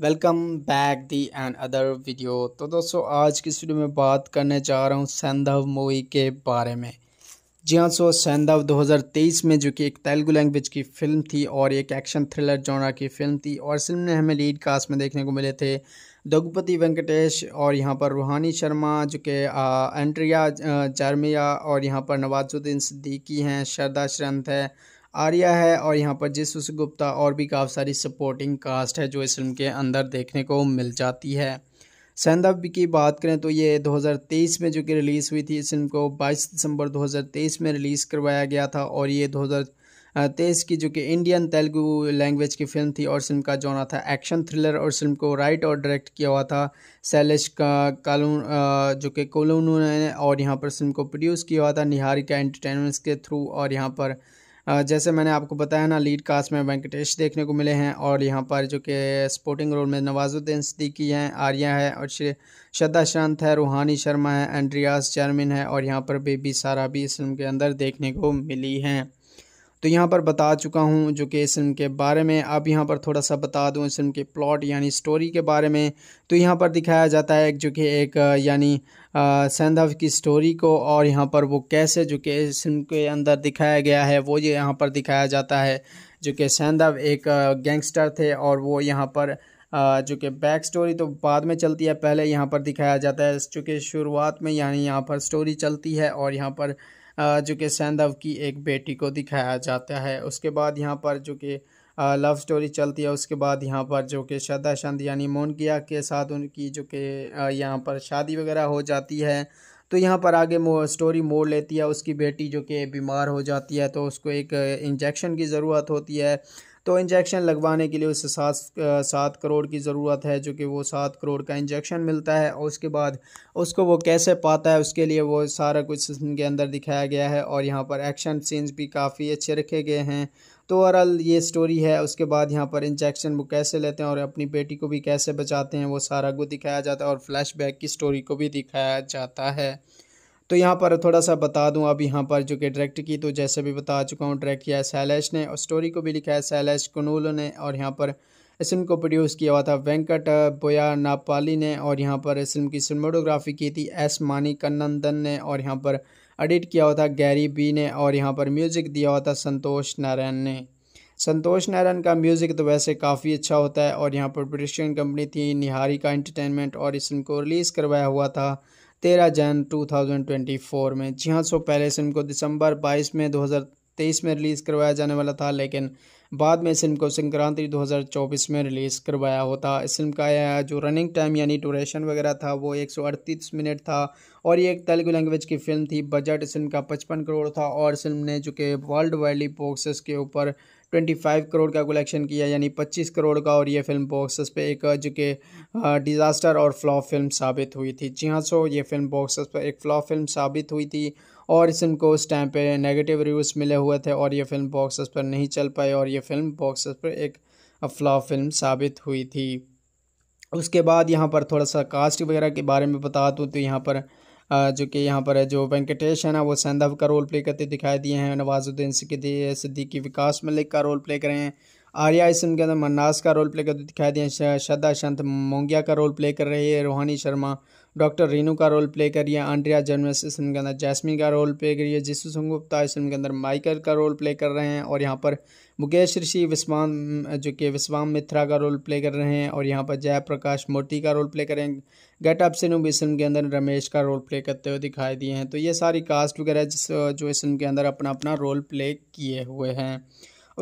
welcome back the and other video तो दोस्तों आज की वीडियो में बात करने जा रहा हूँ सैंधव मूवी के बारे में जी हाँ सो सैंधव 2023 में जो कि एक तेलुगु लैंग्वेज की फ़िल्म थी और एक एक्शन थ्रिलर जोना की फ़िल्म थी और फिल्म में हमें लीड कास्ट में देखने को मिले थे दघुपति वेंकटेश और यहाँ पर रूहानी शर्मा जो कि एंड्रिया जारमिया और यहाँ पर नवाजुद्दीन सिद्दीकी हैं शरदा श्रंथ है आर्या है और यहाँ पर जिस गुप्ता और भी काफ़ी सारी सपोर्टिंग कास्ट है जो इस फिल्म के अंदर देखने को मिल जाती है सैंदव की बात करें तो ये 2023 में जो कि रिलीज़ हुई थी इस फिल्म को 22 दिसंबर 2023 में रिलीज़ करवाया गया था और ये 2023 की जो कि इंडियन तेलुगु लैंग्वेज की फिल्म थी और फिल्म का जोना था एक्शन थ्रिलर और फिल्म को राइट और डायरेक्ट किया हुआ था शैलेश का कालून जो कि कोलून ने और यहाँ पर फिल्म को प्रोड्यूस किया हुआ था निहारिका एंटरटेनमेंट्स के थ्रू और यहाँ पर जैसे मैंने आपको बताया ना लीड कास्ट में वेंकटेश देखने को मिले हैं और यहाँ पर जो कि स्पोर्टिंग रोल में नवाजुद्दीन सिद्दीकी हैं आर्या है और श्रद्धा शांत है रूहानी शर्मा है एंड्रियास चेयरमैन है और यहाँ पर बेबी सारा भी इस फिल्म के अंदर देखने को मिली हैं तो यहाँ पर बता चुका हूँ जो कि इस फिल्म के बारे में अब यहाँ पर थोड़ा सा बता दूँ इस फिल्म के प्लॉट यानी स्टोरी के बारे में तो यहाँ पर दिखाया जाता है जो कि एक यानी सैंधव की स्टोरी को और यहाँ पर वो कैसे जो कि इस फिल्म के अंदर दिखाया गया है वो ये यहाँ पर दिखाया जाता है जो कि सैंधव एक गैंगस्टर थे और वो यहाँ पर जो कि बैक स्टोरी तो बाद में चलती है पहले यहाँ पर दिखाया जाता है चूँकि शुरुआत में यानी यहाँ पर स्टोरी चलती है और यहाँ पर जो कि सैंधव की एक बेटी को दिखाया जाता है उसके बाद यहाँ पर जो कि लव स्टोरी चलती है उसके बाद यहाँ पर जो कि श्रद्धा चंद यानी मोनकिया के साथ उनकी जो कि यहाँ पर शादी वगैरह हो जाती है तो यहाँ पर आगे मो, स्टोरी मोड़ लेती है उसकी बेटी जो कि बीमार हो जाती है तो उसको एक इंजेक्शन की ज़रूरत होती है तो इंजेक्शन लगवाने के लिए उसे सात सात करोड़ की ज़रूरत है जो कि वो सात करोड़ का इंजेक्शन मिलता है और उसके बाद उसको वो कैसे पाता है उसके लिए वो सारा कुछ उनके अंदर दिखाया गया है और यहाँ पर एक्शन सीन्स भी काफ़ी अच्छे रखे गए हैं तो ओवरऑल ये स्टोरी है उसके बाद यहाँ पर इंजेक्शन वो कैसे लेते हैं और अपनी बेटी को भी कैसे बचाते हैं वो सारा को दिखाया जाता है और फ्लैशबैक की स्टोरी को भी दिखाया जाता है तो यहाँ पर थोड़ा सा बता दूँ अब यहाँ पर जो कि डायरेक्ट की तो जैसे भी बता चुका हूँ डायरेक्ट किया है सैलैश ने और स्टोरी को भी लिखा है सैलेश कनूल ने और यहाँ पर इस फिल्म को प्रोड्यूस किया हुआ था वेंकट बोया नापाली ने और यहाँ पर इस फिल्म की सिनेमाटोग्राफी की थी एस मानी कन्नंदन ने और यहाँ पर एडिट किया हुआ था गैरी बी ने और यहाँ पर म्यूज़िक दिया हुआ था संतोष नारायण ने संतोष नारायण का म्यूज़िक तो वैसे काफ़ी अच्छा होता है और यहाँ पर प्रोडक्शन कंपनी थी निहारिका इंटरटेनमेंट और इस फिल्म को रिलीज़ करवाया हुआ था तेरह जैन 2024 में जी हाँ सो पहले इस फिल्म को दिसंबर 22 में 2023 में रिलीज़ करवाया जाने वाला था लेकिन बाद में इस फिल्म को संक्रांति 2024 में रिलीज़ करवाया होता इस फिल्म का जो रनिंग टाइम यानी ड्यूरेशन वगैरह था वो एक मिनट था और ये एक तेलुगु लैंग्वेज की फिल्म थी बजट इस फिल्म का पचपन करोड़ था और इस फिल्म ने जो कि वर्ल्ड वाइडली बॉक्सेस के ऊपर ट्वेंटी फाइव करोड़ का कलेक्शन किया यानी पच्चीस करोड़ का और ये फिल्म बॉक्सेस पे एक जो कि डिज़ास्टर और फ्लॉप फिल्म साबित हुई थी जी हाँ सो ये फिल्म बॉक्सेस पे एक फ्लॉप फिल्म साबित हुई थी और इस फिल्म को उस टाइम पे नेगेटिव रिव्यूज़ मिले हुए थे और ये फिल्म बॉक्सेस पर नहीं चल पाई और ये फिल्म बॉक्सेस पर एक फ्लॉप फिल्म साबित हुई थी उसके बाद यहाँ पर थोड़ा सा कास्ट वगैरह के बारे में बता दूँ तो यहाँ पर जो कि यहाँ पर है जो वेंकटेश है ना वो सैंधव का रोल प्ले करते दिखाई दिए हैं नवाजुद्दीन सिद्दी सिद्दीकी विकास मलिक का रोल प्ले करें हैं आर्या इसम के अंदर मन्नास का रोल प्ले करते दिखाई दिए हैं श्रद्धा शंत मोंगिया का रोल प्ले कर रही है रोहानी शर्मा डॉक्टर रेनू का रोल प्ले करिए आंड्रिया जर्मस इस फिल्म के अंदर जैस्मिन का रोल प्ले करिए जिसु जिसू गुप्ता इस फिल्म के अंदर माइकल का रोल प्ले कर रहे हैं और यहाँ पर मुकेश ऋषि विश्वाम जो कि विश्वाम मित्रा का रोल प्ले कर रहे हैं और यहाँ पर जयप्रकाश मोती का रोल प्ले कर रहे हैं गेट अप सिनू भी इस फिल्म के अंदर रमेश का रोल प्ले करते हुए दिखाई दिए हैं तो ये सारी कास्ट वगैरह जो इस फिल्म के अंदर अपना अपना रोल प्ले किए हुए हैं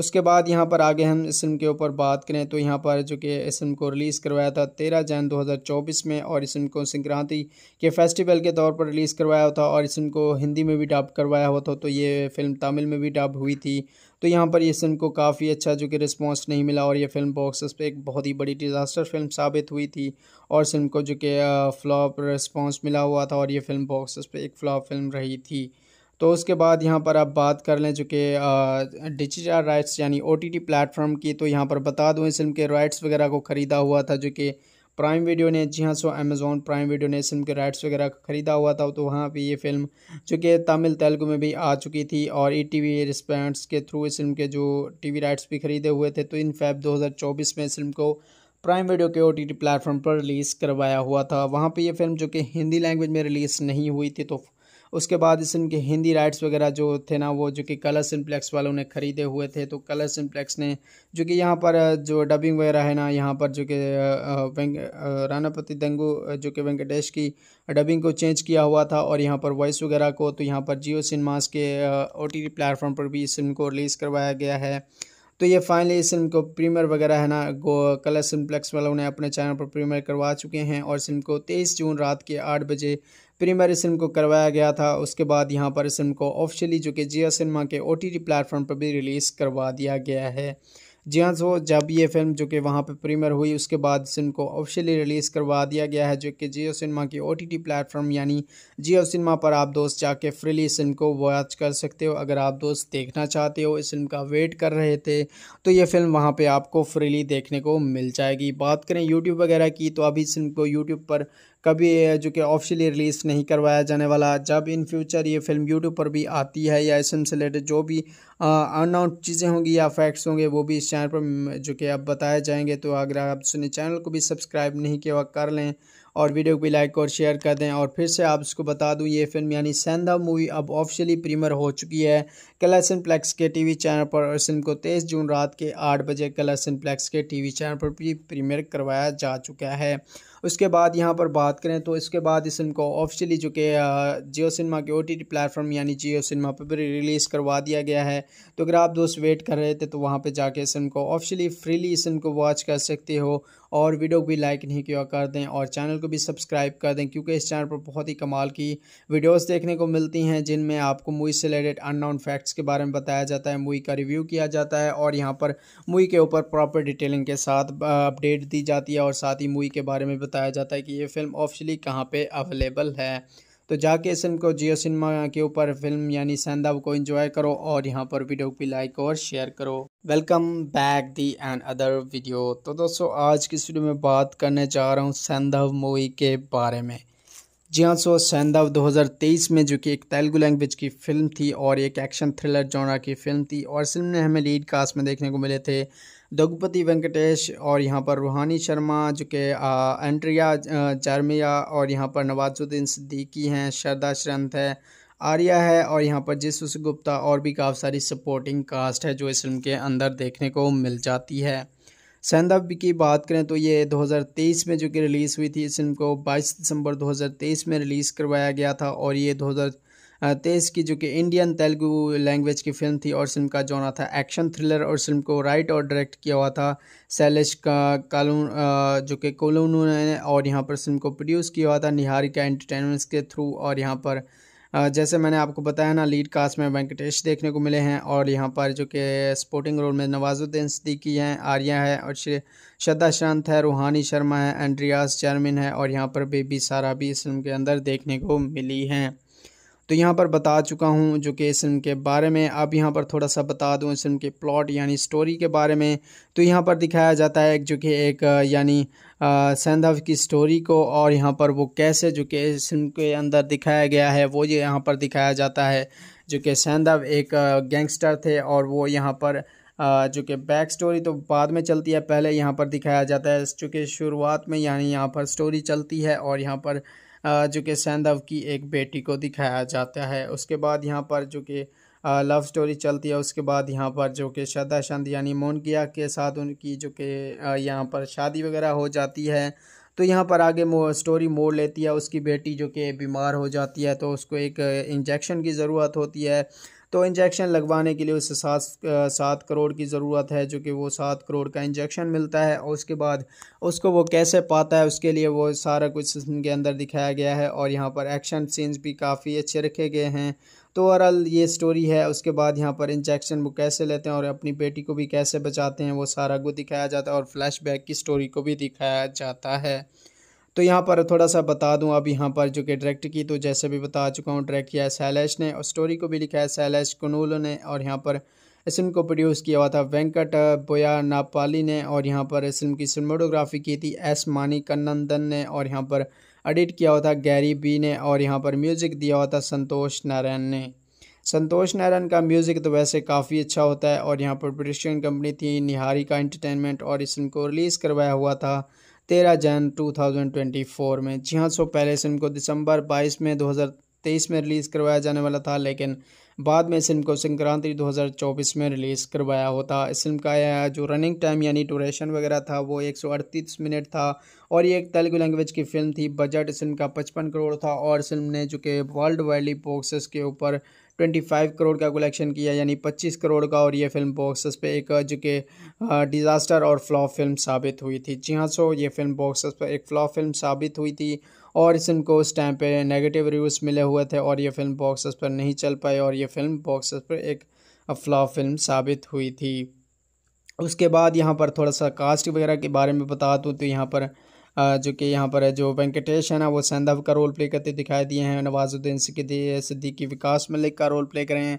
उसके बाद यहाँ पर आगे हम इस फिल्म के ऊपर बात करें तो यहाँ पर जो कि इस फिल्म को रिलीज़ करवाया था तेरह जैन 2024 में और इस फिल्म को संक्रांति के फेस्टिवल के तौर पर रिलीज़ करवाया था और इस फिल्म को हिंदी में भी डब करवाया हुआ था तो ये फिल्म तमिल में भी डब हुई थी तो यहाँ पर इस फिल्म को काफ़ी अच्छा जो कि रिस्पॉन्स नहीं मिला और ये फिल्म बॉक्स पर एक बहुत ही बड़ी डिज़ास्टर फिल्म साबित हुई थी और फिल्म को जो कि फ्लॉप रिस्पॉन्स मिला हुआ था और ये फिल्म बॉक्स पर एक फ्लॉप फिल्म रही थी तो उसके बाद यहाँ पर आप बात कर लें चूँकि डिजिटल राइट्स यानी ओ टी प्लेटफॉर्म की तो यहाँ पर बता दूँ इस फिल्म के राइट्स वगैरह को ख़रीदा हुआ था जो कि प्राइम वीडियो ने जी हाँ सो अमेज़ॉन प्राइम वीडियो ने इस फिल्म के राइट्स वगैरह ख़रीदा हुआ था तो वहाँ पे ये फिल्म जो कि तमिल तेलुगु में भी आ चुकी थी और ई टी वी रिस्पेंट्स के थ्रू इस फिल्म के जो वी राइट्स भी ख़रीदे हुए थे तो इन फैब चौबीस में इस फिल्म को प्राइम वीडियो के ओ टी प्लेटफॉर्म पर रिलीज़ करवाया हुआ था वहाँ पर यह फिल्म जो कि हिंदी लैंग्वेज में रिलीज़ नहीं हुई थी तो उसके बाद इस इनके हिंदी राइट्स वगैरह जो थे ना वो जो कि कलर सिम्प्लेक्स वालों ने ख़रीदे हुए थे तो कलर सिम्प्लेक्स ने जो कि यहाँ पर जो डबिंग वगैरह है ना यहाँ पर जो कि रानापति दंगू जो कि वेंकटेश की डबिंग को चेंज किया हुआ था और यहाँ पर वॉइस वगैरह को तो यहाँ पर जियो सिनेमास के ओ टी प्लेटफॉर्म पर भी इस फिल्म को रिलीज़ करवाया गया है तो ये फाइनली इस फिल्म को प्रीमियर वगैरह है ना गो कलर सिम्प्लेक्स वालों ने अपने चैनल पर प्रीमियर करवा चुके हैं और इस फिल्म को तेईस जून रात के आठ बजे प्रीमियर फिल्म को करवाया गया था उसके बाद यहाँ पर इस फिल्म को ऑफिशियली जो कि जिया सिनेमा के ओ टी प्लेटफॉर्म पर भी रिलीज़ करवा दिया गया है जी हाँ सो जब ये फिल्म जो कि वहाँ पर प्रीमियर हुई उसके बाद इस फिल्म को ऑफिशियली रिलीज़ करवा दिया गया है जो कि जियो सिनेमा की ओ टी प्लेटफॉर्म यानी जियो सिनेमा पर आप दोस्त जाके फ्रीली इस फिल्म को वॉच कर सकते हो अगर आप दोस्त देखना चाहते हो इस फिल्म का वेट कर रहे थे तो ये फिल्म वहाँ पर आपको फ्रीली देखने को मिल जाएगी बात करें यूट्यूब वगैरह की तो अभी इस फिल्म को यूट्यूब पर कभी जो कि ऑफिशियली रिलीज़ नहीं करवाया जाने वाला जब इन फ्यूचर ये फिल्म यूट्यूब पर भी आती है या इसम से रिलेटेड जो भी अनाउंस चीज़ें होंगी या फैक्ट्स होंगे वो भी इस चैनल पर जो कि अब बताए जाएंगे तो अगर आप सुने चैनल को भी सब्सक्राइब नहीं किया कर लें और वीडियो को भी लाइक और शेयर कर दें और फिर से आप इसको बता दूं ये फिल्म यानी सेंधा मूवी अब ऑफिशियली प्रीमियर हो चुकी है कलरसन प्लेक्स के टीवी चैनल पर और फिल्म को 23 जून रात के 8 बजे कलरसन प्लेक्स के टीवी चैनल पर भी प्रीमियर करवाया जा चुका है उसके बाद यहाँ पर बात करें तो इसके बाद इस फिल्म को ऑफिशियली जो कि जियो सिनेमा के ओ टी टी प्लेटफॉर्म यानी जियो सिनेमा पर भी रिलीज़ करवा दिया गया है तो अगर आप दोस्त वेट कर रहे थे तो वहाँ पर जाके इस फिल्म को ऑफिशियली फ्रीली इस फिल्म को वॉच कर सकते हो और वीडियो को भी लाइक नहीं किया कर दें और चैनल को भी सब्सक्राइब कर दें क्योंकि इस चैनल पर बहुत ही कमाल की वीडियोस देखने को मिलती हैं जिनमें आपको मूवी से रिलेटेड अननाउन फैक्ट्स के बारे में बताया जाता है मूवी का रिव्यू किया जाता है और यहाँ पर मूवी के ऊपर प्रॉपर डिटेलिंग के साथ अपडेट दी जाती है और साथ ही मूवी के बारे में बता बताया जाता है कि ये फ़िल्म ऑफिशली कहाँ पे अवेलेबल है तो जाके इस फिल्म को जियो सिनेमा के ऊपर फिल्म यानी सैंदाव को एंजॉय करो और यहाँ पर वीडियो को लाइक और शेयर करो welcome back the and other video तो दोस्तों आज की इस वीडियो में बात करने जा रहा हूँ सैंधव मूवी के बारे में जी हाँ सो सैंधव 2023 में जो कि एक तेलुगु लैंग्वेज की फ़िल्म थी और एक एक्शन थ्रिलर जोड़ा की फ़िल्म थी और फिल्म ने हमें लीड कास्ट में देखने को मिले थे दघुपति वेंकटेश और यहाँ पर रूहानी शर्मा जो कि एंट्रिया चारमिया और यहाँ पर नवाजुद्दीन सिद्दीकी हैं श्रद्धा श्रंत है आर्या है और यहाँ पर जिसुस गुप्ता और भी काफ़ी सारी सपोर्टिंग कास्ट है जो इस फिल्म के अंदर देखने को मिल जाती है सैंदव की बात करें तो ये 2023 में जो कि रिलीज़ हुई थी इस फिल्म को 22 दिसंबर 2023 में रिलीज़ करवाया गया था और ये तेईस की जो कि इंडियन तेलुगु लैंग्वेज की फिल्म थी और फिल्म का जॉनर था एक्शन थ्रिलर और फिल्म को राइट और डायरेक्ट किया हुआ था शैलेश का कालून जो कि कोलूनू ने और यहाँ पर फिल्म को प्रोड्यूस किया हुआ था निहारिका एंटरटेनमेंट्स के थ्रू और यहाँ पर जैसे मैंने आपको बताया ना लीड कास्ट में वेंकटेश देखने को मिले हैं और यहाँ पर जो कि स्पोर्टिंग रोल में नवाजुद्दीन सिद्दीकी हैं आर्या है और श्रद्धा शांत है रूहानी शर्मा है एंड्रियास चेयरमैन है और यहाँ पर बेबी सारा भी इस फिल्म के अंदर देखने को मिली हैं तो यहाँ पर बता चुका हूँ जो कि इस फिल्म के बारे में अब यहाँ पर थोड़ा सा बता दूँ इस फिल्म के प्लॉट यानी स्टोरी के बारे में तो यहाँ पर दिखाया जाता है जो कि एक यानी सैंधव की स्टोरी को और यहाँ पर वो कैसे जो कि इस फिल्म के अंदर दिखाया गया है वो ये यहाँ पर दिखाया जाता है जो कि सैंधव एक गैंगस्टर थे और वो यहाँ पर जो कि बैक स्टोरी तो बाद में चलती है पहले यहाँ पर दिखाया जाता है चूँकि शुरुआत में यानी यहाँ पर स्टोरी चलती है और यहाँ पर जो कि सैंधव की एक बेटी को दिखाया जाता है उसके बाद यहाँ पर जो कि लव स्टोरी चलती है उसके बाद यहाँ पर जो कि श्रद्धा शांत यानी मोनकिया के साथ उनकी जो कि यहाँ पर शादी वगैरह हो जाती है तो यहाँ पर आगे मो, स्टोरी मोड़ लेती है उसकी बेटी जो कि बीमार हो जाती है तो उसको एक इंजेक्शन की ज़रूरत होती है तो इंजेक्शन लगवाने के लिए उसे सात सात करोड़ की ज़रूरत है जो कि वो सात करोड़ का इंजेक्शन मिलता है और उसके बाद उसको वो कैसे पाता है उसके लिए वो सारा कुछ के अंदर दिखाया गया है और यहाँ पर एक्शन सीन्स भी काफ़ी अच्छे रखे गए हैं तो ओवरऑल ये स्टोरी है उसके बाद यहाँ पर इंजेक्शन वो कैसे लेते हैं और अपनी बेटी को भी कैसे बचाते हैं वो सारा कुछ दिखाया जाता है और फ्लैशबैक की स्टोरी को भी दिखाया जाता है तो यहाँ पर थोड़ा सा बता दूँ अब यहाँ पर जो कि डायरेक्ट की तो जैसे भी बता चुका हूँ डायरेक्ट किया है सैलेश ने और स्टोरी को भी लिखा है शैलेश कनूल ने और यहाँ पर इस फिल्म को प्रोड्यूस किया हुआ था वेंकट बोया नापाली ने और यहाँ पर इस फिल्म की सिनेमाटोग्राफी की थी एस मानी कन्नंदन ने और यहाँ पर एडिट किया हुआ था गैरी बी ने और यहाँ पर म्यूज़िक दिया हुआ था संतोष नारायण ने संतोष नारायण का म्यूज़िक तो वैसे काफ़ी अच्छा होता है और यहाँ पर प्रोडक्शन कंपनी थी निहारी का एंटरटेनमेंट और इस फिल्म को रिलीज़ करवाया हुआ था तेरह जैन 2024 में जी हाँ सो पहले इस फिल्म को दिसंबर 22 में 2023 में रिलीज़ करवाया जाने वाला था लेकिन बाद में इस फिल्म को संक्रांति 2024 में रिलीज़ करवाया होता इस फिल्म का यह जो रनिंग टाइम यानी ड्यूरेशन वगैरह था वो अड़तीस मिनट था और ये एक तेलुगु लैंग्वेज की फिल्म थी बजट इस फिल्म का पचपन करोड़ था और फिल्म ने जो कि वर्ल्ड वाइडली बॉक्सेस के ऊपर 25 करोड़ का कलेक्शन किया यानी 25 करोड़ का और ये फिल्म बॉक्सेस पे एक जो कि डिज़ास्टर और फ्लॉप फिल्म साबित हुई थी जी हाँ सो ये फिल्म बॉक्सेस पे एक फ्लॉप फिल्म साबित हुई थी और इस फिल्म को उस टाइम पे नेगेटिव रिव्यूज़ मिले हुए थे और ये फिल्म बॉक्स पर नहीं चल पाई और ये फिल्म बॉक्सेस पर एक फ्लॉप फिल्म साबित हुई थी उसके बाद यहाँ पर थोड़ा सा कास्ट वगैरह के बारे में बता दूँ तो यहाँ पर जो कि यहाँ पर है जो वेंकटेश है ना वो सैंधव का रोल प्ले करते दिखाई दिए हैं नवाजुद्दीन सिद्दीकी विकास मलिक का रोल प्ले करें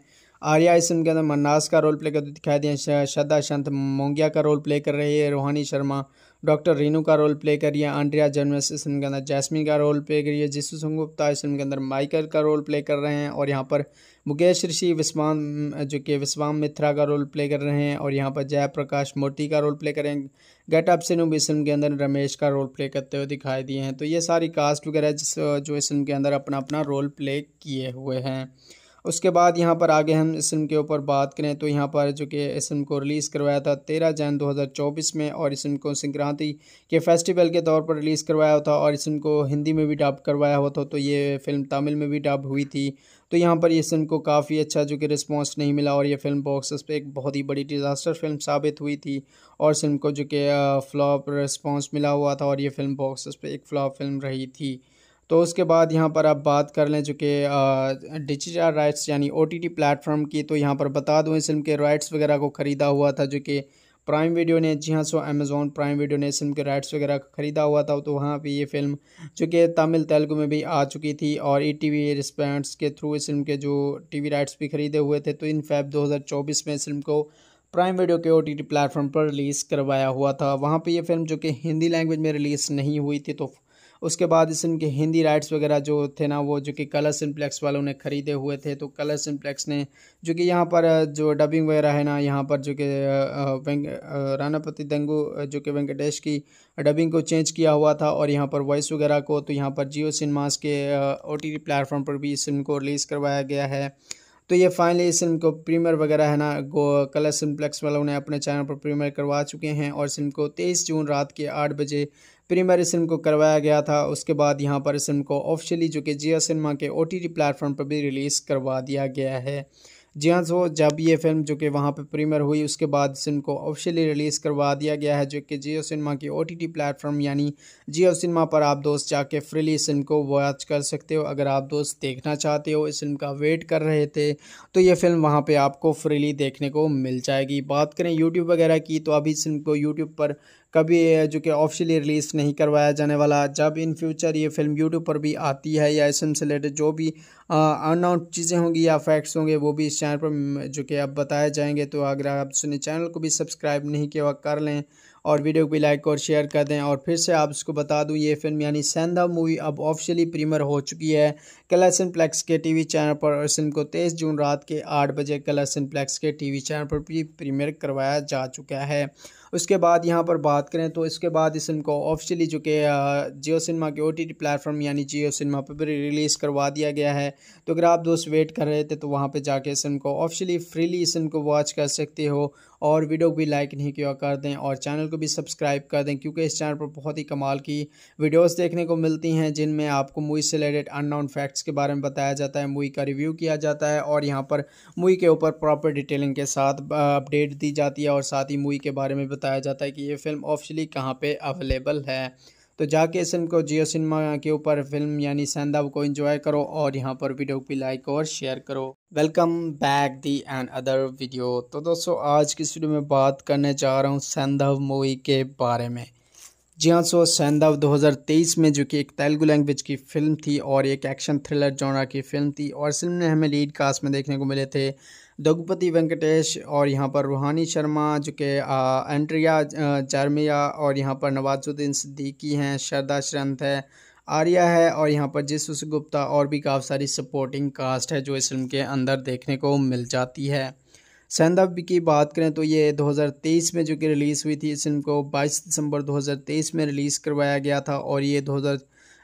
आर्या इसम के अंदर मन्नास का रोल प्ले करते दिखाई दिए श्रद्धा शंत मोंगिया का रोल प्ले कर रही है रोहानी शर्मा डॉक्टर रीनू का रोल प्ले रही है आंड्रिया जर्मस इस फिल्म के अंदर जैस्मिन का रोल प्ले रही है जिसु संगुप्ता इस फिल्म के अंदर माइकल का रोल प्ले कर रहे हैं और यहाँ पर मुकेश ऋषि विस्वाम जो कि विस्वाम मित्रा का रोल प्ले कर रहे हैं और यहाँ पर जयप्रकाश मूर्ति का रोल प्ले करें गेट अप सिनू भी इस फिल्म के अंदर रमेश का रोल प्ले करते हुए दिखाई दिए हैं तो ये सारी कास्ट वगैरह जो इस फिल्म के अंदर अपना अपना रोल प्ले किए हुए हैं उसके बाद यहाँ पर आगे हम इस फिल्म के ऊपर बात करें तो यहाँ पर जो कि इस फिल्म को रिलीज़ करवाया था तेरह जैन 2024 में और इस फिल्म को संक्रांति के फेस्टिवल के तौर पर रिलीज़ करवाया था और इस फिल्म को हिंदी में भी डब करवाया हुआ था तो ये फिल्म तमिल में भी डब हुई थी तो यहाँ पर इस फिल्म को काफ़ी अच्छा जो कि रिस्पॉन्स नहीं मिला और ये फिल्म बॉक्स पर एक बहुत ही बड़ी डिज़ास्टर फिल्म साबित हुई थी और फिल्म को जो कि फ्लॉप रिस्पॉन्स मिला हुआ था और ये फिल्म बॉक्स पर एक फ्लॉप फिल्म रही थी तो उसके बाद यहाँ पर आप बात कर लें चूँकि डिजिटल राइट्स यानी ओ टी प्लेटफॉर्म की तो यहाँ पर बता दूँ इस फिल्म के राइट्स वगैरह को ख़रीदा हुआ था जो कि प्राइम वीडियो ने जी हाँ सो अमेज़ॉन प्राइम वीडियो ने इस फिल्म के राइट्स वगैरह को ख़रीदा हुआ था तो वहाँ पर ये फिल्म जो कि तमिल तेलुगू में भी आ चुकी थी और ई e टी वी रिस्पेंट्स के थ्रू इस फिल्म के जो टी वी राइट्स भी ख़रीदे हुए थे तो इन फैब चौबीस में इस फिल्म को प्राइम वीडियो के ओ टी टी प्लेटफॉर्म पर रिलीज़ करवाया हुआ था वहाँ पर ये फिल्म जो कि हिंदी लैंग्वेज में रिलीज़ नहीं हुई थी तो उसके बाद इस इनके हिंदी राइट्स वगैरह जो थे ना वो जो कि कलर सिम्प्लेक्स वालों ने ख़रीदे हुए थे तो कलर सिम्प्लेक्स ने जो कि यहाँ पर जो डबिंग वगैरह है ना यहाँ पर जो कि रानापति दंगू जो कि वेंकटेश की डबिंग को चेंज किया हुआ था और यहाँ पर वॉइस वगैरह को तो यहाँ पर जियो सिनेमास के ओ टी प्लेटफॉर्म पर भी इस फिल्म को रिलीज़ करवाया गया है तो ये फाइनली इस फिल्म को प्रीमियर वगैरह है ना गो कलर सिम्प्लेक्स वालों ने अपने चैनल पर प्रीमियर करवा चुके हैं और इस फिल्म को 23 जून रात के आठ बजे प्रीमियर इस फिल्म को करवाया गया था उसके बाद यहाँ पर इस फिल्म को ऑफिशियली जो कि जिया सिनेमा के ओ टी प्लेटफॉर्म पर भी रिलीज़ करवा दिया गया है जी हाँ सो जब ये फिल्म जो कि वहाँ पर प्रीमियर हुई उसके बाद इस फिल्म को ऑफिशियली रिलीज़ करवा दिया गया है जो कि जियो सिनेमा की ओ टी प्लेटफॉर्म यानी जियो सिनेमा पर आप दोस्त जाके फ्रीली इस फिल्म को वॉच कर सकते हो अगर आप दोस्त देखना चाहते हो इस फिल्म का वेट कर रहे थे तो ये फिल्म वहाँ पर आपको फ्रीली देखने को मिल जाएगी बात करें यूट्यूब वगैरह की तो अभी इस फिल्म को यूट्यूब पर कभी जो कि ऑफिशियली रिलीज़ नहीं करवाया जाने वाला जब इन फ्यूचर ये फिल्म यूट्यूब पर भी आती है या इसम से रिलेटेड जो भी अनाउंस चीज़ें होंगी या फैक्ट्स होंगे वो भी इस चैनल पर जो कि अब बताए जाएंगे तो अगर आप सुने चैनल को भी सब्सक्राइब नहीं किया हुआ कर लें और वीडियो को भी लाइक और शेयर कर दें और फिर से आप इसको बता दूं ये फिल्म यानी सेंधा मूवी अब ऑफिशियली प्रीमियर हो चुकी है कलर्सन प्लेक्स के टीवी चैनल पर और फिल्म को तेईस जून रात के आठ बजे कलर्सन प्लेक्स के टीवी चैनल पर भी प्रीमियर करवाया जा चुका है उसके बाद यहाँ पर बात करें तो इसके बाद इस फिल्म को ऑफिशियली जो कि जियो सिनेमा के ओ टी टी प्लेटफॉर्म यानी जियो सिनेमा पर भी रिलीज़ करवा दिया गया है तो अगर आप दोस्त वेट कर रहे थे तो वहाँ पर जाके इस फिल्म को ऑफिशियली फ्रीली इस फिल्म को वॉच कर सकते हो और वीडियो को भी लाइक नहीं किया कर दें और चैनल को भी सब्सक्राइब कर दें क्योंकि इस चैनल पर बहुत ही कमाल की वीडियोस देखने को मिलती हैं जिनमें आपको मूवी से रिलेटेड अननाउन फैक्ट्स के बारे में बताया जाता है मूवी का रिव्यू किया जाता है और यहाँ पर मूवी के ऊपर प्रॉपर डिटेलिंग के साथ अपडेट दी जाती है और साथ ही मूवी के बारे में बताया जाता है कि ये फिल्म ऑफिशली कहाँ पर अवेलेबल है तो जाके इस फिल्म को जियो सिनेमा के ऊपर फिल्म यानी सैंदाव को एंजॉय करो और यहाँ पर वीडियो को लाइक और शेयर करो welcome back the and other video तो दोस्तों आज की वीडियो में बात करने जा रहा हूँ सैंधव मूवी के बारे में जी हाँ सो सैंधव 2023 में जो कि एक तेलुगु लैंग्वेज की फिल्म थी और एक एक्शन थ्रिलर जॉनरा की फिल्म थी और फिल्म ने हमें लीड कास्ट में देखने को मिले थे दघुपति वेंकटेश और यहाँ पर रूहानी शर्मा जो कि एंट्रिया चारमिया और यहाँ पर नवाजुद्दीन सिद्दीकी हैं शरदा श्रंथ है आर्या है और यहाँ पर जिस गुप्ता और भी काफ़ी सारी सपोर्टिंग कास्ट है जो इस फिल्म के अंदर देखने को मिल जाती है सैंदव की बात करें तो ये 2023 में जो कि रिलीज़ हुई थी इस फिल्म को 22 दिसंबर 2023 में रिलीज़ करवाया गया था और ये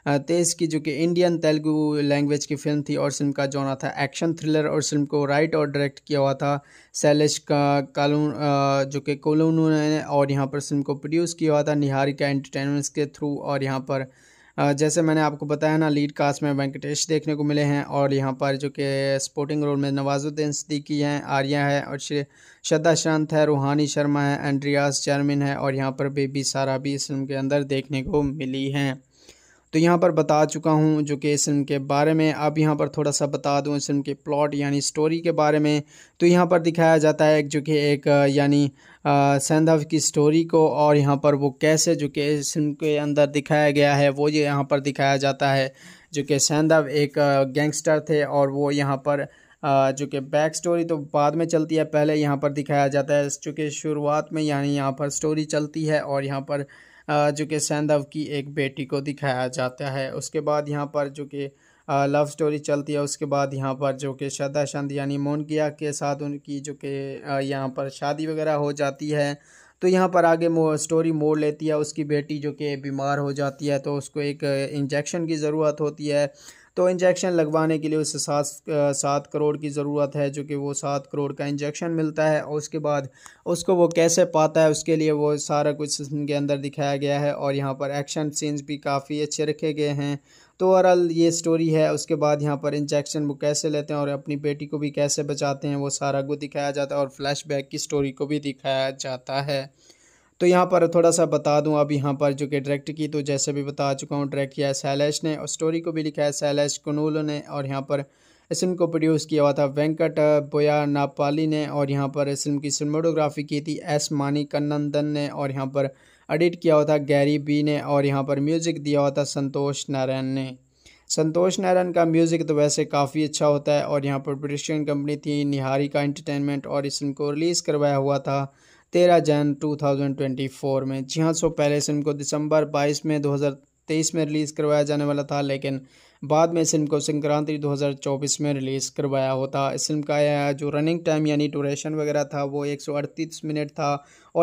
तेईस की जो कि इंडियन तेलुगु लैंग्वेज की फिल्म थी और फिल्म का जॉनर था एक्शन थ्रिलर और फिल्म को राइट और डायरेक्ट किया हुआ था शैलेश का कालून जो कि कोलोनू ने और यहाँ पर फिल्म को प्रोड्यूस किया हुआ था निहारिका एंटरटेनमेंट्स के थ्रू और यहाँ पर जैसे मैंने आपको बताया ना लीड कास्ट में वेंकटेश देखने को मिले हैं और यहाँ पर जो कि स्पोर्टिंग रोल में नवाजुद्दीन सिद्दीकी हैं आर्या है और श्रद्धा शांत है रूहानी शर्मा है एंड्रियास जर्मिन है और यहाँ पर बेबी सारा भी इस फिल्म के अंदर देखने को मिली हैं तो यहाँ पर बता चुका हूँ जो कि इस फिल्म के बारे में अब यहाँ पर थोड़ा सा बता दूँ इस फिल्म के प्लॉट यानी स्टोरी के बारे में तो यहाँ पर दिखाया जाता है जो कि एक यानी सैंधव की स्टोरी को और यहाँ पर वो कैसे जो कि इस फिल्म के अंदर दिखाया गया है वो ये यहाँ पर दिखाया जाता है जो कि सैंधव एक गैंगस्टर थे और वो यहाँ पर जो कि बैक स्टोरी तो बाद में चलती है पहले यहाँ पर दिखाया जाता है चूँकि शुरुआत में यानी यहाँ पर स्टोरी चलती है और यहाँ पर जो कि सैंधव की एक बेटी को दिखाया जाता है उसके बाद यहाँ पर जो कि लव स्टोरी चलती है उसके बाद यहाँ पर जो कि श्रद्धा चंद यानी मोनकिया के साथ उनकी जो कि यहाँ पर शादी वगैरह हो जाती है तो यहाँ पर आगे मो, स्टोरी मोड़ लेती है उसकी बेटी जो कि बीमार हो जाती है तो उसको एक इंजेक्शन की ज़रूरत होती है तो इंजेक्शन लगवाने के लिए उसे सात सात करोड़ की ज़रूरत है जो कि वो सात करोड़ का इंजेक्शन मिलता है और उसके बाद उसको वो कैसे पाता है उसके लिए वो सारा कुछ के अंदर दिखाया गया है और यहाँ पर एक्शन सीन्स भी काफ़ी अच्छे रखे गए हैं तो ओवरऑल ये स्टोरी है उसके बाद यहाँ पर इंजेक्शन वो कैसे लेते हैं और अपनी बेटी को भी कैसे बचाते हैं वो सारा को दिखाया जाता है और फ्लैशबैक की स्टोरी को भी दिखाया जाता है तो यहाँ पर थोड़ा सा बता दूँ अब यहाँ पर जो कि डायरेक्ट की तो जैसे भी बता चुका हूँ डायरेक्ट किया है सैलैश ने और स्टोरी को भी लिखा है सैलेश कनूलो ने और यहाँ पर इस फिल्म को प्रोड्यूस किया हुआ था वेंकट बोया नापाली ने और यहाँ पर इस फिल्म की सिनेमाटोग्राफी की थी एस मानी कन्नंदन ने और यहाँ पर एडिट किया हुआ था गैरी बी ने और यहाँ पर म्यूज़िक दिया हुआ था संतोष नारायण ने संतोष नारायण का म्यूज़िक तो वैसे काफ़ी अच्छा होता है और यहाँ पर प्रोडक्शन कंपनी थी निहारी का एंटरटेनमेंट और इस फिल्म को रिलीज़ करवाया हुआ था तेरह जन 2024 में जी हाँ सो पहले इस फिल्म को दिसंबर 22 में 2023 में रिलीज़ करवाया जाने वाला था लेकिन बाद में इस फिल्म को संक्रांति 2024 में रिलीज़ करवाया होता इस फिल्म का जो रनिंग टाइम यानी ट्यूरेशन वगैरह था वो अड़तीस मिनट था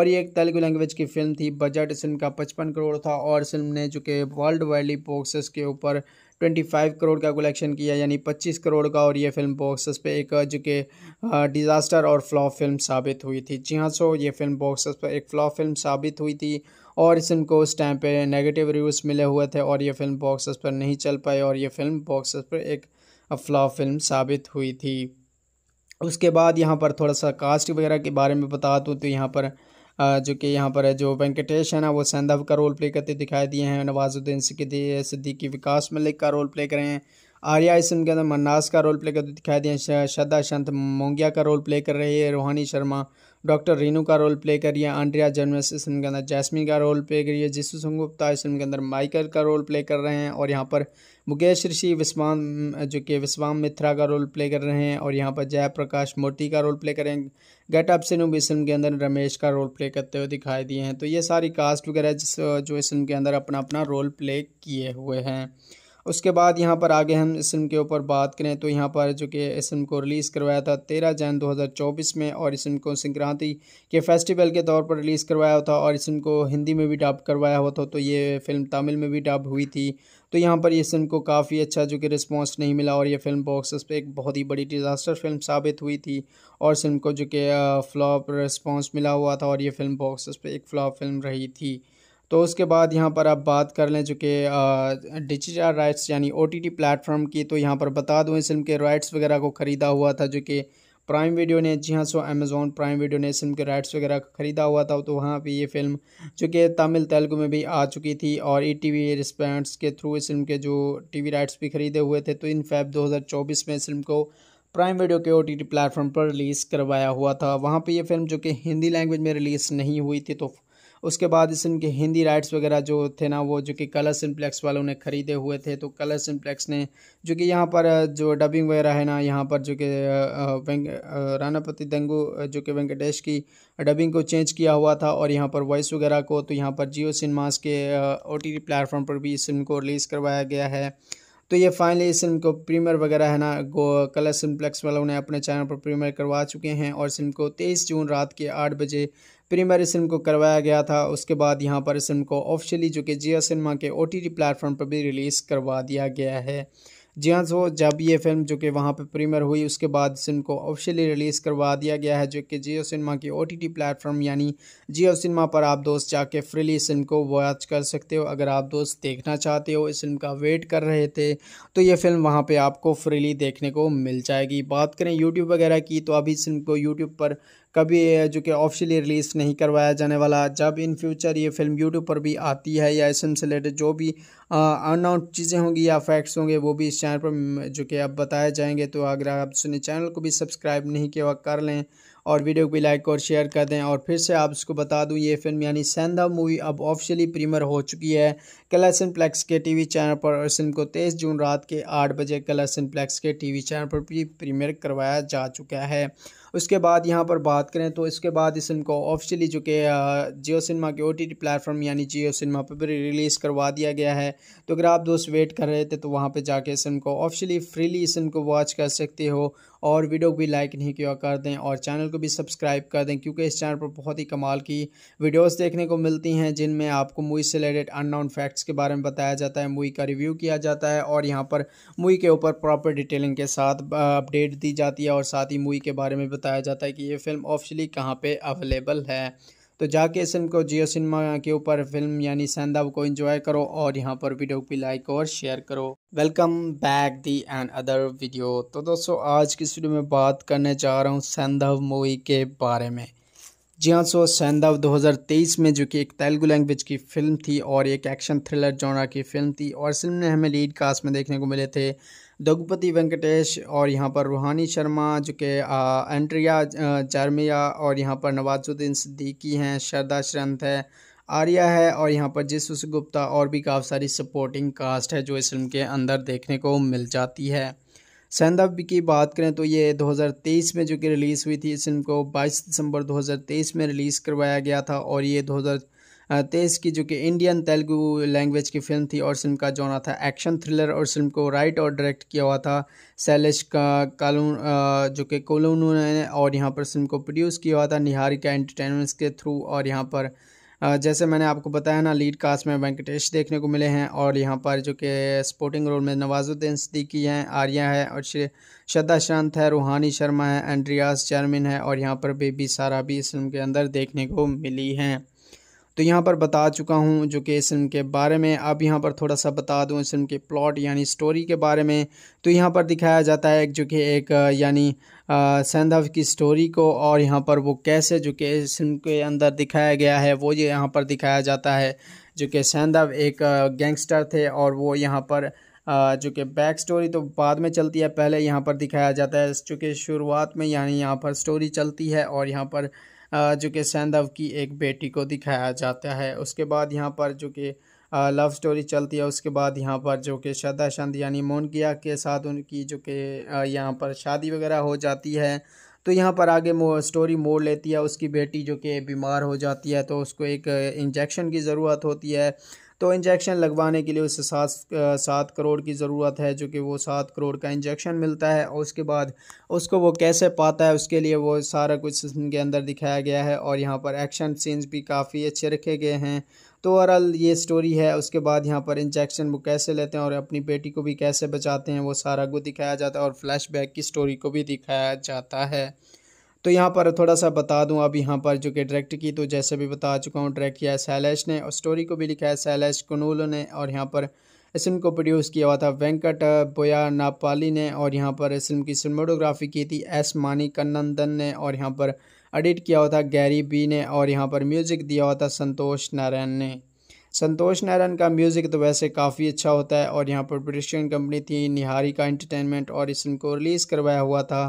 और ये एक तेलुगु लैंग्वेज की फिल्म थी बजट इस फिल्म का पचपन करोड़ था और फिल्म ने जो कि वर्ल्ड वाइडली बॉक्सेस के ऊपर ट्वेंटी फाइव करोड़ का कलेक्शन किया यानी पच्चीस करोड़ का और ये फिल्म बॉक्सेस पे एक के डिज़ास्टर और फ्लॉप फिल्म साबित हुई थी जी हाँ सो ये फिल्म बॉक्सेस पर एक फ्लॉप फिल्म साबित हुई थी और इस फिल्म को उस टाइम पे नेगेटिव रिव्यूज़ मिले हुए थे और ये फिल्म बॉक्सेस पर नहीं चल पाई और ये फिल्म बॉक्सेस पर एक फ्लॉप फिल्म साबित हुई थी उसके बाद यहाँ पर थोड़ा सा कास्ट वगैरह के बारे में बता दूँ तो यहाँ पर जो कि यहाँ पर है जो वेंकटेश है ना वो सैंधव का रोल प्ले करते दिखाई दिए हैं नवाजुद्दीन सिद्दीकी विकास मलिक का रोल प्ले करें हैं आर्या इसम के अंदर मन्नास का रोल प्ले करते दिखाई दिए हैं श्रद्धा शंत मोंगिया का रोल प्ले कर रही है रोहानी शर्मा डॉक्टर रीनू का रोल प्ले करिए है आंड्रिया जर्मस इस फिल्म के अंदर जैस्मिन का रोल प्ले करिए है जिसु संगुप्ता इस फिल्म के अंदर माइकल का रोल प्ले कर रहे हैं और यहाँ पर मुकेश ऋषि विस्वाम जो कि विस्वाम मित्रा का रोल प्ले कर रहे हैं और यहाँ पर जयप्रकाश मूर्ति का रोल प्ले करें गेट अप सिनू इस फिल्म के अंदर रमेश का रोल प्ले करते हुए दिखाई दिए हैं तो ये सारी कास्ट वगैरह जिस जो इस फिल्म के अंदर अपना अपना रोल प्ले किए हुए हैं उसके बाद यहाँ पर आगे हम इस फिल्म के ऊपर बात करें तो यहाँ पर जो कि इस फिल्म को रिलीज़ करवाया था तेरह जैन 2024 में और इस फिल्म को संक्रांति के फेस्टिवल के तौर पर रिलीज़ करवाया हुआ था और इस फिल्म को हिंदी में भी डब करवाया हुआ था तो ये फिल्म तमिल में भी डब हुई थी तो यहाँ पर इस फिल्म को काफ़ी अच्छा जो कि रिस्पॉन्स नहीं मिला और ये फिल्म बॉक्स पर एक बहुत ही बड़ी डिज़ास्टर फिल्म साबित हुई थी और इस फिल्म को जो कि फ्लॉप रिस्पॉन्स मिला हुआ था और ये फिल्म बॉक्स पर एक फ्लॉप फिल्म रही थी तो उसके बाद यहाँ पर आप बात कर लें चूँकि डिजिटल राइट्स यानी ओ टी प्लेटफॉर्म की तो यहाँ पर बता दूँ इस फिल्म के राइट्स वगैरह को ख़रीदा हुआ था जो कि प्राइम वीडियो ने जी हाँ सो अमेज़ोन प्राइम वीडियो ने इस फिल्म के राइट्स वगैरह ख़रीदा हुआ था तो वहाँ पे ये फिल्म जो कि तमिल तेलुगु में भी आ चुकी थी और ई टी वी रिस्पेंट्स के थ्रू इस फिल्म के जो टी वी राइट्स भी ख़रीदे हुए थे तो इन फैब चौबीस में इस फिल्म को प्राइम वीडियो के ओ टी टी प्लेटफॉर्म पर रिलीज़ करवाया हुआ था वहाँ पर यह फिल्म जो कि हिंदी लैंग्वेज में रिलीज़ नहीं हुई थी तो उसके बाद इस इनके हिंदी राइट्स वगैरह जो थे ना वो जो कि कलर सिम्प्लेक्स वालों ने ख़रीदे हुए थे तो कलर सिम्प्लेक्स ने जो कि यहाँ पर जो डबिंग वगैरह है ना यहाँ पर जो कि रानापति दंगू जो कि वेंकटेश की डबिंग को चेंज किया हुआ था और यहाँ पर वॉइस वगैरह को तो यहाँ पर जियो सिनेमास के ओ टी प्लेटफॉर्म पर भी इस फिल्म को रिलीज़ करवाया गया है तो ये फाइनली इस फिल्म को प्रीमियर वगैरह है ना गो कलर सिम्प्लेक्स वालों ने अपने चैनल पर प्रीमियर करवा चुके हैं और इस फिल्म को तेईस जून रात के आठ बजे प्रीमियर सिम को करवाया गया था उसके बाद यहाँ पर सिम को ऑफिशियली जो कि जियो सिनेमा के ओ टी प्लेटफॉर्म पर भी रिलीज़ करवा दिया गया है जी हाँ सो तो जब ये फिल्म जो कि वहाँ पे प्रीमियर हुई उसके बाद फिल्म को ऑफिशियली रिलीज़ करवा दिया गया है जो कि जियो सिनेमा की ओ टी प्लेटफॉर्म यानी जियो सिनेमा पर आप दोस्त जाके फ्रीली इस फिल्म को वॉच कर सकते हो अगर आप दोस्त देखना चाहते हो इस फिल्म का वेट कर रहे थे तो ये फिल्म वहाँ पर आपको फ्रीली देखने को मिल जाएगी बात करें यूट्यूब वगैरह की तो अभी इस फिल्म को यूट्यूब पर कभी जो कि ऑफिशियली रिलीज़ नहीं करवाया जाने वाला जब इन फ्यूचर ये फिल्म यूट्यूब पर भी आती है या इसम से रिलेटेड जो भी अनाउंस चीज़ें होंगी या फैक्ट्स होंगे वो भी इस चैनल पर जो कि अब बताए जाएंगे तो अगर आप सुने चैनल को भी सब्सक्राइब नहीं किया कर लें और वीडियो को भी लाइक और शेयर कर दें और फिर से आप उसको बता दूं ये फिल्म यानी सेंधा मूवी अब ऑफिशियली प्रीमियर हो चुकी है कलरसन प्लेक्स के टीवी चैनल पर और फिल्म को 23 जून रात के 8 बजे कलरसन प्लेक्स के टीवी चैनल पर भी प्रीमियर करवाया जा चुका है उसके बाद यहाँ पर बात करें तो इसके बाद इस फिल्म को ऑफिशियली जो कि जियो सिनेमा के ओ टी प्लेटफॉर्म यानी जियो सिनेमा पर भी रिलीज़ करवा दिया गया है तो अगर आप दोस्त वेट कर रहे थे तो वहाँ पर जाके इस फिल्म को ऑफिशियली फ्रीली इस फिल्म को वॉच कर सकते हो और वीडियो को भी लाइक नहीं किया कर दें और चैनल को भी सब्सक्राइब कर दें क्योंकि इस चैनल पर बहुत ही कमाल की वीडियोस देखने को मिलती हैं जिनमें आपको मूवी से रिलेटेड अननोन फैक्ट्स के बारे में बताया जाता है मूवी का रिव्यू किया जाता है और यहाँ पर मूवी के ऊपर प्रॉपर डिटेलिंग के साथ अपडेट दी जाती है और साथ ही मूवी के बारे में बताया जाता है कि ये फ़िल्म ऑफिशली कहाँ पे अवेलेबल है तो जाके इस फिल्म को जियो सिनेमा के ऊपर फिल्म यानी सैंदाव को एंजॉय करो और यहाँ पर वीडियो को लाइक और शेयर करो welcome back the and other video तो दोस्तों आज की वीडियो में बात करने जा रहा हूँ सैंधव मूवी के बारे में जी हाँ सो सैंधव 2023 में जो कि एक तेलुगु लैंग्वेज की फिल्म थी और एक एक्शन थ्रिलर जोड़ा की फिल्म थी और फिल्म ने हमें लीड कास्ट में देखने को मिले थे दघुपति वेंकटेश और यहाँ पर रूहानी शर्मा जो कि एंट्रिया चारमिया और यहाँ पर नवाजुद्दीन सिद्दीकी हैं शरदा श्रंथ है आर्या है और यहाँ पर जिसुस गुप्ता और भी काफ़ी सारी सपोर्टिंग कास्ट है जो इस फिल्म के अंदर देखने को मिल जाती है सैंदव की बात करें तो ये 2023 में जो कि रिलीज़ हुई थी इस फिल्म को 22 दिसंबर 2023 में रिलीज़ करवाया गया था और ये तेईस की जो कि इंडियन तेलुगु लैंग्वेज की फिल्म थी और फिल्म का जॉनर था एक्शन थ्रिलर और फिल्म को राइट और डायरेक्ट किया हुआ था शैलेश का कालून जो कि कोलून ने और यहाँ पर फिल्म को प्रोड्यूस किया हुआ था निहारिका एंटरटेनमेंट्स के थ्रू और यहाँ पर जैसे मैंने आपको बताया ना लीड कास्ट में वेंकटेश देखने को मिले हैं और यहाँ पर जो कि स्पोर्टिंग रोल में नवाजुद्दीन सिद्दीकी हैं आर्या है और श्रद्धा शांत है रूहानी शर्मा है एंड्रियास चेयरमिन है और यहाँ पर बेबी सारा भी इस फिल्म के अंदर देखने को मिली हैं तो यहाँ पर बता चुका हूँ जो कि इस फिल्म के बारे में अब यहाँ पर थोड़ा सा बता दूँ इस फिल्म के प्लॉट यानी स्टोरी के बारे में तो यहाँ पर दिखाया जाता है जो कि एक यानी सैंधव की स्टोरी को और यहाँ पर वो कैसे जो कि इस फिल्म के अंदर दिखाया गया है वो ये यहाँ पर दिखाया जाता है जो कि सेंधव एक गैंगस्टर थे और वो यहाँ पर जो कि बैक स्टोरी तो बाद में चलती है पहले यहाँ पर दिखाया जाता है चूँकि शुरुआत में यानी यहाँ पर स्टोरी चलती है और यहाँ पर जो कि सैंधव की एक बेटी को दिखाया जाता है उसके बाद यहाँ पर जो कि लव स्टोरी चलती है उसके बाद यहाँ पर जो कि श्रद्धा चंद यानी मोनगिया के साथ उनकी जो कि यहाँ पर शादी वगैरह हो जाती है तो यहाँ पर आगे मो, स्टोरी मोड़ लेती है उसकी बेटी जो कि बीमार हो जाती है तो उसको एक इंजेक्शन की ज़रूरत होती है तो इंजेक्शन लगवाने के लिए उसे सात सात करोड़ की ज़रूरत है जो कि वो सात करोड़ का इंजेक्शन मिलता है और उसके बाद उसको वो कैसे पाता है उसके लिए वो सारा कुछ के अंदर दिखाया गया है और यहाँ पर एक्शन सीन्स भी काफ़ी अच्छे रखे गए हैं तो ओवरऑल ये स्टोरी है उसके बाद यहाँ पर इंजेक्शन वो कैसे लेते हैं और अपनी बेटी को भी कैसे बचाते हैं वो सारा को दिखाया जाता है और फ्लैशबैक की स्टोरी को भी दिखाया जाता है तो यहाँ पर थोड़ा सा बता दूँ अब यहाँ पर जो कि डायरेक्ट की तो जैसे भी बता चुका हूँ डायरेक्ट किया है सैलैश ने और स्टोरी को भी लिखा है सैलेश कनूल ने और यहाँ पर इस फिल्म को प्रोड्यूस किया हुआ था वेंकट बोया नापाली ने और यहाँ पर इस फिल्म की सिनेमाटोग्राफी की थी एस मानी कन्नंदन ने और यहाँ पर एडिट किया हुआ था गैरी बी ने और यहाँ पर म्यूज़िक दिया हुआ था संतोष नारायण ने संतोष नारायण का म्यूज़िक तो वैसे काफ़ी अच्छा होता है और यहाँ पर प्रोडक्शन कंपनी थी निहारी का इंटरटेनमेंट और इस फिल्म को रिलीज़ करवाया हुआ था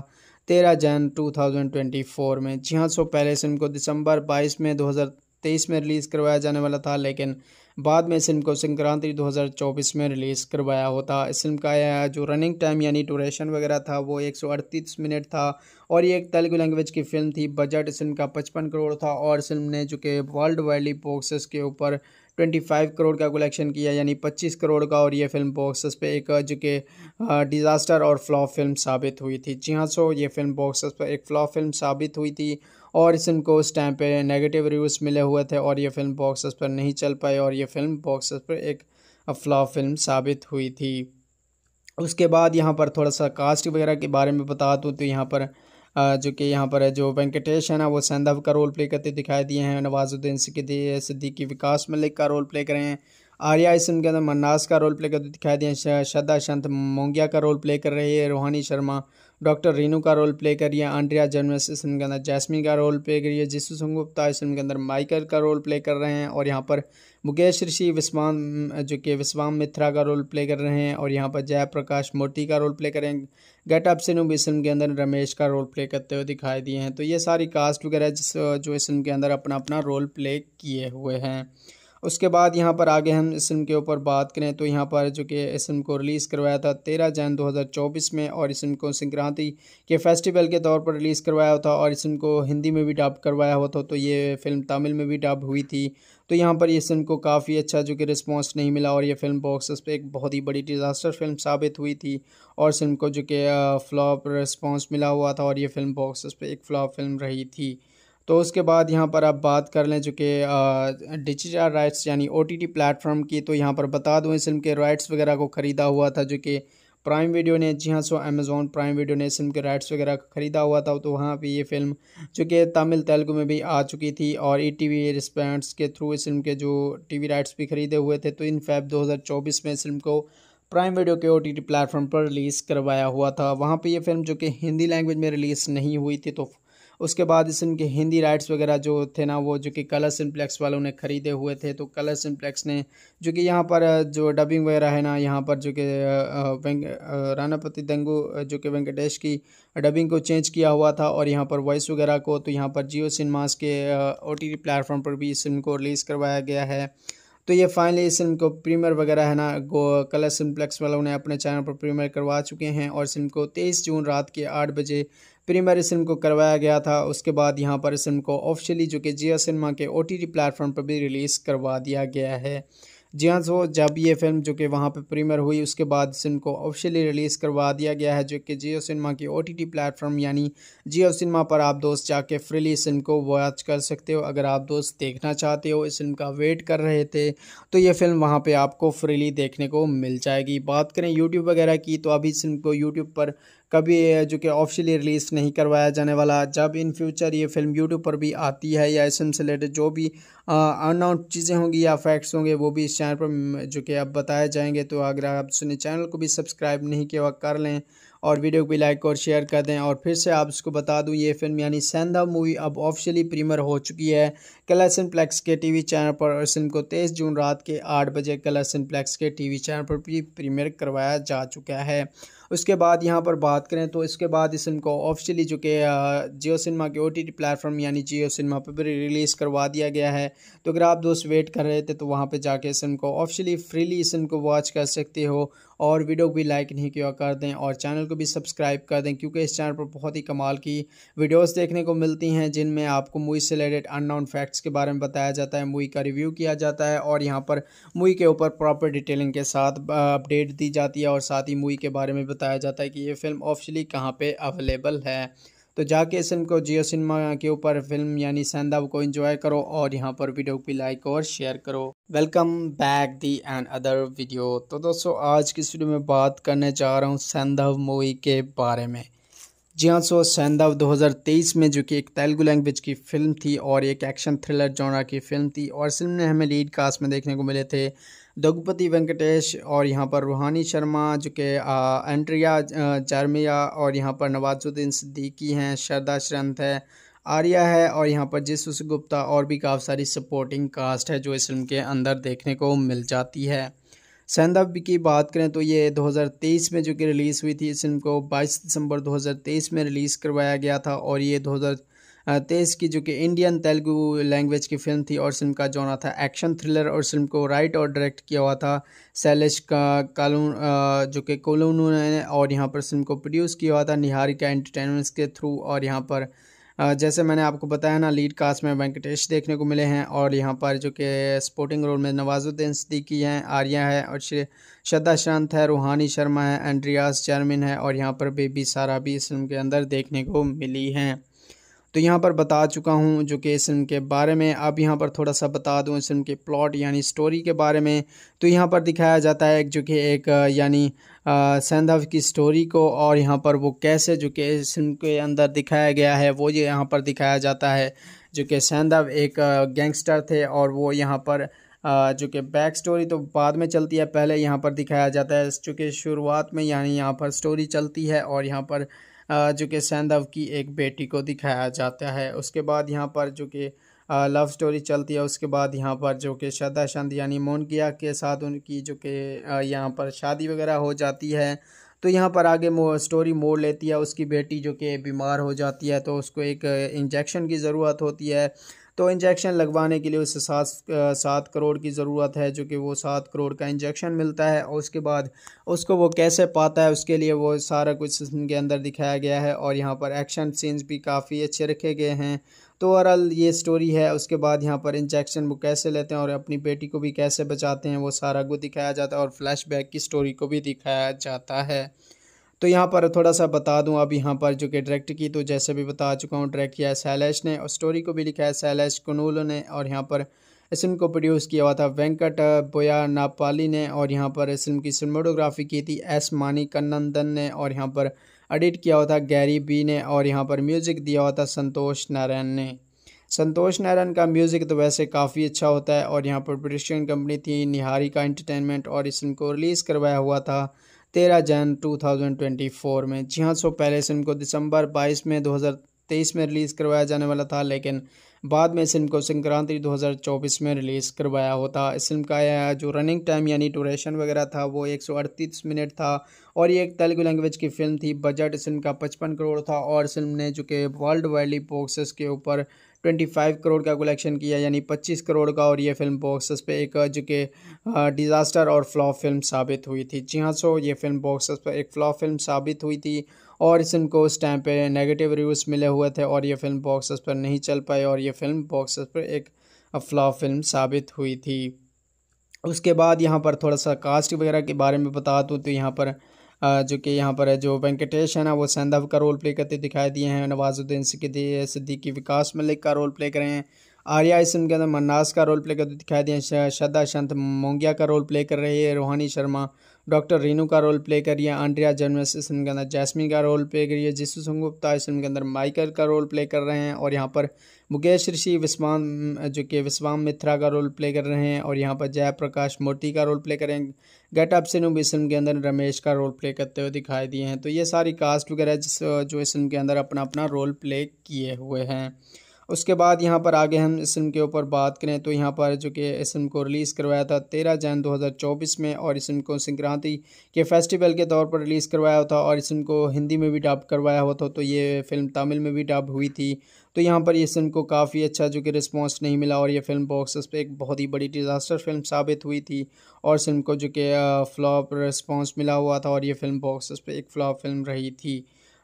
तेरह जन 2024 में जी हाँ सो पहले से फिल्म को दिसंबर 22 में 2023 में रिलीज़ करवाया जाने वाला था लेकिन बाद में इस फिल्म को संक्रांति 2024 में रिलीज़ करवाया होता इस फिल्म का जो रनिंग टाइम यानी ड्यूरेशन वगैरह था वो एक मिनट था और ये एक तेलुगु लैंग्वेज की फिल्म थी बजट इस फिल्म का पचपन करोड़ था और इस फिल्म ने जो कि वर्ल्ड वाइडली बॉक्सेस के ऊपर 25 करोड़ का कलेक्शन किया यानी 25 करोड़ का और ये फिल्म बॉक्सेस पे एक जो कि डिज़ास्टर और फ्लॉप फिल्म साबित हुई थी जी हाँ सो ये फिल्म बॉक्सेस पर एक फ्लॉप फिल्म साबित हुई थी और इनको उस टाइम पे नेगेटिव रिव्यूज़ मिले हुए थे और ये फिल्म बॉक्सेस पर नहीं चल पाई और ये फिल्म बॉक्सेस पर एक फ्लॉ फिल्म साबित हुई थी उसके बाद यहाँ पर थोड़ा सा कास्ट वगैरह के बारे में बता दूँ तो यहाँ पर जो कि यहाँ पर जो वेंकटेश है ना वो सैंधव का रोल प्ले करते दिखाई दिए हैं नवाजुद्दीन सिद्दीकी विकास मलिक का रोल प्ले करें हैं आर्या इसम के अंदर मन्नास का रोल प्ले करते दिखाई दिए हैं श्रद्धा शंत मोंगिया का रोल प्ले कर रही है रोहानी शर्मा डॉक्टर रीनू का रोल प्ले करिए आंड्रिया जर्मस इस फिल्म के अंदर जैस्मिन का रोल प्ले करिए जिसु जिसू गुप्ता इस फिल्म के अंदर माइकल का रोल प्ले कर रहे हैं और यहाँ पर मुकेश ऋषि विस्वाम जो कि विस्वाम मित्रा का रोल प्ले कर रहे हैं और यहाँ पर जयप्रकाश मोती का रोल प्ले करें गेट अप सिनू इस फिल्म के अंदर रमेश का रोल प्ले करते हुए दिखाई दिए हैं तो ये सारी कास्ट वगैरह जिस जो इस फिल्म के अंदर अपना अपना रोल प्ले किए हुए हैं उसके बाद यहाँ पर आगे हम इस फिल्म के ऊपर बात करें तो यहाँ पर जो कि इस फिल्म को रिलीज़ करवाया था तेरह जैन 2024 में और इस फिल्म को संक्रांति के फेस्टिवल के तौर पर रिलीज़ करवाया था और इस फिल्म को हिंदी में भी डब करवाया हुआ था तो ये फिल्म तमिल में भी डब हुई थी तो यहाँ पर इस फिल्म को काफ़ी अच्छा जो कि रिस्पॉन्स नहीं मिला और ये फिल्म बॉक्स पर एक बहुत ही बड़ी डिज़ास्टर फिल्म साबित हुई थी और फिल्म को जो कि फ्लॉप रिस्पॉन्स मिला हुआ था और ये फिल्म बॉक्स पर एक फ्लॉप फिल्म रही थी तो उसके बाद यहाँ पर आप बात कर लें चूँकि डिजिटल राइट्स यानी ओ टी प्लेटफॉर्म की तो यहाँ पर बता दूँ इस फिल्म के राइट्स वगैरह को ख़रीदा हुआ था जो कि प्राइम वीडियो ने जी हाँ सो अमेज़ॉन प्राइम वीडियो ने इस फिल्म के राइट्स वगैरह ख़रीदा हुआ था तो वहाँ पे ये फिल्म जो कि तमिल तेलुगु में भी आ चुकी थी और ई टी वी रिस्पेंट्स के थ्रू इस फिल्म के जो टी वी राइट्स भी ख़रीदे हुए थे तो इन फैब चौबीस में इस फिल्म को प्राइम वीडियो के ओ टी टी प्लेटफॉर्म पर रिलीज़ करवाया हुआ था वहाँ पर यह फिल्म जो कि हिंदी लैंग्वेज में रिलीज़ नहीं हुई थी तो उसके बाद इस इनके हिंदी राइट्स वगैरह जो थे ना वो जो कि कलर सिम्प्लेक्स वालों ने ख़रीदे हुए थे तो कलर सिम्प्लेक्स ने जो कि यहाँ पर जो डबिंग वगैरह है ना यहाँ पर जो कि रानापति दंगू जो कि वेंकटेश की डबिंग को चेंज किया हुआ था और यहाँ पर वॉइस वगैरह को तो यहाँ पर जियो सिनेमास के ओ टी प्लेटफॉर्म पर भी इस फिल्म को रिलीज़ करवाया गया है तो ये फाइनली इस फिल्म को प्रीमियर वगैरह है ना गो कलर सिम्प्लेक्स वालों ने अपने चैनल पर प्रीमियर करवा चुके हैं और इस फिल्म को तेईस जून रात के आठ बजे प्रीमियर फिल्म को करवाया गया था उसके बाद यहाँ पर इस फिल्म को ऑफिशियली जो कि जिया सिनेमा के ओ टी प्लेटफॉर्म पर भी रिलीज़ करवा दिया गया है जी हाँ सो जब ये फिल्म जो कि वहाँ पर प्रीमियर हुई उसके बाद फिल्म को ऑफिशियली रिलीज़ करवा दिया गया है जो कि जियो सिनेमा की ओ टी प्लेटफॉर्म यानी जियो सिनेमा पर आप दोस्त जाके फ्रीली इस फिल्म को वॉच कर सकते हो अगर आप दोस्त देखना चाहते हो इस फिल्म का वेट कर रहे थे तो ये फिल्म वहाँ पर आपको फ्रीली देखने को मिल जाएगी बात करें यूट्यूब वगैरह की तो अभी इस फिल्म को यूट्यूब पर कभी जो कि ऑफिशियली रिलीज़ नहीं करवाया जाने वाला जब इन फ्यूचर ये फिल्म यूट्यूब पर भी आती है या इसम से रिलेटेड जो भी अनाउंस चीज़ें होंगी या फैक्ट्स होंगे वो भी इस चैनल पर जो कि अब बताए जाएंगे तो अगर आप सुने चैनल को भी सब्सक्राइब नहीं किया कर लें और वीडियो को भी लाइक और शेयर कर दें और फिर से आप उसको बता दूं ये फिल्म यानी सेंधा मूवी अब ऑफिशियली प्रीमियर हो चुकी है कलर प्लेक्स के टीवी चैनल पर और फिल्म को तेईस जून रात के आठ बजे कलर प्लेक्स के टीवी चैनल पर भी प्रीमियर करवाया जा चुका है उसके बाद यहाँ पर बात करें तो इसके बाद इस फिल्म को ऑफिशियली जो कि जियो सिनेमा के ओ टी टी प्लेटफॉर्म यानी जियो सिनेमा पर भी रिलीज़ करवा दिया गया है तो अगर आप दोस्त वेट कर रहे थे तो वहाँ पर जाके इस फिल्म को ऑफिशियली फ्रीली इस फिल्म को वॉच कर सकते हो और वीडियो को भी लाइक नहीं किया कर दें और चैनल को भी सब्सक्राइब कर दें क्योंकि इस चैनल पर बहुत ही कमाल की वीडियोस देखने को मिलती हैं जिनमें आपको मूवी से रिलेटेड अननोन फैक्ट्स के बारे में बताया जाता है मूवी का रिव्यू किया जाता है और यहाँ पर मूवी के ऊपर प्रॉपर डिटेलिंग के साथ अपडेट दी जाती है और साथ ही मूवी के बारे में बताया जाता है कि ये फिल्म ऑफिशली कहाँ पर अवेलेबल है तो जाके इस फिल्म को जियो सिनेमा के ऊपर फिल्म यानी सेंधा को एंजॉय करो और यहाँ पर वीडियो को लाइक और शेयर करो welcome back the and other video तो दोस्तों आज की इस वीडियो में बात करने जा रहा हूँ सैंदव मूवी के बारे में जी हाँ सो सैंदव 2023 में जो कि एक तेलुगु लैंग्वेज की फिल्म थी और एक एक्शन थ्रिलर जोड़ा की फिल्म थी और फिल्म ने हमें लीड कास्ट में देखने को मिले थे दघुपति वेंकटेश और यहाँ पर रूहानी शर्मा जो कि एंट्रिया जारमिया और यहाँ पर नवाजुद्दीन सिद्दीकी हैं शरदा श्रंथ है आर्या है और यहाँ पर जिसुस गुप्ता और भी काफ़ी सारी सपोर्टिंग कास्ट है जो इस फिल्म के अंदर देखने को मिल जाती है सैंदव की बात करें तो ये 2023 में जो कि रिलीज़ हुई थी इस फिल्म को 22 दिसंबर 2023 में रिलीज़ करवाया गया था और ये तेईस की जो कि इंडियन तेलुगु लैंग्वेज की फिल्म थी और फिल्म का जॉनर था एक्शन थ्रिलर और फिल्म को राइट और डायरेक्ट किया हुआ था शैलेश का कालून जो कि कोलोनू ने और यहाँ पर फिल्म को प्रोड्यूस किया हुआ था निहारिका एंटरटेनमेंट्स के थ्रू और यहाँ पर जैसे मैंने आपको बताया ना लीड कास्ट में वेंकटेश देखने को मिले हैं और यहाँ पर जो कि स्पोर्टिंग रोल में नवाजुद्दीन सिद्दीकी हैं आर्या है और श्रद्धा शांत है रूहानी शर्मा है एंड्रियास चेयरमैन है और यहाँ पर बेबी सारा भी इस फिल्म के अंदर देखने को मिली हैं तो यहाँ पर बता चुका हूँ जो कि इस फिल्म के बारे में अब यहाँ पर थोड़ा सा बता दूँ इस फिल्म के प्लॉट यानी स्टोरी के बारे में तो यहाँ पर दिखाया जाता है जो कि एक यानी सैंधव की स्टोरी को और यहाँ पर वो कैसे जो कि इस फिल्म के अंदर दिखाया गया है वो ये यहाँ पर दिखाया जाता है जो कि सैंधव एक गैंगस्टर थे और वो यहाँ पर जो कि बैक स्टोरी तो बाद में चलती है पहले यहाँ पर दिखाया जाता है चूँकि शुरुआत में यानी यहाँ पर स्टोरी चलती है और यहाँ पर जो कि सैंधव की एक बेटी को दिखाया जाता है उसके बाद यहाँ पर जो कि लव स्टोरी चलती है उसके बाद यहाँ पर जो कि श्रद्धा शंद यानी मोनकिया के साथ उनकी जो कि यहाँ पर शादी वगैरह हो जाती है तो यहाँ पर आगे मो, स्टोरी मोड़ लेती है उसकी बेटी जो कि बीमार हो जाती है तो उसको एक इंजेक्शन की ज़रूरत होती है तो इंजेक्शन लगवाने के लिए उसे सात सात करोड़ की ज़रूरत है जो कि वो सात करोड़ का इंजेक्शन मिलता है और उसके बाद उसको वो कैसे पाता है उसके लिए वो सारा कुछ के अंदर दिखाया गया है और यहाँ पर एक्शन सीन्स भी काफ़ी अच्छे रखे गए हैं तो ओवरऑल ये स्टोरी है उसके बाद यहाँ पर इंजेक्शन वो कैसे लेते हैं और अपनी बेटी को भी कैसे बचाते हैं वो सारा को दिखाया जाता है और फ्लैशबैक की स्टोरी को भी दिखाया जाता है तो यहाँ पर थोड़ा सा बता दूँ अब यहाँ पर जो कि डायरेक्ट की तो जैसे भी बता चुका हूँ डायरेक्ट किया है सैलैश ने और स्टोरी को भी लिखा है सैलैश कनूल ने और यहाँ पर इस फिल्म को प्रोड्यूस किया हुआ था वेंकट बोया नापाली ने और यहाँ पर इस फिल्म की सिनेमाटोग्राफी की थी एस मानी कन्नंदन ने और यहाँ पर एडिट किया हुआ था गैरी बी ने और यहाँ पर म्यूज़िक दिया हुआ था संतोष नारायण ने संतोष नारायण का म्यूज़िक तो वैसे काफ़ी अच्छा होता है और यहाँ पर प्रोडक्शन कंपनी थी निहारी का इंटरटेनमेंट और इस फिल्म को रिलीज़ करवाया हुआ था तेरह जैन फोर में जी हाँ सो पहले इस फिल्म को दिसंबर 22 में 2023 में रिलीज़ करवाया जाने वाला था लेकिन बाद में इस फिल्म को संक्रांति 2024 में रिलीज़ करवाया होता इस फिल्म का जो रनिंग टाइम यानी ड्यूरेशन वगैरह था वो अड़तीस मिनट था और ये एक तेलुगु लैंग्वेज की फिल्म थी बजट इस फिल्म का पचपन करोड़ था और फिल्म ने जो कि वर्ल्ड वाइडली बॉक्सेस के ऊपर ट्वेंटी फाइव करोड़ का कलेक्शन किया यानी पच्चीस करोड़ का और ये फिल्म बॉक्सेस पे एक जो कि डिज़ास्टर और फ्लॉप फिल्म साबित हुई थी जी हाँ सो ये फिल्म बॉक्सेस पर एक फ्लॉप फिल्म साबित हुई थी और इस फिल्म को उस टाइम पे नेगेटिव रिव्यूज़ मिले हुए थे और ये फिल्म बॉक्सेस पर नहीं चल पाई और ये फिल्म बॉक्सेस पर एक फ्लॉप फिल्म साबित हुई थी उसके बाद यहाँ पर थोड़ा सा कास्ट वगैरह के बारे में बता दूँ तो यहाँ पर जो कि यहाँ पर है जो वेंकटेश है ना वो सैंधव का रोल प्ले करते दिखाई दिए हैं नवाजुद्दीन सिद्दीकी विकास मलिक का रोल प्ले रहे हैं आर्या इसम के अंदर मन्नास का रोल प्ले करते दिखाई दिए हैं श्रद्धा शंत मोंगिया का रोल प्ले कर रही है रोहानी शर्मा डॉक्टर रीनू का रोल प्ले कर रही है आंड्रिया जर्मस इसम के अंदर जैसमिन का रोल प्ले कर रही है जिसू संगुप्ता के अंदर माइकल का रोल प्ले कर रहे हैं और यहाँ पर मुकेश ऋषि विस्वाम जो कि विस्वाम मित्रा का रोल प्ले कर रहे हैं और यहाँ पर जयप्रकाश मोती का रोल प्ले करें गेट अप नूब इस फिल्म के अंदर रमेश का रोल प्ले करते हुए दिखाई दिए हैं तो ये सारी कास्ट वगैरह जिस जो इस फिल्म के अंदर अपना अपना रोल प्ले किए हुए हैं उसके बाद यहाँ पर आगे हम इस फिल्म के ऊपर बात करें तो यहाँ पर जो कि इस फिल्म को रिलीज़ करवाया था तेरह जैन चौबीस में और इस फिल्म को संक्रांति के फेस्टिवल के तौर पर रिलीज़ करवाया हुआ था और इस फिल्म को हिंदी में भी डब करवाया हुआ था तो ये फिल्म तमिल में भी डब हुई थी तो यहाँ पर इस फिल्म को काफ़ी अच्छा जो कि रिस्पॉन्स नहीं मिला और ये फिल्म बॉक्स पे एक बहुत ही बड़ी डिज़ास्टर फिल्म साबित हुई थी और इस फिल्म को जो कि फ्लॉप रिस्पॉन्स मिला हुआ था और ये फिल्म बॉक्स पे एक फ्लॉप फिल्म रही थी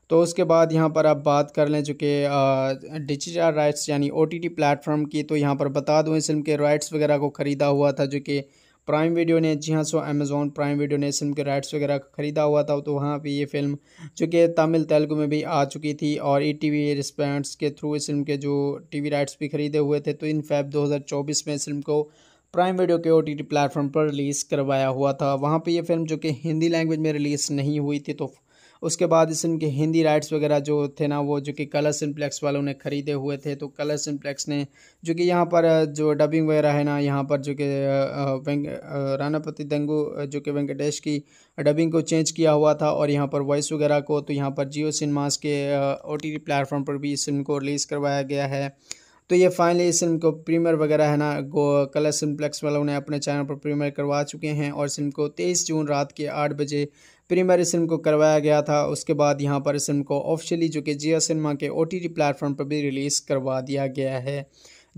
तो उसके बाद यहाँ पर आप बात कर लें चूँकि डिजिटल राइट्स यानी ओ टी प्लेटफॉर्म की तो यहाँ पर बता दूँ इस फिल्म के राइट्स वगैरह को ख़रीदा हुआ था जो कि प्राइम वीडियो ने जी हाँ सो अमेज़ॉन प्राइम वीडियो ने इस फिल्म के राइट्स वगैरह को ख़रीदा हुआ था तो वहाँ पे ये फिल्म जो कि तमिल तेलुगु में भी आ चुकी थी और ई टी वी रिस्पेंट्स के थ्रू इस फिल्म के जो टी वी राइट्स भी ख़रीदे हुए थे तो इन फैब चौबीस में इस फिल्म को प्राइम वीडियो के ओ टी टी प्लेटफॉर्म पर रिलीज़ करवाया हुआ था वहाँ पर यह फिल्म जो कि हिंदी लैंग्वेज में रिलीज़ नहीं हुई थी तो उसके बाद इस इनके हिंदी राइट्स वगैरह जो थे ना वो जो कि कलर सिम्प्लेक्स वालों ने ख़रीदे हुए थे तो कलर सिम्प्लेक्स ने जो कि यहाँ पर जो डबिंग वगैरह है ना यहाँ पर जो कि रानापति दंगू जो कि वेंकटेश की डबिंग को चेंज किया हुआ था और यहाँ पर वॉइस वगैरह को तो यहाँ पर जियो सिनेमास के ओ टी प्लेटफॉर्म पर भी इस फिल्म को रिलीज़ करवाया गया है तो ये फाइनली इस फिल्म को प्रीमियर वगैरह है ना गो कलर सिम्प्लेक्स वालों ने अपने चैनल पर प्रीमियर करवा चुके हैं और इस फिल्म को तेईस जून रात के आठ बजे प्रीमियर इस फिल्म को करवाया गया था उसके बाद यहाँ पर इस फिल्म को ऑफिशियली जो कि जिया सिनेमा के ओ टी प्लेटफॉर्म पर भी रिलीज़ करवा दिया गया है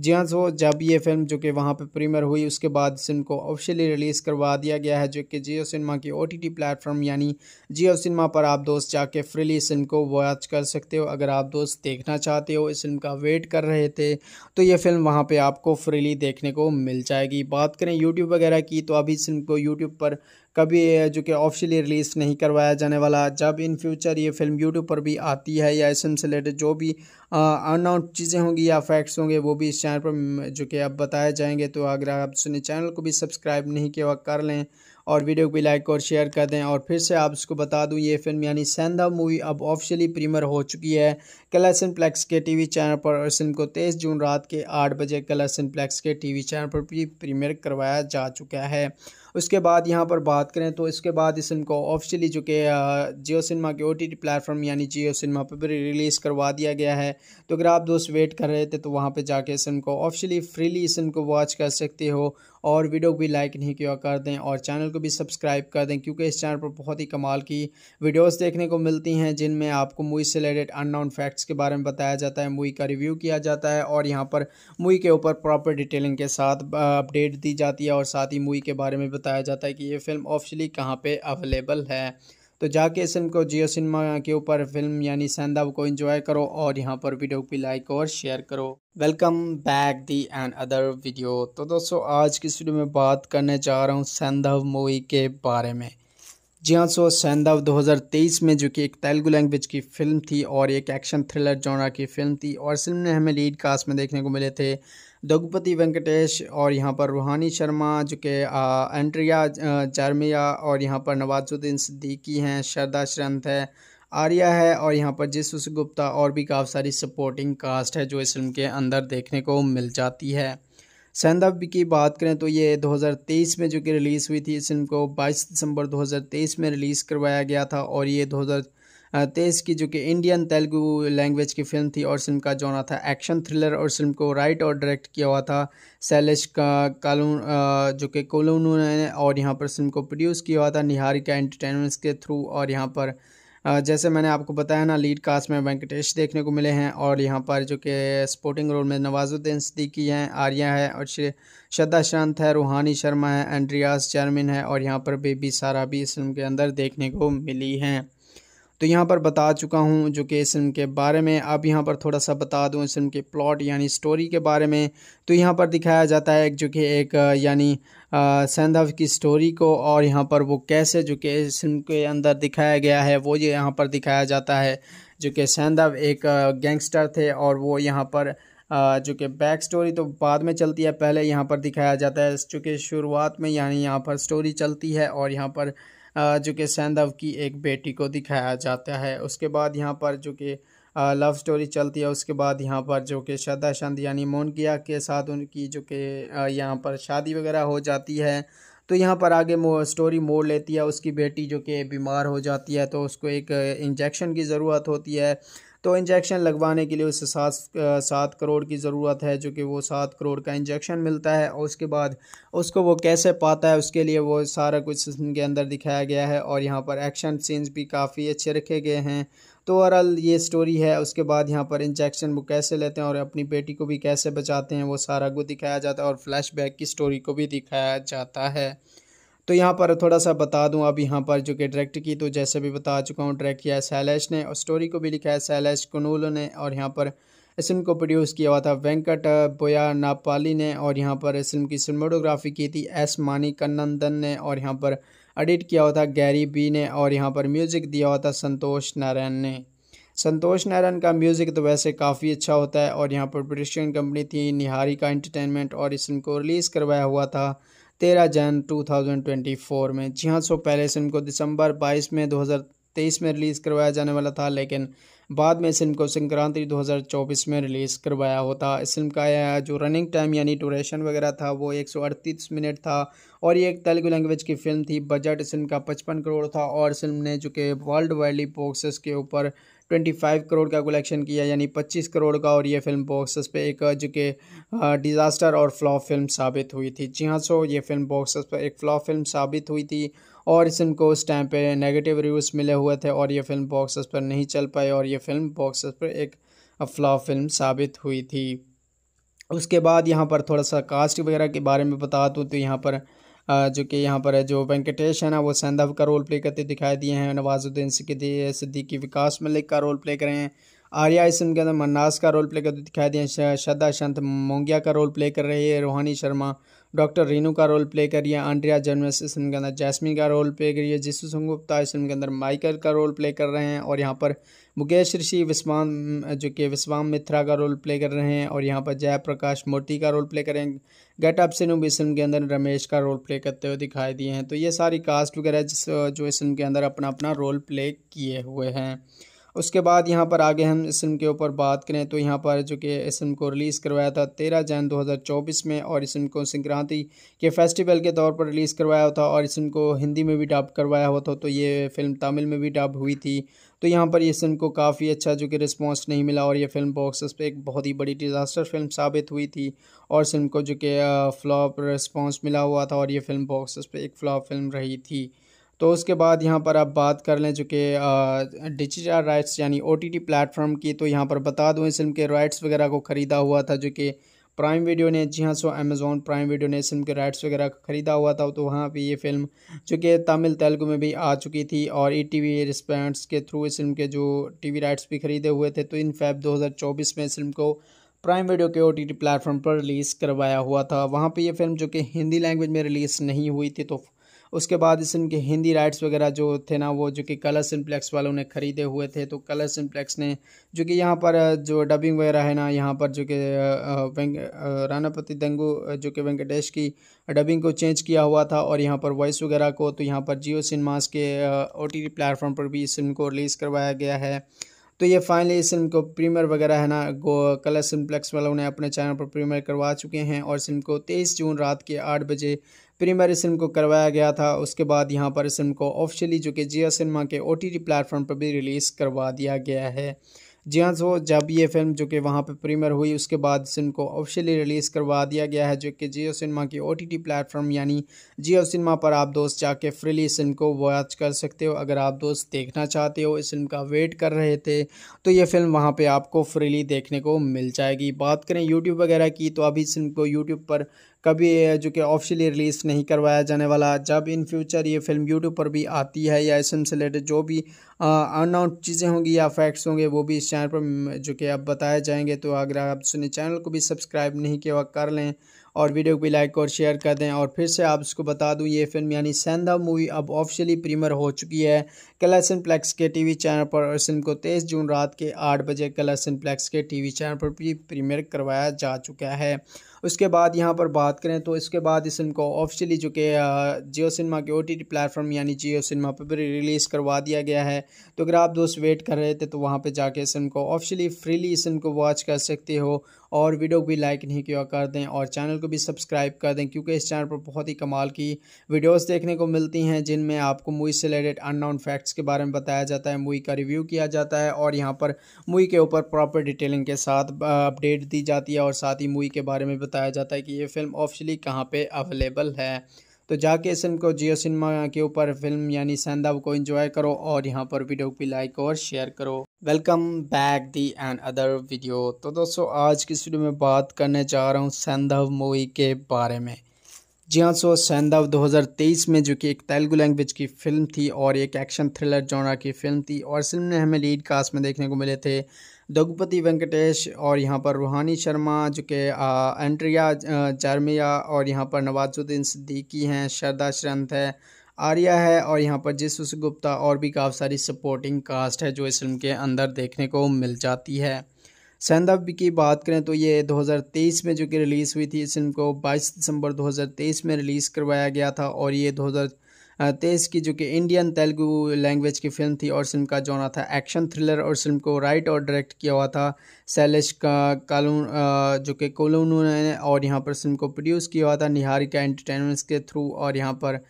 जी हाँ सो जब ये फिल्म जो कि वहाँ पे प्रीमियर हुई उसके बाद इस फिल्म को ऑफिशियली रिलीज़ करवा दिया गया है जो कि जियो सिनेमा की ओ टी प्लेटफॉर्म यानी जियो सिनेमा पर आप दोस्त जाके फ्रीली इस फिल्म को वॉच कर सकते हो अगर आप दोस्त देखना चाहते हो इस फिल्म का वेट कर रहे थे तो ये फिल्म वहाँ पर आपको फ्रीली देखने को मिल जाएगी बात करें यूट्यूब वगैरह की तो अभी इस फिल्म को यूट्यूब पर कभी जो कि ऑफिशियली रिलीज़ नहीं करवाया जाने वाला जब इन फ्यूचर ये फिल्म यूट्यूब पर भी आती है या इस से रिलेटेड जो भी अनाउंस चीज़ें होंगी या फैक्ट्स होंगे वो भी इस चैनल पर जो कि अब बताए जाएंगे तो अगर आप सुने चैनल को भी सब्सक्राइब नहीं किया कर लें और वीडियो को भी लाइक और शेयर कर दें और फिर से आप इसको बता दूं ये फिल्म यानी सेंधा मूवी अब ऑफिशियली प्रीमियर हो चुकी है कलर्सन प्लेक्स के टीवी चैनल पर और फिल्म को 23 जून रात के 8 बजे कलर्सन प्लेक्स के टीवी चैनल पर भी प्रीमियर करवाया जा चुका है उसके बाद यहाँ पर बात करें तो इसके बाद इस फिल्म को ऑफिशियली जो कि जियो सिनेमा के ओ टी टी प्लेटफॉर्म यानी जियो सिनेमा पर भी रिलीज़ करवा दिया गया है तो अगर आप दोस्त वेट कर रहे थे तो वहाँ पर जाके इस फिल्म को ऑफिशियली फ्रीली इस फिल्म को वॉच कर सकते हो और वीडियो को भी लाइक नहीं किया कर दें और चैनल को भी सब्सक्राइब कर दें क्योंकि इस चैनल पर बहुत ही कमाल की वीडियोस देखने को मिलती हैं जिनमें आपको मूवी से रिलेटेड नाउन फैक्ट्स के बारे में बताया जाता है मूवी का रिव्यू किया जाता है और यहाँ पर मूवी के ऊपर प्रॉपर डिटेलिंग के साथ अपडेट दी जाती है और साथ ही मूवी के बारे में बताया जाता है कि ये फिल्म ऑफिशली कहाँ पर अवेलेबल है तो जाके इस फिल्म को जियो सिनेमा के ऊपर फिल्म यानी सैंदाव को एंजॉय करो और यहाँ पर वीडियो को लाइक और शेयर करो welcome back the and other video तो दोस्तों आज की वीडियो में बात करने जा रहा हूँ सैंधव मूवी के बारे में जी हाँ सो सैंधव 2023 में जो कि एक तेलुगु लैंग्वेज की फिल्म थी और एक एक्शन थ्रिलर जॉनरा की फिल्म थी और फिल्म ने हमें लीड कास्ट में देखने को मिले थे दघुपति वेंकटेश और यहाँ पर रूहानी शर्मा जो कि एंट्रिया जारमिया और यहाँ पर नवाजुद्दीन सिद्दीकी हैं शरदा श्रंथ है आर्या है और यहाँ पर जिसुस गुप्ता और भी काफ़ी सारी सपोर्टिंग कास्ट है जो इस फिल्म के अंदर देखने को मिल जाती है सैंदव की बात करें तो ये 2023 में जो कि रिलीज़ हुई थी इस फिल्म को 22 दिसंबर 2023 में रिलीज़ करवाया गया था और ये तेईस की जो कि इंडियन तेलुगु लैंग्वेज की फिल्म थी और फिल्म का जॉनर था एक्शन थ्रिलर और फिल्म को राइट और डायरेक्ट किया हुआ था शैलेश का कालून जो कि कोलोनू ने और यहाँ पर फिल्म को प्रोड्यूस किया हुआ था निहारिका एंटरटेनमेंट्स के थ्रू और यहाँ पर जैसे मैंने आपको बताया ना लीड कास्ट में वेंकटेश देखने को मिले हैं और यहाँ पर जो कि स्पोर्टिंग रोल में नवाजुद्दीन सिद्दीकी हैं आर्या है और श्रद्धा शांत है रूहानी शर्मा है एंड्रियास जर्मिन है और यहाँ पर बेबी सारा भी इस फिल्म के अंदर देखने को मिली हैं तो यहाँ पर बता चुका हूँ जो कि इस फिल्म के बारे में अब यहाँ पर थोड़ा सा बता दूँ इस फिल्म के प्लॉट यानी स्टोरी के बारे में तो यहाँ पर दिखाया जाता है जो कि एक यानी सैंधव की स्टोरी को और यहाँ पर वो कैसे जो कि इस फिल्म के अंदर दिखाया गया है वो ये यहाँ पर दिखाया जाता है जो कि सैंधव एक गैंगस्टर थे और वो यहाँ पर जो कि बैक स्टोरी तो बाद में चलती है पहले यहाँ पर दिखाया जाता है चूँकि शुरुआत में यानी यहाँ पर स्टोरी चलती है और यहाँ पर जो कि सैंधव की एक बेटी को दिखाया जाता है उसके बाद यहाँ पर जो कि लव स्टोरी चलती है उसके बाद यहाँ पर जो कि श्रद्धा चंद यानी मोनकिया के साथ उनकी जो कि यहाँ पर शादी वगैरह हो जाती है तो यहाँ पर आगे मो, स्टोरी मोड़ लेती है उसकी बेटी जो कि बीमार हो जाती है तो उसको एक इंजेक्शन की ज़रूरत होती है तो इंजेक्शन लगवाने के लिए उसे सात सात करोड़ की ज़रूरत है जो कि वो सात करोड़ का इंजेक्शन मिलता है और उसके बाद उसको वो कैसे पाता है उसके लिए वो सारा कुछ के अंदर दिखाया गया है और यहाँ पर एक्शन सीन्स भी काफ़ी अच्छे रखे गए हैं तो ओवरऑल ये स्टोरी है उसके बाद यहाँ पर इंजेक्शन वो कैसे लेते हैं और अपनी बेटी को भी कैसे बचाते हैं वो सारा कुछ दिखाया जाता है और फ्लैशबैक की स्टोरी को भी दिखाया जाता है तो यहाँ पर थोड़ा सा बता दूँ अब यहाँ पर जो कि डायरेक्ट की तो जैसे भी बता चुका हूँ डायरेक्ट किया है सैलैश ने और स्टोरी को भी लिखा है सैलेश कनूल ने और यहाँ पर इस फिल्म को प्रोड्यूस किया हुआ था वेंकट बोया नापाली ने और यहाँ पर इस फिल्म की सिनेमाटोग्राफी की थी एस मानी कन्नंदन ने और यहाँ पर एडिट किया हुआ था गैरी बी ने और यहाँ पर म्यूज़िक दिया हुआ था संतोष नारायण ने संतोष नारायण का म्यूज़िक तो वैसे काफ़ी अच्छा होता है और यहाँ पर प्रोडक्शन कंपनी थी निहारी का एंटरटेनमेंट और इस फिल्म को रिलीज़ करवाया हुआ था तेरह जैन 2024 में जी हाँ सो पहले इस फिल्म को दिसंबर 22 में 2023 में रिलीज़ करवाया जाने वाला था लेकिन बाद में इस फिल्म को संक्रांति 2024 में रिलीज़ करवाया होता इस फिल्म का यह जो रनिंग टाइम यानी ड्यूरेशन वगैरह था वो अड़तीस मिनट था और ये एक तेलुगु लैंग्वेज की फिल्म थी बजट इस फिल्म का पचपन करोड़ था और फिल्म ने जो कि वर्ल्ड वाइडली बॉक्सेस के ऊपर 25 करोड़ का कलेक्शन किया यानी 25 करोड़ का और ये फिल्म बॉक्सेस पे एक जो कि डिज़ास्टर और फ्लॉप फिल्म साबित हुई थी जी हाँ सो ये फिल्म बॉक्सेस पे एक फ्लॉप फिल्म साबित हुई थी और इस फिल्म को उस टाइम पे नेगेटिव रिव्यूज़ मिले हुए थे और ये फिल्म बॉक्सेस पर नहीं चल पाई और ये फिल्म बॉक्सेस पर एक फ्लॉप फिल्म साबित हुई थी उसके बाद यहाँ पर थोड़ा सा कास्ट वगैरह के बारे में बता दूँ तो यहाँ पर जो कि यहाँ पर है जो वेंकटेश है ना वो सैंधव का रोल प्ले करते दिखाई दिए हैं नवाजुद्दीन सिद्दीकी विकास मलिक का रोल प्ले करें हैं आर्या इसम के अंदर मन्नास का रोल प्ले करते दिखाई दिए हैं श्रद्धा शंत मोंगिया का रोल प्ले कर रही है रोहानी शर्मा डॉक्टर रीनू का रोल प्ले करी है आंड्रिया जर्मस इस फिल्म के अंदर जैस्मिन का रोल प्ले करी है जिसु गुप्ता इस फिल्म के अंदर माइकल का रोल प्ले कर रहे हैं और यहाँ पर मुकेश ऋषि विश्वाम जो कि विस्वाम मित्रा का रोल प्ले कर रहे हैं और यहाँ पर जयप्रकाश मोती का रोल प्ले करें गेट अप सिनू इस फिल्म के अंदर रमेश का रोल प्ले करते हुए दिखाई दिए हैं तो ये सारी कास्ट वगैरह जिस जो इस फिल्म के अंदर अपना अपना रोल प्ले किए हुए हैं उसके बाद यहाँ पर आगे हम इस फिल्म के ऊपर बात करें तो यहाँ पर जो कि इस फिल्म को रिलीज़ करवाया था तेरह जैन चौबीस में और इस फिल्म को संक्रांति के फेस्टिवल के तौर पर रिलीज़ करवाया हुआ था और इस फिल्म को हिंदी में भी डब करवाया हुआ था तो ये फिल्म तमिल में भी डब हुई थी तो यहाँ पर इस फिल्म को काफ़ी अच्छा जो कि रिस्पॉन्स नहीं मिला और ये फिल्म बॉक्स पे एक बहुत ही बड़ी डिज़ास्टर फिल्म साबित हुई थी और फिल्म को जो कि फ्लॉप रिस्पॉन्स मिला हुआ था और ये फिल्म बॉक्स पे एक फ्लॉप फिल्म रही थी तो उसके बाद यहाँ पर आप बात कर लें चूँकि डिजिटल राइट्स यानी ओ टी प्लेटफॉर्म की तो यहाँ पर बता दूँ इस फिल्म के राइट्स वगैरह को ख़रीदा हुआ था जो कि प्राइम वीडियो ने जी हाँ सो अमेज़ोन प्राइम वीडियो ने इस फिल्म के राइट्स वगैरह ख़रीदा हुआ था तो वहाँ पे ये फिल्म जो कि तमिल तेलुगु में भी आ चुकी थी और ई टी वी रिस्पेंट्स के थ्रू इस फिल्म के जो टी वी राइट्स भी ख़रीदे हुए थे तो इन फैब चौबीस में इस फिल्म को प्राइम वीडियो के ओ टी प्लेटफॉर्म पर रिलीज़ करवाया हुआ था वहाँ पर यह फिल्म जो कि हिंदी लैंग्वेज में रिलीज़ नहीं हुई थी तो उसके बाद इस इनके हिंदी राइट्स वगैरह जो थे ना वो जो कि कलर सिम्प्लेक्स वालों ने ख़रीदे हुए थे तो कलर सिम्प्लेक्स ने जो कि यहाँ पर जो डबिंग वगैरह है ना यहाँ पर जो कि रानापति दंगू जो कि वेंकटेश की डबिंग को चेंज किया हुआ था और यहाँ पर वॉइस वगैरह को तो यहाँ पर जियो सिनेमास के ओ टी प्लेटफॉर्म पर भी इस फिल्म को रिलीज़ करवाया गया है तो ये फाइनली इस फिल्म को प्रीमियर वगैरह है ना गो कलर सिम्प्लेक्स वालों ने अपने चैनल पर प्रीमियर करवा चुके हैं और इस फिल्म को तेईस जून रात के आठ बजे प्रीमियर सिम को करवाया गया था उसके बाद यहाँ पर सिम को ऑफिशियली जो कि जियो सिनेमा के ओ टी प्लेटफॉर्म पर भी रिलीज़ करवा दिया गया है जी हाँ सो तो जब ये फिल्म जो कि वहाँ पे प्रीमियर हुई उसके बाद फिल्म को ऑफिशियली रिलीज़ करवा दिया गया है जो कि जियो सिनेमा की ओ टी प्लेटफॉर्म यानी जियो सिनेमा पर आप दोस्त जाके फ्रीली इस फिल्म को वॉच कर सकते हो अगर आप दोस्त देखना चाहते हो इस फिल्म का वेट कर रहे थे तो ये फिल्म वहाँ पर आपको फ्रीली देखने को मिल जाएगी बात करें यूट्यूब वगैरह की तो अभी इस फिल्म को यूट्यूब पर कभी जो कि ऑफिशियली रिलीज़ नहीं करवाया जाने वाला जब इन फ्यूचर ये फिल्म यूट्यूब पर भी आती है या इसम से रिलेटेड जो भी अनाउंस चीज़ें होंगी या फैक्ट्स होंगे वो भी इस चैनल पर जो कि अब बताए जाएंगे तो अगर आप सुने चैनल को भी सब्सक्राइब नहीं किया कर लें और वीडियो को भी लाइक और शेयर कर दें और फिर से आप उसको बता दूं ये फिल्म यानी सेंधा मूवी अब ऑफिशियली प्रीमियर हो चुकी है कलर सिंप्लेक्स के टीवी चैनल पर और फिल्म को 23 जून रात के 8 बजे कलर सिंप्लेक्स के टीवी चैनल पर भी प्रीमियर करवाया जा चुका है उसके बाद यहाँ पर बात करें तो इसके बाद इस फिल्म को ऑफिशियली जो कि जियो सिनेमा के ओ टी प्लेटफॉर्म यानी जियो सिनेमा पर भी रिलीज़ करवा दिया गया है तो अगर आप दोस्त वेट कर रहे थे तो वहाँ पर जाके इस फिल्म को ऑफिशियली फ्रीली इस फिल्म को वॉच कर सकते हो और वीडियो को भी लाइक नहीं किया कर दें और चैनल को भी सब्सक्राइब कर दें क्योंकि इस चैनल पर बहुत ही कमाल की वीडियोस देखने को मिलती हैं जिनमें आपको मूवी से रिलेटेड अननाउन फैक्ट्स के बारे में बताया जाता है मूवी का रिव्यू किया जाता है और यहाँ पर मूवी के ऊपर प्रॉपर डिटेलिंग के साथ अपडेट दी जाती है और साथ ही मूवी के बारे में बताया जाता है कि ये फिल्म ऑफिशली कहाँ पर अवेलेबल है तो जाके इस फिल्म को जियो सिनेमा के ऊपर फिल्म यानी सैंदा को एंजॉय करो और यहाँ पर वीडियो को लाइक और शेयर करो welcome back the and other video तो दोस्तों आज की वीडियो में बात करने जा रहा हूँ सैंधव मूवी के बारे में जी हाँ सो सैंधव 2023 में जो कि एक तेलुगु लैंग्वेज की फ़िल्म थी और एक एक्शन थ्रिलर जोनरा की फ़िल्म थी और फिल्म ने हमें लीड कास्ट में देखने को मिले थे दघुपति वेंकटेश और यहाँ पर रूहानी शर्मा जो कि एंट्रिया जारमिया और यहाँ पर नवाजुद्दीन सिद्दीकी हैं शरदा श्रंथ है आर्या है और यहाँ पर जिस गुप्ता और भी काफ़ी सारी सपोर्टिंग कास्ट है जो इस फिल्म के अंदर देखने को मिल जाती है सैंदव की बात करें तो ये 2023 में जो कि रिलीज़ हुई थी इस फिल्म को 22 दिसंबर 2023 में रिलीज़ करवाया गया था और ये 2023 की जो कि इंडियन तेलुगु लैंग्वेज की फिल्म थी और फिल्म का जोना था एक्शन थ्रिलर और फिल्म को राइट और डायरेक्ट किया हुआ था शैलेश का कालून जो कि कोलून ने और यहाँ पर फिल्म को प्रोड्यूस किया हुआ था निहारिका एंटरटेनमेंट्स के थ्रू और यहाँ पर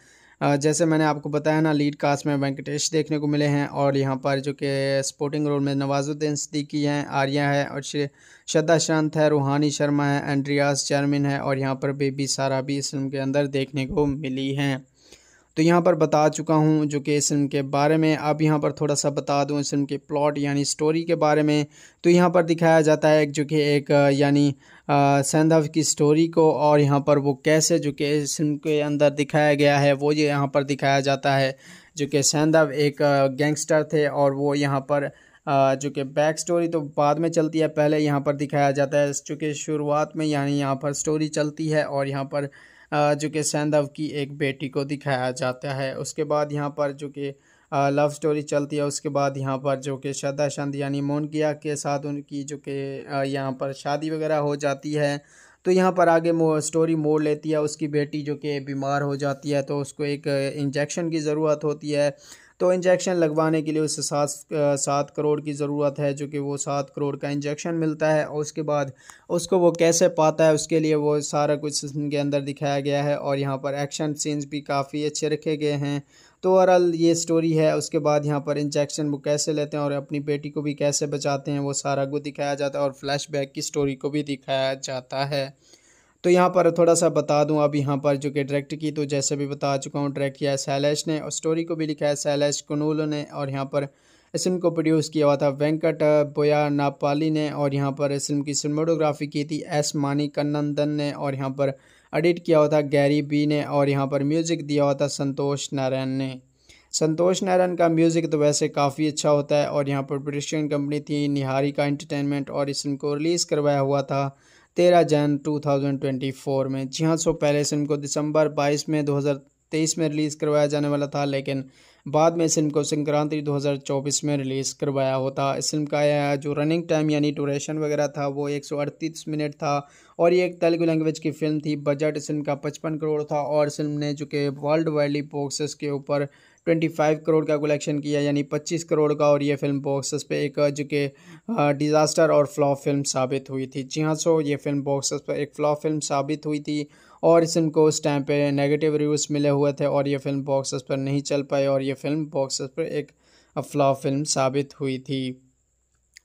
जैसे मैंने आपको बताया ना लीड कास्ट में वेंकटेश देखने को मिले हैं और यहाँ पर जो कि स्पोर्टिंग रोल में नवाजुद्दीन सिद्दीकी हैं आर्या है और श्री श्रद्धा शांत है रूहानी शर्मा है एंड्रियास चेयरमैन है और यहाँ पर बेबी सारा भी इस फिल्म के अंदर देखने को मिली हैं तो यहाँ पर बता चुका हूँ जो कि इस फिल्म के बारे में अब यहाँ पर थोड़ा सा बता दूँ इस फिल्म के प्लॉट यानी स्टोरी के बारे में तो यहाँ पर दिखाया जाता है जो कि एक यानी सैंधव की स्टोरी को और यहाँ पर वो कैसे जो कि इस फिल्म के अंदर दिखाया गया है वो ये यहाँ पर दिखाया जाता है जो कि सैंधव एक गैंगस्टर थे और वो यहाँ पर जो कि बैक स्टोरी तो बाद में चलती है पहले यहाँ पर दिखाया जाता है चूँकि शुरुआत में यानी यहाँ पर स्टोरी चलती है और यहाँ पर जो कि सैंधव की एक बेटी को दिखाया जाता है उसके बाद यहाँ पर जो कि लव स्टोरी चलती है उसके बाद यहाँ पर जो कि श्रद्धा शंद यानी मोनकिया के साथ उनकी जो कि यहाँ पर शादी वगैरह हो जाती है तो यहाँ पर आगे मो, स्टोरी मोड़ लेती है उसकी बेटी जो कि बीमार हो जाती है तो उसको एक इंजेक्शन की ज़रूरत होती है तो इंजेक्शन लगवाने के लिए उसे सात सात करोड़ की ज़रूरत है जो कि वो सात करोड़ का इंजेक्शन मिलता है और उसके बाद उसको वो कैसे पाता है उसके लिए वो सारा कुछ के अंदर दिखाया गया है और यहाँ पर एक्शन सीन्स भी काफ़ी अच्छे रखे गए हैं तो ओवरऑल ये स्टोरी है उसके बाद यहाँ पर इंजेक्शन वो कैसे लेते हैं और अपनी बेटी को भी कैसे बचाते हैं वो सारा को दिखाया जाता है और फ्लैशबैक की स्टोरी को भी दिखाया जाता है तो यहाँ पर थोड़ा सा बता दूँ अब यहाँ पर जो कि डायरेक्ट की तो जैसे भी बता चुका हूँ डायरेक्ट किया है ने और स्टोरी को भी लिखा है सैलेश कनूल ने और यहाँ पर इस फिल्म को प्रोड्यूस किया हुआ था वेंकट बोया नापाली ने और यहाँ पर इस फिल्म की सिनेमाटोग्राफी की थी एस मानी कन्नंदन ने और यहाँ पर एडिट किया हुआ था गैरी बी ने और यहाँ पर म्यूज़िक दिया हुआ था संतोष नारायण ने संतोष नारायण का म्यूज़िक तो वैसे काफ़ी अच्छा होता है और यहाँ पर प्रोडक्शन कंपनी थी निहारिका एंटरटेनमेंट और इस फिल्म को रिलीज़ करवाया हुआ था तेरह जन 2024 में जी हाँ सो पहले इस फिल्म को दिसंबर 22 में 2023 में रिलीज़ करवाया जाने वाला था लेकिन बाद में इस फिल्म को संक्रांति 2024 में रिलीज़ करवाया होता इस फिल्म का जो रनिंग टाइम यानी ड्यूरेशन वगैरह था वो एक मिनट था और ये एक तेलुगु लैंग्वेज की फिल्म थी बजट इस फिल्म का पचपन करोड़ था और फिल्म ने जो कि वर्ल्ड वाइडली बॉक्सेस के ऊपर 25 करोड़ का कलेक्शन किया यानी 25 करोड़ का और ये फिल्म बॉक्सेस पे एक जो कि डिज़ास्टर और फ्लॉप फिल्म साबित हुई थी जी हाँ सो ये फिल्म बॉक्सेस पर एक फ्लॉप फिल्म साबित हुई थी और इस को उस टाइम पे नेगेटिव रिव्यूज़ मिले हुए थे और ये फिल्म बॉक्स पर नहीं चल पाई और ये फिल्म बॉक्स पर एक अफलाह फिल्म साबित हुई थी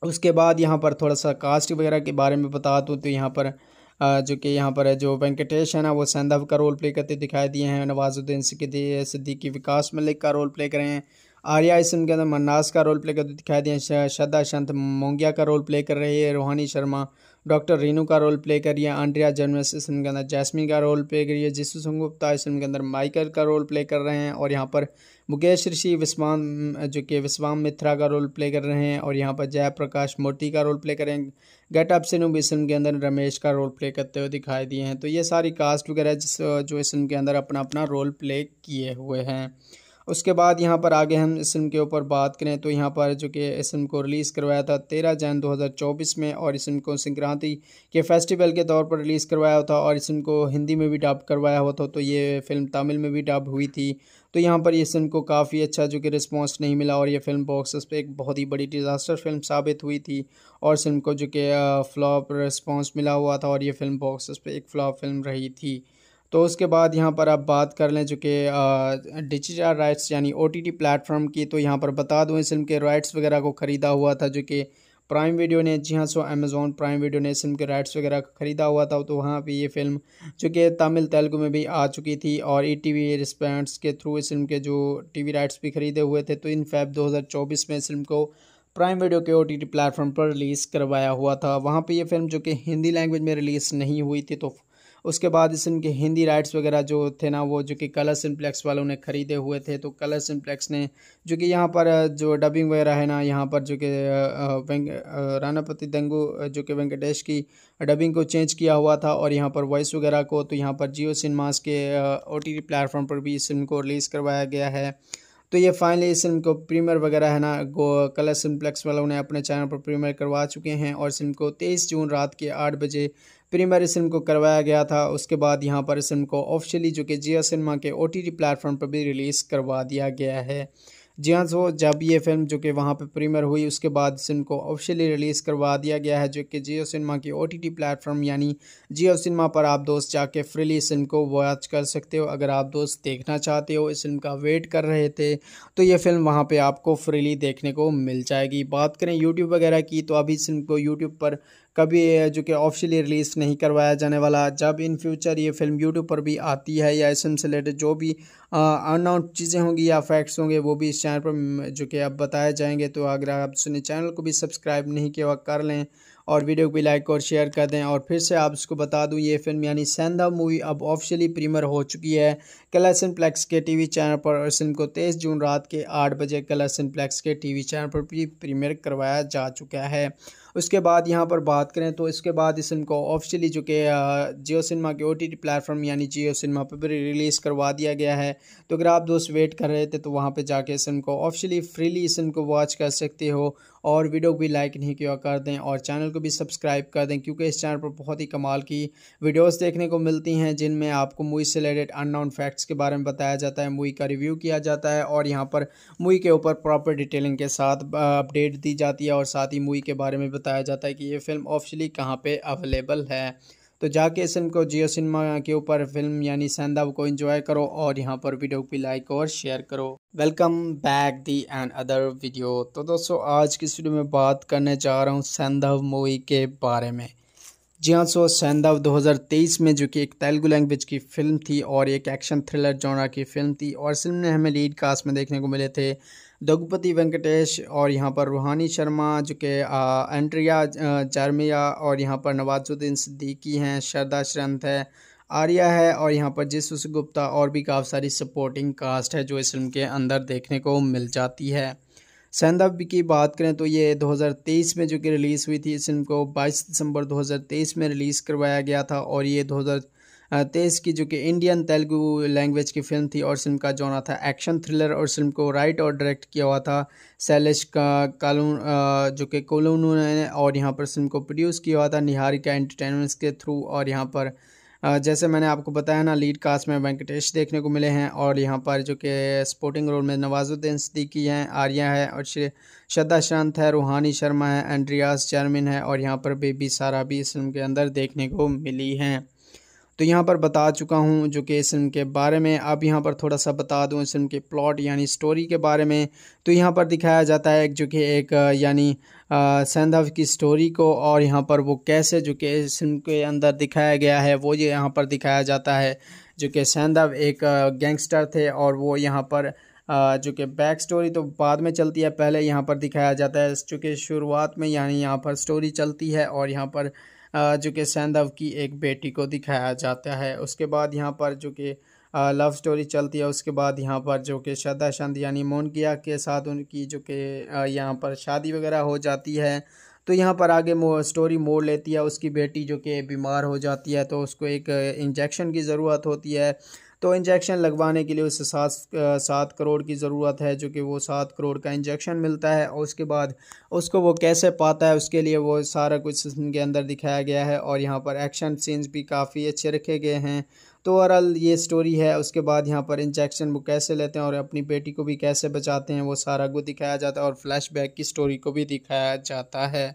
उसके बाद यहाँ पर थोड़ा सा कास्ट वगैरह के बारे में बता दूँ तो यहाँ पर जो कि यहाँ पर जो वेंकटेश है ना वो सैंधव का रोल प्ले करते दिखाई दिए हैं नवाजुद्दीन सिद्दीकी विकास मलिक का रोल प्ले करें हैं आर्या इसम के अंदर मन्नास का रोल प्ले करते दिखाई दिए हैं श्रद्धा शंत मोंगिया का रोल प्ले कर रही है रोहानी शर्मा डॉक्टर रीनू का रोल प्ले करिए आंड्रिया जर्मस इस फिल्म के अंदर जैसमी का रोल प्ले करिए जिसु जिसू गुप्ता इस फिल्म के अंदर माइकल का रोल प्ले कर रहे हैं और यहाँ पर मुकेश ऋषि विश्वाम जो कि विस्वाम मित्रा का रोल प्ले कर रहे हैं और यहाँ पर जयप्रकाश मोती का रोल प्ले करें गेट हैं सिनू भी इस फिल्म के अंदर रमेश का रोल प्ले करते हुए दिखाई दिए हैं तो ये सारी कास्ट वगैरह जिस जो इस फिल्म के अंदर अपना अपना रोल प्ले किए हुए हैं उसके बाद यहाँ पर आगे हम इस फिल्म के ऊपर बात करें तो यहाँ पर जो कि इस फिल्म को रिलीज़ करवाया था तेरह जैन 2024 में और इस फिल्म को संक्रांति के फेस्टिवल के तौर पर रिलीज़ करवाया था और इस फिल्म को हिंदी में भी डब करवाया हुआ था तो ये फिल्म तमिल में भी डब हुई थी तो यहाँ पर इस फिल्म को काफ़ी अच्छा जो कि रिस्पॉन्स नहीं मिला और ये फिल्म बॉक्स पर एक बहुत ही बड़ी डिज़ास्टर फिल्म साबित हुई थी और फिल्म को जो कि फ्लॉप रिस्पॉन्स मिला हुआ था और ये फिल्म बॉक्स पर एक फ्लॉप फिल्म रही थी तो उसके बाद यहाँ पर आप बात कर लें चूँकि डिजिटल राइट्स यानी ओ टी प्लेटफॉर्म की तो यहाँ पर बता दूँ इस फिल्म के राइट्स वगैरह को ख़रीदा हुआ था जो कि प्राइम वीडियो ने जी हाँ सो अमेज़ॉन प्राइम वीडियो ने इस फिल्म के राइट्स वगैरह ख़रीदा हुआ था तो वहाँ पे ये फिल्म जो कि तमिल तेलुगु में भी आ चुकी थी और ई टी वी रिस्पेंट्स के थ्रू इस फिल्म के जो टी वी राइट्स भी ख़रीदे हुए थे तो इन फैब दो हज़ार चौबीस में इस फिल्म को प्राइम वीडियो के ओ टी टी प्लेटफॉर्म पर रिलीज़ करवाया हुआ था वहाँ पर यह फिल्म जो कि हिंदी लैंग्वेज में रिलीज़ नहीं हुई थी तो उसके बाद इस इनके हिंदी राइट्स वगैरह जो थे ना वो जो कि कलर सिम्प्लेक्स वालों ने ख़रीदे हुए थे तो कलर सिम्प्लेक्स ने जो कि यहाँ पर जो डबिंग वगैरह है ना यहाँ पर जो कि रानापति दंगू जो कि वेंकटेश की डबिंग को चेंज किया हुआ था और यहाँ पर वॉइस वगैरह को तो यहाँ पर जियो सिनेमास के ओ टी प्लेटफॉर्म पर भी इस फिल्म को रिलीज़ करवाया गया है तो ये फाइनली इस फिल्म को प्रीमियर वगैरह है ना गो कलर सिम्प्लेक्स वालों ने अपने चैनल पर प्रीमियर करवा चुके हैं और इस फिल्म को तेईस जून रात के आठ बजे प्रीमियर फिल्म को करवाया गया था उसके बाद यहाँ पर इस फिल्म को ऑफिशियली जो कि जिया सिनेमा के ओ टी प्लेटफॉर्म पर भी रिलीज़ करवा दिया गया है जी हाँ सो जब ये फिल्म जो कि वहाँ पर प्रीमियर हुई उसके बाद फिल्म को ऑफिशियली रिलीज़ करवा दिया गया है जो कि जियो सिनेमा की ओ प्लेटफॉर्म यानी जियो सिनेमा पर आप दोस्त जाके फ्रीली इस फिल्म को वॉच कर सकते हो अगर आप दोस्त देखना चाहते हो इस फिल्म का वेट कर रहे थे तो ये फिल्म वहाँ पर आपको फ्रीली देखने को मिल जाएगी बात करें यूट्यूब वगैरह की तो अभी इस फिल्म को यूट्यूब पर कभी जो कि ऑफिशियली रिलीज़ नहीं करवाया जाने वाला जब इन फ्यूचर ये फिल्म यूट्यूब पर भी आती है या इसम से रिलेटेड जो भी अनाउंस चीज़ें होंगी या फैक्ट्स होंगे वो भी इस चैनल पर जो कि अब बताए जाएंगे तो अगर आप सुने चैनल को भी सब्सक्राइब नहीं किया हुआ कर लें और वीडियो को भी लाइक और शेयर कर दें और फिर से आप इसको बता दूं ये फिल्म यानी सेंधा मूवी अब ऑफिशियली प्रीमियर हो चुकी है कलर सिंप्लेक्स के टीवी चैनल पर और फिल्म को 23 जून रात के 8 बजे कलर सिंप्लेक्स के टीवी चैनल पर भी प्रीमियर करवाया जा चुका है उसके बाद यहाँ पर बात करें तो इसके बाद इस फिल्म को ऑफिशियली जो कि जियो सिनेमा के ओ टी टी प्लेटफॉर्म यानी जियो सिनेमा पर भी रिलीज़ करवा दिया गया है तो अगर आप दोस्त वेट कर रहे थे तो वहाँ पर जाके इस फिल्म को ऑफिशियली फ्रीली इस फिल्म को वॉच कर सकते हो और वीडियो को भी लाइक नहीं किया कर दें और चैनल को भी सब्सक्राइब कर दें क्योंकि इस चैनल पर बहुत ही कमाल की वीडियोस देखने को मिलती हैं जिनमें आपको मूवी से रिलेटेड अननोन फैक्ट्स के बारे में बताया जाता है मूवी का रिव्यू किया जाता है और यहाँ पर मूवी के ऊपर प्रॉपर डिटेलिंग के साथ अपडेट दी जाती है और साथ ही मूवी के बारे में बताया जाता है कि ये फिल्म ऑफिशली कहाँ पर अवेलेबल है तो जाके इस फिल्म को जियो सिनेमा के ऊपर फिल्म यानी सेंधा को इंजॉय करो और यहाँ पर वीडियो को लाइक और शेयर करो welcome back the and other video तो दोस्तों आज की वीडियो में बात करने जा रहा हूँ सैंदव मूवी के बारे में जी हाँ सो सैंदव 2023 में जो कि एक तेलुगु लैंग्वेज की फिल्म थी और एक एक्शन थ्रिलर जॉनरा की फिल्म थी और फिल्म ने हमें लीड कास्ट में देखने को मिले थे दघुपति वेंकटेश और यहाँ पर रूहानी शर्मा जो कि एंट्रिया जारमिया और यहाँ पर नवाजुद्दीन सिद्दीकी हैं शरदा श्रंथ है आर्या है और यहाँ पर जिसुस गुप्ता और भी काफ़ी सारी सपोर्टिंग कास्ट है जो इस फिल्म के अंदर देखने को मिल जाती है सैंदव की बात करें तो ये 2023 में जो कि रिलीज़ हुई थी इस फिल्म को 22 दिसंबर 2023 में रिलीज़ करवाया गया था और ये तेईस की जो कि इंडियन तेलुगु लैंग्वेज की फिल्म थी और फिल्म का जो ना था एक्शन थ्रिलर और फिल्म को राइट और डायरेक्ट किया हुआ था शैलेश का कालून जो कि कोलोनू ने और यहाँ पर फिल्म को प्रोड्यूस किया हुआ था निहारिका एंटरटेनमेंट्स के थ्रू और यहाँ पर जैसे मैंने आपको बताया ना लीड कास्ट में वेंकटेश देखने को मिले हैं और यहाँ पर जो कि स्पोर्टिंग रोल में नवाजुद्दीन सिद्दीकी हैं आर्या है और श्रद्धा शांत है रूहानी शर्मा है एंड्रियास चेयरमैन है और यहाँ पर बेबी सारा भी इस फिल्म के अंदर देखने को मिली हैं तो यहाँ पर बता चुका हूँ जो कि इस फिल्म के बारे में अब यहाँ पर थोड़ा सा बता दूँ इस फिल्म के प्लॉट यानी स्टोरी के बारे में तो यहाँ पर दिखाया जाता है जो कि एक यानी सैंधव की स्टोरी को और यहाँ पर वो कैसे जो कि इस फिल्म के अंदर दिखाया गया है वो ये यहाँ पर दिखाया जाता है जो कि सैंधव एक गैंगस्टर थे और वो यहाँ पर जो कि बैक स्टोरी तो बाद में चलती है पहले यहाँ पर दिखाया जाता है चूँकि शुरुआत में यानी यहाँ पर स्टोरी चलती है और यहाँ पर जो कि सैंधव की एक बेटी को दिखाया जाता है उसके बाद यहाँ पर जो कि लव स्टोरी चलती है उसके बाद यहाँ पर जो कि श्रद्धा शांति यानी मोनकिया के साथ उनकी जो कि यहाँ पर शादी वगैरह हो जाती है तो यहाँ पर आगे मो, स्टोरी मोड़ लेती है उसकी बेटी जो कि बीमार हो जाती है तो उसको एक इंजेक्शन की ज़रूरत होती है तो इंजेक्शन लगवाने के लिए उसे सात सात करोड़ की ज़रूरत है जो कि वो सात करोड़ का इंजेक्शन मिलता है और उसके बाद उसको वो कैसे पाता है उसके लिए वो सारा कुछ उनके के अंदर दिखाया गया है और यहाँ पर एक्शन सीन्स भी काफ़ी अच्छे रखे गए हैं तो ओवरऑल ये स्टोरी है उसके बाद यहाँ पर इंजेक्शन वो कैसे लेते हैं और अपनी बेटी को भी कैसे बचाते हैं वो सारा कुछ दिखाया जाता है और फ्लैशबैक की स्टोरी को भी दिखाया जाता है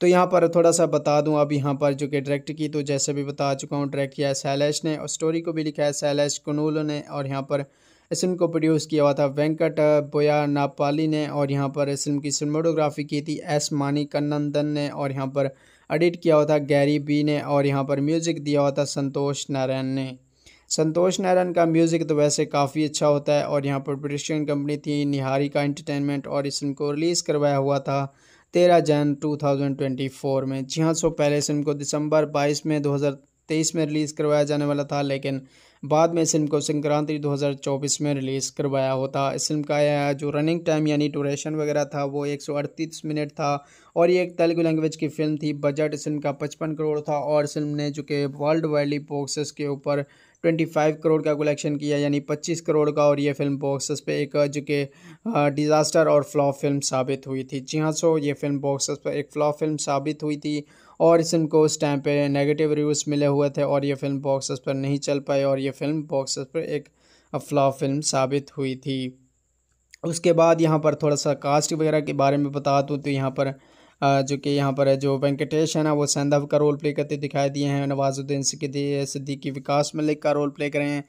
तो यहाँ पर थोड़ा सा बता दूँ अब यहाँ पर जो कि डायरेक्ट की तो जैसे भी बता चुका हूँ डायरेक्ट किया है सैलैश ने और स्टोरी को भी लिखा है सैलैश कनूल ने और यहाँ पर इस फिल्म को प्रोड्यूस किया हुआ था वेंकट बोया नापाली ने और यहाँ पर इस फिल्म की सिनेमाटोग्राफी की थी एस मानी कन्नंदन ने और यहाँ पर एडिट किया हुआ था गैरी बी ने और यहाँ पर म्यूज़िक दिया हुआ था संतोष नारायण ने संतोष नारायण का म्यूज़िक तो वैसे काफ़ी अच्छा होता है और यहाँ पर प्रोडक्शन कंपनी थी निहारी का एंटरटेनमेंट और इस फिल्म को रिलीज़ करवाया हुआ था तेरह जन 2024 में जी हाँ सो पहले इस फिल्म को दिसंबर 22 में 2023 में रिलीज़ करवाया जाने वाला था लेकिन बाद में इस फिल्म को संक्रांति 2024 में रिलीज़ करवाया होता इस फिल्म का जो रनिंग टाइम यानी ड्यूरेशन वगैरह था वो अड़तीस मिनट था और ये एक तेलुगु लैंग्वेज की फिल्म थी बजट इस फिल्म का पचपन करोड़ था और फिल्म ने जो कि वर्ल्ड वाइडली बॉक्सेस के ऊपर 25 करोड़ का कलेक्शन किया यानी 25 करोड़ का और ये फिल्म बॉक्स पे एक जो कि डिज़ास्टर और फ्लॉप फिल्म साबित हुई थी जी हाँ सो ये फिल्म बॉक्सेस पे एक फ्लॉप फिल्म साबित हुई थी और इस फिल्म को उस टाइम पे नेगेटिव रिव्यूज़ मिले हुए थे और ये फिल्म बॉक्स पर नहीं चल पाई और ये फिल्म बॉक्स पर एक फ्लॉप फिल्म साबित हुई थी उसके बाद यहाँ पर थोड़ा सा कास्ट वगैरह के बारे में बता दूँ तो यहाँ पर जो कि यहाँ पर है जो वेंकटेश है ना वो सैंधव का रोल प्ले करते दिखाई दिए हैं नवाजुद्दीन सिद्दीकी विकास मलिक का रोल प्ले रहे हैं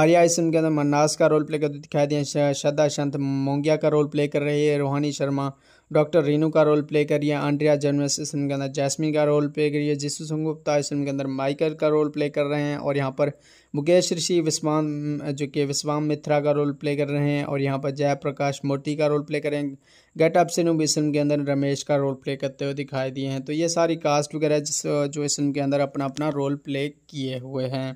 आर्या इसम के अंदर मन्नास का रोल प्ले करते दिखाई दिए हैं श्रद्धा शंत मोंगिया का रोल प्ले कर रही है रोहानी शर्मा डॉक्टर रेनू का रोल प्ले करी है आंड्रिया जर्मस इस फिल्म के अंदर जैस्मिन का रोल प्ले करी है जिसू गुप्ता इस फिल्म के अंदर माइकल का रोल प्ले कर रहे हैं और यहाँ पर मुकेश ऋषि विस्वाम जो कि विस्वाम मित्रा का रोल प्ले कर रहे हैं और यहाँ पर जयप्रकाश मूर्ति का रोल प्ले करें गेट अप सिनू भी इस फिल्म के अंदर रमेश का रोल प्ले करते हुए दिखाई दिए हैं तो ये सारी कास्ट वगैरह जिस जो इस फिल्म के अंदर अपना अपना रोल प्ले किए हुए हैं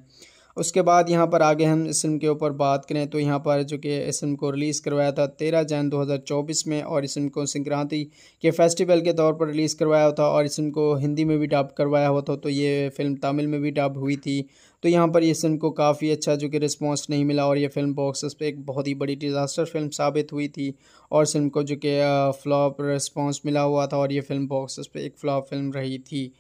उसके बाद यहाँ पर आगे हम इस फिल्म के ऊपर बात करें तो यहाँ पर जो कि इस फिल्म को रिलीज़ करवाया था तेरह जैन चौबीस में और इस फिल्म को संक्रांति के फेस्टिवल के तौर पर रिलीज़ करवाया था और इस फिल्म को हिंदी में भी डब करवाया हुआ था तो ये फिल्म तमिल में भी डब हुई थी तो यहाँ पर इस फिल्म को काफ़ी अच्छा जो कि रिस्पॉन्स नहीं मिला और ये फिल्म बॉक्स पर एक बहुत ही बड़ी डिज़ास्टर फिल्म साबित हुई थी और इस फिल्म को जो कि फ्लॉप रिस्पॉन्स मिला हुआ था और ये फिल्म बॉक्स पर एक फ्लॉप फिल्म रही थी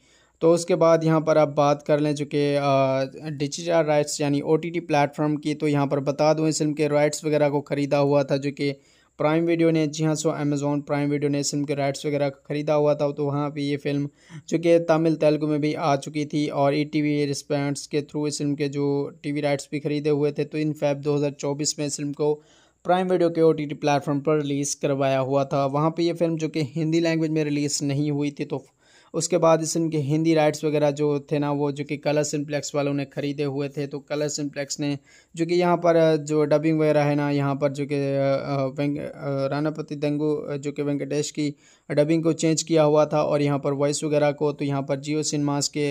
तो उसके बाद यहाँ पर आप बात कर लें चूँकि डिजिटल राइट्स यानी ओ टी प्लेटफॉर्म की तो यहाँ पर बता दूँ इस फिल्म के राइट्स वगैरह को ख़रीदा हुआ था जो कि प्राइम वीडियो ने जी हाँ सो अमेज़ॉन प्राइम वीडियो ने इस फिल्म के राइट्स वगैरह को ख़रीदा हुआ था तो वहाँ पर ये फिल्म जो कि तमिल तेलुगु में भी आ चुकी थी और ई टी वी रिस्पेंट्स के थ्रू इस फिल्म के जो टी वी राइट्स भी ख़रीदे हुए थे तो इन फैब चौबीस में इस फिल्म को प्राइम वीडियो के ओ टी टी प्लेटफॉर्म पर रिलीज़ करवाया हुआ था वहाँ पर ये फिल्म जो कि हिंदी लैंग्वेज में रिलीज़ नहीं हुई थी तो उसके बाद इस इनके हिंदी राइट्स वगैरह जो थे ना वो जो कि कलर सिम्प्लेक्स वालों ने ख़रीदे हुए थे तो कलर सिम्प्लेक्स ने जो कि यहाँ पर जो डबिंग वगैरह है ना यहाँ पर जो कि रानापति दंगू जो कि वेंकटेश की डबिंग को चेंज किया हुआ था और यहाँ पर वॉइस वगैरह को तो यहाँ पर जियो सिनेमास के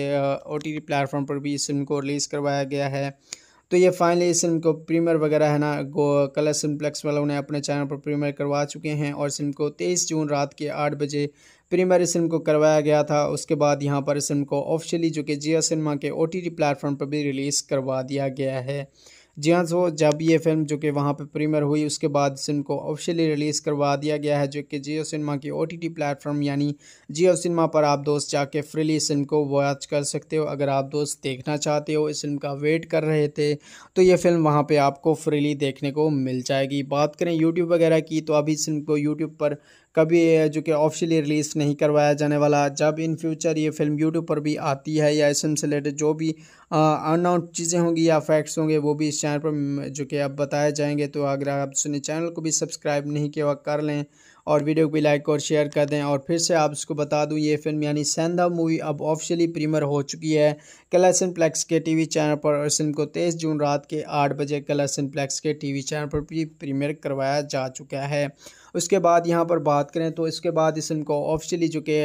ओ टी प्लेटफॉर्म पर भी इस फिल्म को रिलीज़ करवाया गया है तो ये फाइनली इस फिल्म को प्रीमियर वगैरह है ना गो कलर सिम्प्लेक्स वालों ने अपने चैनल पर प्रीमियर करवा चुके हैं और इस फिल्म को तेईस जून रात के आठ बजे प्रीमियर इस फिल्म को करवाया गया था उसके बाद यहाँ पर इस फिल्म को ऑफिशियली जो कि जिया सिनेमा के ओ टी प्लेटफॉर्म पर भी रिलीज़ करवा दिया गया है जी हाँ सो जब ये फिल्म जो कि वहाँ पे प्रीमियर हुई उसके बाद फिल्म को ऑफिशियली रिलीज़ करवा दिया गया है जो कि जियो सिनेमा की ओ टी प्लेटफॉर्म यानी जियो सिनेमा पर आप दोस्त जाके फ्रीली इस फिल्म को वॉच कर सकते हो अगर आप दोस्त देखना चाहते हो इस फिल्म का वेट कर रहे थे तो ये फिल्म वहाँ पर आपको फ्रीली देखने को मिल जाएगी बात करें यूट्यूब वगैरह की तो अभी इस फिल्म को यूट्यूब पर कभी जो कि ऑफिशियली रिलीज़ नहीं करवाया जाने वाला जब इन फ्यूचर ये फिल्म यूट्यूब पर भी आती है या इसम से रिलेटेड जो भी अनाउंस चीज़ें होंगी या फैक्ट्स होंगे वो भी इस चैनल पर जो कि अब बताए जाएंगे तो अगर आप सुने चैनल को भी सब्सक्राइब नहीं किया कर लें और वीडियो को भी लाइक और शेयर कर दें और फिर से आप उसको बता दूं ये फिल्म यानी सेंधा मूवी अब ऑफिशियली प्रीमियर हो चुकी है कलरसन प्लेक्स के टीवी चैनल पर और फिल्म को तेईस जून रात के आठ बजे कलरसन प्लेक्स के टीवी चैनल पर भी प्रीमियर करवाया जा चुका है उसके बाद यहाँ पर बात करें तो इसके बाद इस फिल्म को ऑफिशियली जो कि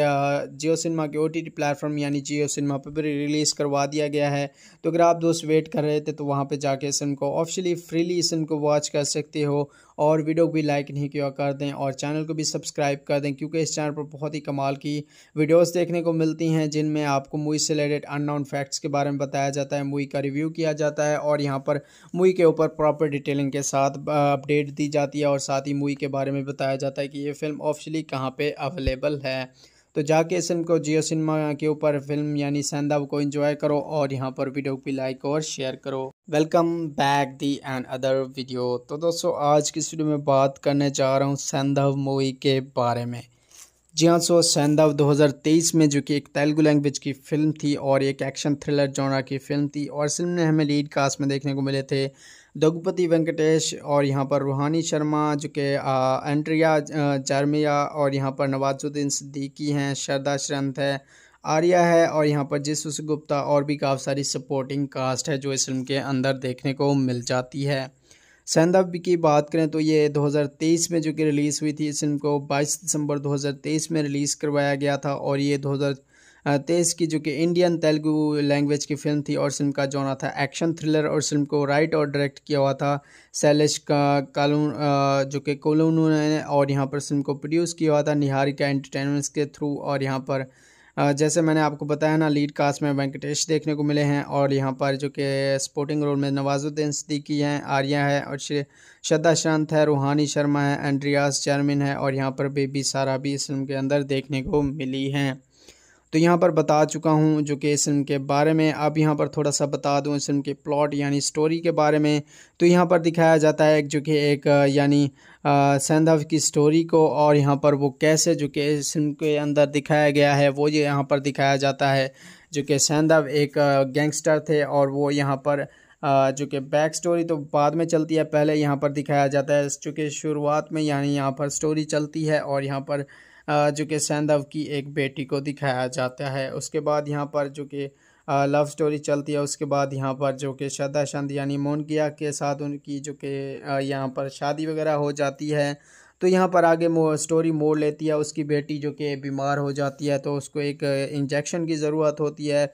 जियो सिनेमा के ओ टी टी प्लेटफॉर्म यानी जियो सिनेमा पर भी रिलीज़ करवा दिया गया है तो अगर आप दोस्त वेट कर रहे थे तो वहाँ पर जाके इस फिल्म को ऑफिशियली फ्रीली इस फिल्म को वॉच कर सकते हो और वीडियो को भी लाइक नहीं किया कर दें और चैनल को भी सब्सक्राइब कर दें क्योंकि इस चैनल पर बहुत ही कमाल की वीडियोस देखने को मिलती हैं जिनमें आपको मूवी से रिलेटेड अननोन फैक्ट्स के बारे में बताया जाता है मूवी का रिव्यू किया जाता है और यहाँ पर मूवी के ऊपर प्रॉपर डिटेलिंग के साथ अपडेट दी जाती है और साथ ही मूवी के बारे में बताया जाता है कि ये फ़िल्म ऑफिशली कहाँ पे अवेलेबल है तो जाके इस फिल्म को जियो सिनेमा के ऊपर फिल्म यानी सेंधा को एंजॉय करो और यहाँ पर वीडियो को लाइक और शेयर करो welcome back the and other video तो दोस्तों आज की वीडियो में बात करने जा रहा हूँ सैंधव मूवी के बारे में जी हाँ सो सैंधव 2023 में जो कि एक तेलुगु लैंग्वेज की फिल्म थी और एक एक्शन थ्रिलर जॉनर की फिल्म थी और फिल्म ने हमें लीड कास्ट में देखने को मिले थे दघुपति वेंकटेश और यहाँ पर रूहानी शर्मा जो कि एंट्रिया चारमिया और यहाँ पर नवाजुद्दीन सिद्दीकी हैं श्रद्धा श्रंथ है आर्या है और यहाँ पर जिस गुप्ता और भी काफ़ी सारी सपोर्टिंग कास्ट है जो इस फिल्म के अंदर देखने को मिल जाती है सैंदव की बात करें तो ये 2023 में जो कि रिलीज़ हुई थी इस फिल्म को 22 दिसंबर 2023 में रिलीज़ करवाया गया था और ये तेज की जो कि इंडियन तेलुगु लैंग्वेज की फिल्म थी और फिल्म का जॉनर था एक्शन थ्रिलर और फिल्म को राइट और डायरेक्ट किया हुआ था शैलेश का कालून जो कि कोलोनू ने और यहाँ पर फिल्म को प्रोड्यूस किया हुआ था निहारिका एंटरटेनमेंट्स के थ्रू और यहाँ पर जैसे मैंने आपको बताया ना लीड कास्ट में वेंकटेश देखने को मिले हैं और यहाँ पर जो कि स्पोर्टिंग रोल में नवाजुद्दीन सिद्दीकी हैं आर्या है और श्रद्धा शांत है रूहानी शर्मा है एंड्रियास चेयरमिन है और यहाँ पर बेबी सारा भी इस फिल्म के अंदर देखने को मिली हैं तो यहाँ पर बता चुका हूँ जो कि इस फिल्म के बारे में अब यहाँ पर थोड़ा सा बता दूँ इस फिल्म के प्लॉट यानी स्टोरी के बारे में तो यहाँ पर दिखाया जाता है जो कि एक यानी सैंधव की स्टोरी को और यहाँ पर वो कैसे जो कि इस फिल्म के अंदर दिखाया गया है वो ये यहाँ पर दिखाया जाता है जो कि सैंधव एक गैंगस्टर थे और वो यहाँ पर जो कि बैक स्टोरी तो बाद में चलती है पहले यहाँ पर दिखाया जाता है चूँकि शुरुआत में यानी यहाँ पर स्टोरी चलती है और यहाँ पर जो कि सैंधव की एक बेटी को दिखाया जाता है उसके बाद यहाँ पर जो कि लव स्टोरी चलती है उसके बाद यहाँ पर जो कि श्रद्धा शंद यानी मोनकिया के साथ उनकी जो कि यहाँ पर शादी वगैरह हो जाती है तो यहाँ पर आगे मो, स्टोरी मोड़ लेती है उसकी बेटी जो कि बीमार हो जाती है तो उसको एक इंजेक्शन की ज़रूरत होती है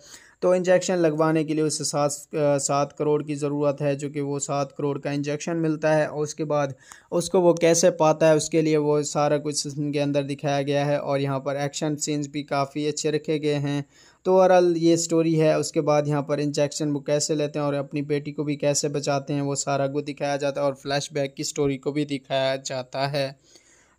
तो इंजेक्शन लगवाने के लिए उसे सात सात करोड़ की ज़रूरत है जो कि वो सात करोड़ का इंजेक्शन मिलता है और उसके बाद उसको वो कैसे पाता है उसके लिए वो सारा कुछ उनके के अंदर दिखाया गया है और यहाँ पर एक्शन सीन्स भी काफ़ी अच्छे रखे गए हैं तो ओवरऑल ये स्टोरी है उसके बाद यहाँ पर इंजेक्शन वो कैसे लेते हैं और अपनी बेटी को भी कैसे बचाते हैं वो सारा को दिखाया जाता है और फ्लैशबैक की स्टोरी को भी दिखाया जाता है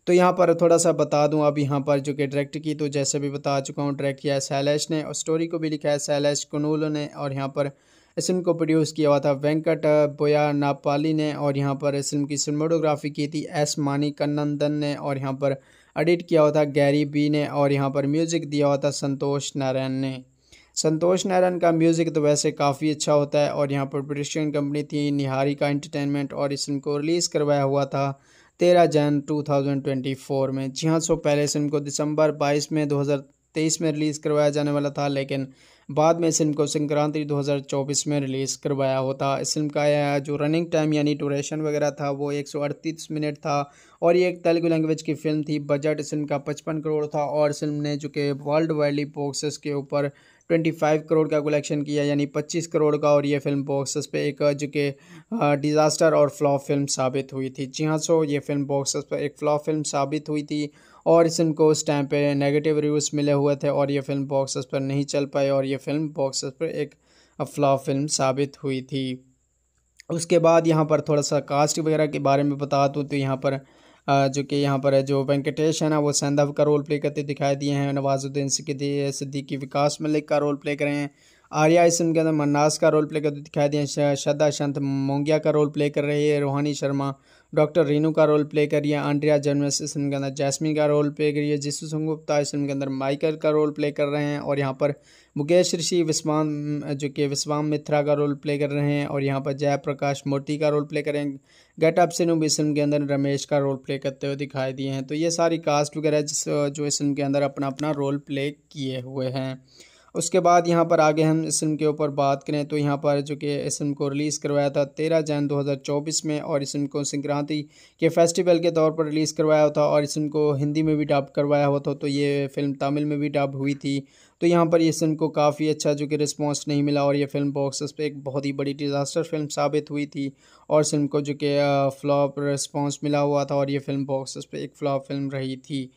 तो यहाँ पर थोड़ा सा बता दूँ अब यहाँ पर जो कि डायरेक्ट की तो जैसे भी बता चुका हूँ डायरेक्ट किया है सैलैश ने और स्टोरी को भी लिखा है सैलेश कनूल ने और यहाँ पर इस फिल्म को प्रोड्यूस किया हुआ था वेंकट बोया नापाली ने और यहाँ पर इस फिल्म की सिनेमाटोग्राफी की थी एस मानी कन्नंदन ने और यहाँ पर एडिट किया हुआ था गैरी बी ने और यहाँ पर म्यूज़िक दिया हुआ था संतोष नारायण ने संतोष नारायण का म्यूज़िक तो वैसे काफ़ी अच्छा होता है और यहाँ पर प्रोडक्शन कंपनी थी निहारी का एंटरटेनमेंट और इस फिल्म को रिलीज़ करवाया हुआ था तेरह जन 2024 में जी हाँ सो पहले सिम फिल्म को दिसंबर 22 में 2023 में रिलीज़ करवाया जाने वाला था लेकिन बाद में सिम फिल्म को संक्रांति 2024 में रिलीज़ करवाया होता इस फिल्म का जो रनिंग टाइम यानी ड्यूरेशन वगैरह था वो 138 मिनट था और ये एक तेलुगु लैंग्वेज की फ़िल्म थी बजट इस फिल्म का 55 करोड़ था और फिल्म ने जो कि वर्ल्ड वाइडली बॉक्सेस के ऊपर ट्वेंटी फाइव करोड़ का कलेक्शन किया यानी पच्चीस करोड़ का और ये फिल्म बॉक्सेस पे एक जो कि डिज़ास्टर और फ्लॉप फिल्म साबित हुई थी जी हाँ सो ये फिल्म बॉक्सेस पर एक फ्लॉप फिल्म साबित हुई थी और इस फिल्म को उस टाइम पे नेगेटिव रिव्यूज़ मिले हुए थे और ये फिल्म बॉक्सेस पर नहीं चल पाई और ये फिल्म बॉक्सेस पर एक फ्लॉप फिल्म साबित हुई थी उसके बाद यहाँ पर थोड़ा सा कास्ट वगैरह के बारे में बता दूँ तो यहाँ पर जो कि यहाँ पर है जो वेंकटेश है ना वो सैंधव का रोल प्ले करते दिखाई दिए हैं नवाजुद्दीन सिद्दीकी विकास मलिक का रोल प्ले करें हैं आर्या इस के अंदर मन्नास का रोल प्ले करते दिखाई दिए हैं श्रद्धा शंत मोंगिया का रोल प्ले कर रही है रोहानी शर्मा डॉक्टर रीनू का रोल प्ले करिए आंड्रिया जर्मस इस फिल्म के अंदर जैस्मिन का रोल प्ले करिए जिसु जिसू गुप्ता इस फिल्म के अंदर माइकल का रोल प्ले कर रहे हैं और यहाँ पर मुकेश ऋषि विश्वाम जो कि विस्वाम मित्रा का रोल प्ले कर रहे हैं और यहाँ पर जयप्रकाश मोती का रोल प्ले करें गेट ऑफ सिनू इस फिल्म के अंदर रमेश का रोल प्ले करते हुए दिखाई दिए हैं तो ये सारी कास्ट वगैरह जिस जो इस फिल्म के अंदर अपना अपना रोल प्ले किए हुए हैं उसके बाद यहाँ पर आगे हम इस फिल्म के ऊपर बात करें तो यहाँ पर जो कि इस फिल्म को रिलीज़ करवाया था तेरह जैन 2024 में और इस फिल्म को संक्रांति के फेस्टिवल के तौर पर रिलीज़ करवाया हुआ था और इस फिल्म को हिंदी में भी डब करवाया हुआ था तो ये फिल्म तमिल में भी डब हुई थी तो यहाँ पर इस फिल्म को काफ़ी अच्छा जो कि रिस्पॉन्स नहीं मिला और ये फिल्म बॉक्स पर एक बहुत ही बड़ी डिज़ास्टर फिल्म साबित हुई थी और फिल्म को जो कि फ्लॉप रिस्पॉन्स मिला हुआ था और ये फिल्म बॉक्स पर एक फ्लॉप फिल्म रही थी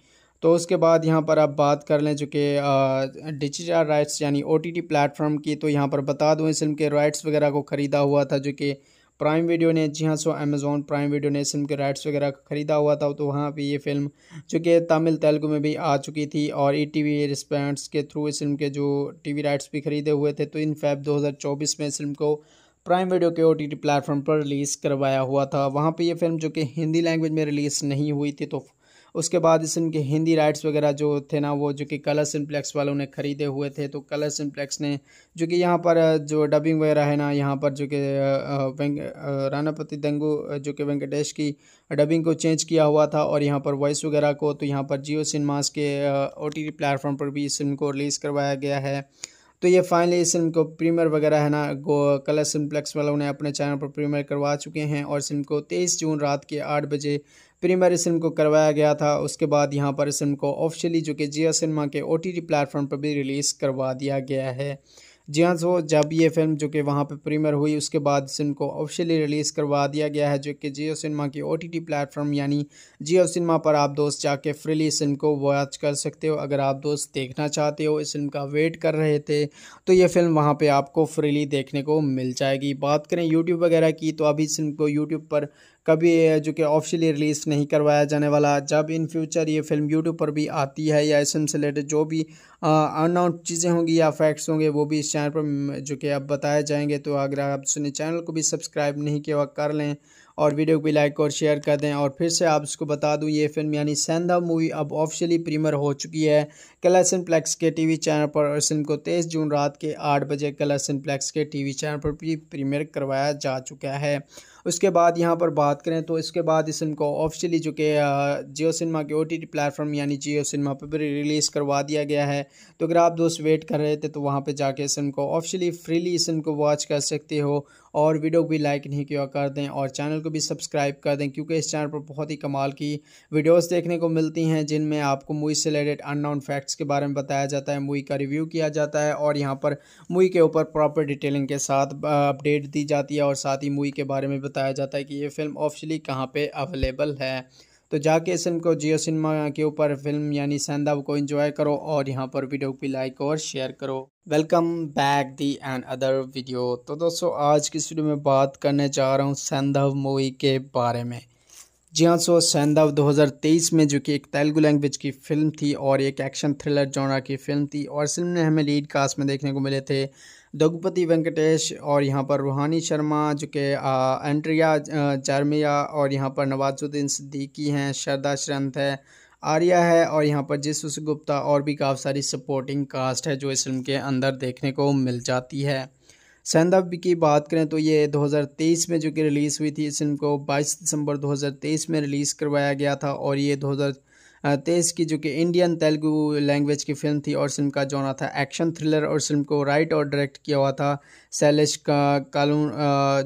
तो उसके बाद यहाँ पर आप बात कर लें चूँकि डिजिटल राइट्स यानी ओ टी प्लेटफॉर्म की तो यहाँ पर बता दूँ इस फिल्म के राइट्स वगैरह को ख़रीदा हुआ था जो कि प्राइम वीडियो ने जी हाँ सो अमेज़ॉन प्राइम वीडियो ने इस फिल्म के राइट्स वगैरह ख़रीदा हुआ था तो वहाँ पे ये फिल्म जो कि तमिल तेलुगु में भी आ चुकी थी और ई e टी वी रिस्पेंट्स के थ्रू इस फिल्म के जो टी वी राइट्स भी ख़रीदे हुए थे तो इन फैब 2024 में इस फिल्म को प्राइम वीडियो के ओ टी टी प्लेटफॉर्म पर रिलीज़ करवाया हुआ था वहाँ पर यह फिल्म जो कि हिंदी लैंग्वेज में रिलीज़ नहीं हुई थी तो उसके बाद इसके हिंदी राइट्स वगैरह जो थे ना वो जो कि कलर सिम्प्लेक्स वालों ने ख़रीदे हुए थे तो कलर सिम्प्लेक्स ने जो कि यहाँ पर जो डबिंग वगैरह है ना यहाँ पर जो कि रानापति दंगू जो कि वेंकटेश की डबिंग को चेंज किया हुआ था और यहाँ पर वॉइस वगैरह को तो यहाँ पर जियो सिनेमास के ओ टी प्लेटफॉर्म पर भी इस फिल्म को रिलीज़ करवाया गया है तो ये फाइनली इस फिल्म को प्रीमियर वगैरह है ना गो कलर सिम्प्लेक्स वालों ने अपने चैनल पर प्रीमियर करवा चुके हैं और फिल्म को तेईस जून रात के आठ बजे प्रीमियर फिल्म को करवाया गया था उसके बाद यहाँ पर फिल्म को ऑफिशियली जो कि जियो सिनेमा के ओ टी प्लेटफॉर्म पर भी रिलीज़ करवा दिया गया है जी हाँ सो तो जब ये फिल्म जो कि वहाँ पर प्रीमियर हुई उसके बाद फिल्म को ऑफिशियली रिलीज़ करवा दिया गया है जो कि जियो सिनेमा की ओ टी प्लेटफॉर्म यानी जियो सिनेमा पर आप दोस्त जाके फ्रीली इस फिल्म को वॉच कर सकते हो अगर आप दोस्त देखना चाहते हो इस फिल्म का वेट कर रहे थे तो ये फिल्म वहाँ पर आपको फ्रीली देखने को मिल जाएगी बात करें यूट्यूब वगैरह की तो अभी इस फिल्म को यूट्यूब पर कभी जो कि ऑफिशियली रिलीज़ नहीं करवाया जाने वाला जब इन फ्यूचर ये फिल्म यूट्यूब पर भी आती है या इसम से रिलेटेड जो भी अनाउंस चीज़ें होंगी या फैक्ट्स होंगे वो भी इस चैनल पर जो कि अब बताए जाएंगे तो अगर आप सुने चैनल को भी सब्सक्राइब नहीं किया कर लें और वीडियो को भी लाइक और शेयर कर दें और फिर से आप इसको बता दूं ये फिल्म यानी सेंधा मूवी अब ऑफिशियली प्रीमियर हो चुकी है कलर्सन प्लेक्स के टीवी चैनल पर और फिल्म को 23 जून रात के 8 बजे कलर्सन प्लेक्स के टीवी चैनल पर भी प्रीमियर करवाया जा चुका है उसके बाद यहाँ पर बात करें तो इसके बाद इस फिल्म को ऑफिशियली जो कि जियो सिनेमा के ओ टी प्लेटफॉर्म यानी जियो सिनेमा पर भी रिलीज़ करवा दिया गया है तो अगर आप दोस्त वेट कर रहे थे तो वहाँ पर जाके इस फिल्म को ऑफिशियली फ्रीली इस फिल्म को वॉच कर सकते हो और वीडियो को भी लाइक नहीं किया कर दें और चैनल को भी सब्सक्राइब कर दें क्योंकि इस चैनल पर बहुत ही कमाल की वीडियोस देखने को मिलती हैं जिनमें आपको मूवी से रिलेटेड अननाउन फैक्ट्स के बारे में बताया जाता है मूवी का रिव्यू किया जाता है और यहाँ पर मूवी के ऊपर प्रॉपर डिटेलिंग के साथ अपडेट दी जाती है और साथ ही मूवी के बारे में बताया जाता है कि ये फिल्म ऑफिशली कहाँ पर अवेलेबल है तो जाके इस को जियो सिनेमा के ऊपर फिल्म यानी सेंधा को इंजॉय करो और यहाँ पर वीडियो को लाइक और शेयर करो welcome back the and other video तो दोस्तों आज की वीडियो में बात करने जा रहा हूँ सैंधव मूवी के बारे में जी हाँ सो सैंधव 2023 में जो कि एक तेलुगु लैंग्वेज की फिल्म थी और एक एक्शन थ्रिलर जोड़ा की फिल्म थी और फिल्म में हमें लीड कास्ट में देखने को मिले थे दघुपति वेंकटेश और यहाँ पर रूहानी शर्मा जो कि एंट्रिया चारमिया और यहाँ पर नवाजुद्दीन सिद्दीकी हैं शरदा श्रंथ है आर्या है और यहाँ पर जिसुस गुप्ता और भी काफ़ी सारी सपोर्टिंग कास्ट है जो इस फिल्म के अंदर देखने को मिल जाती है सैंदव की बात करें तो ये 2023 में जो कि रिलीज़ हुई थी इस फिल्म को 22 दिसंबर 2023 में रिलीज़ करवाया गया था और ये तेज की जो कि इंडियन तेलुगु लैंग्वेज की फिल्म थी और फिल्म का जॉनर था एक्शन थ्रिलर और फिल्म को राइट और डायरेक्ट किया हुआ था शैलेश का कालून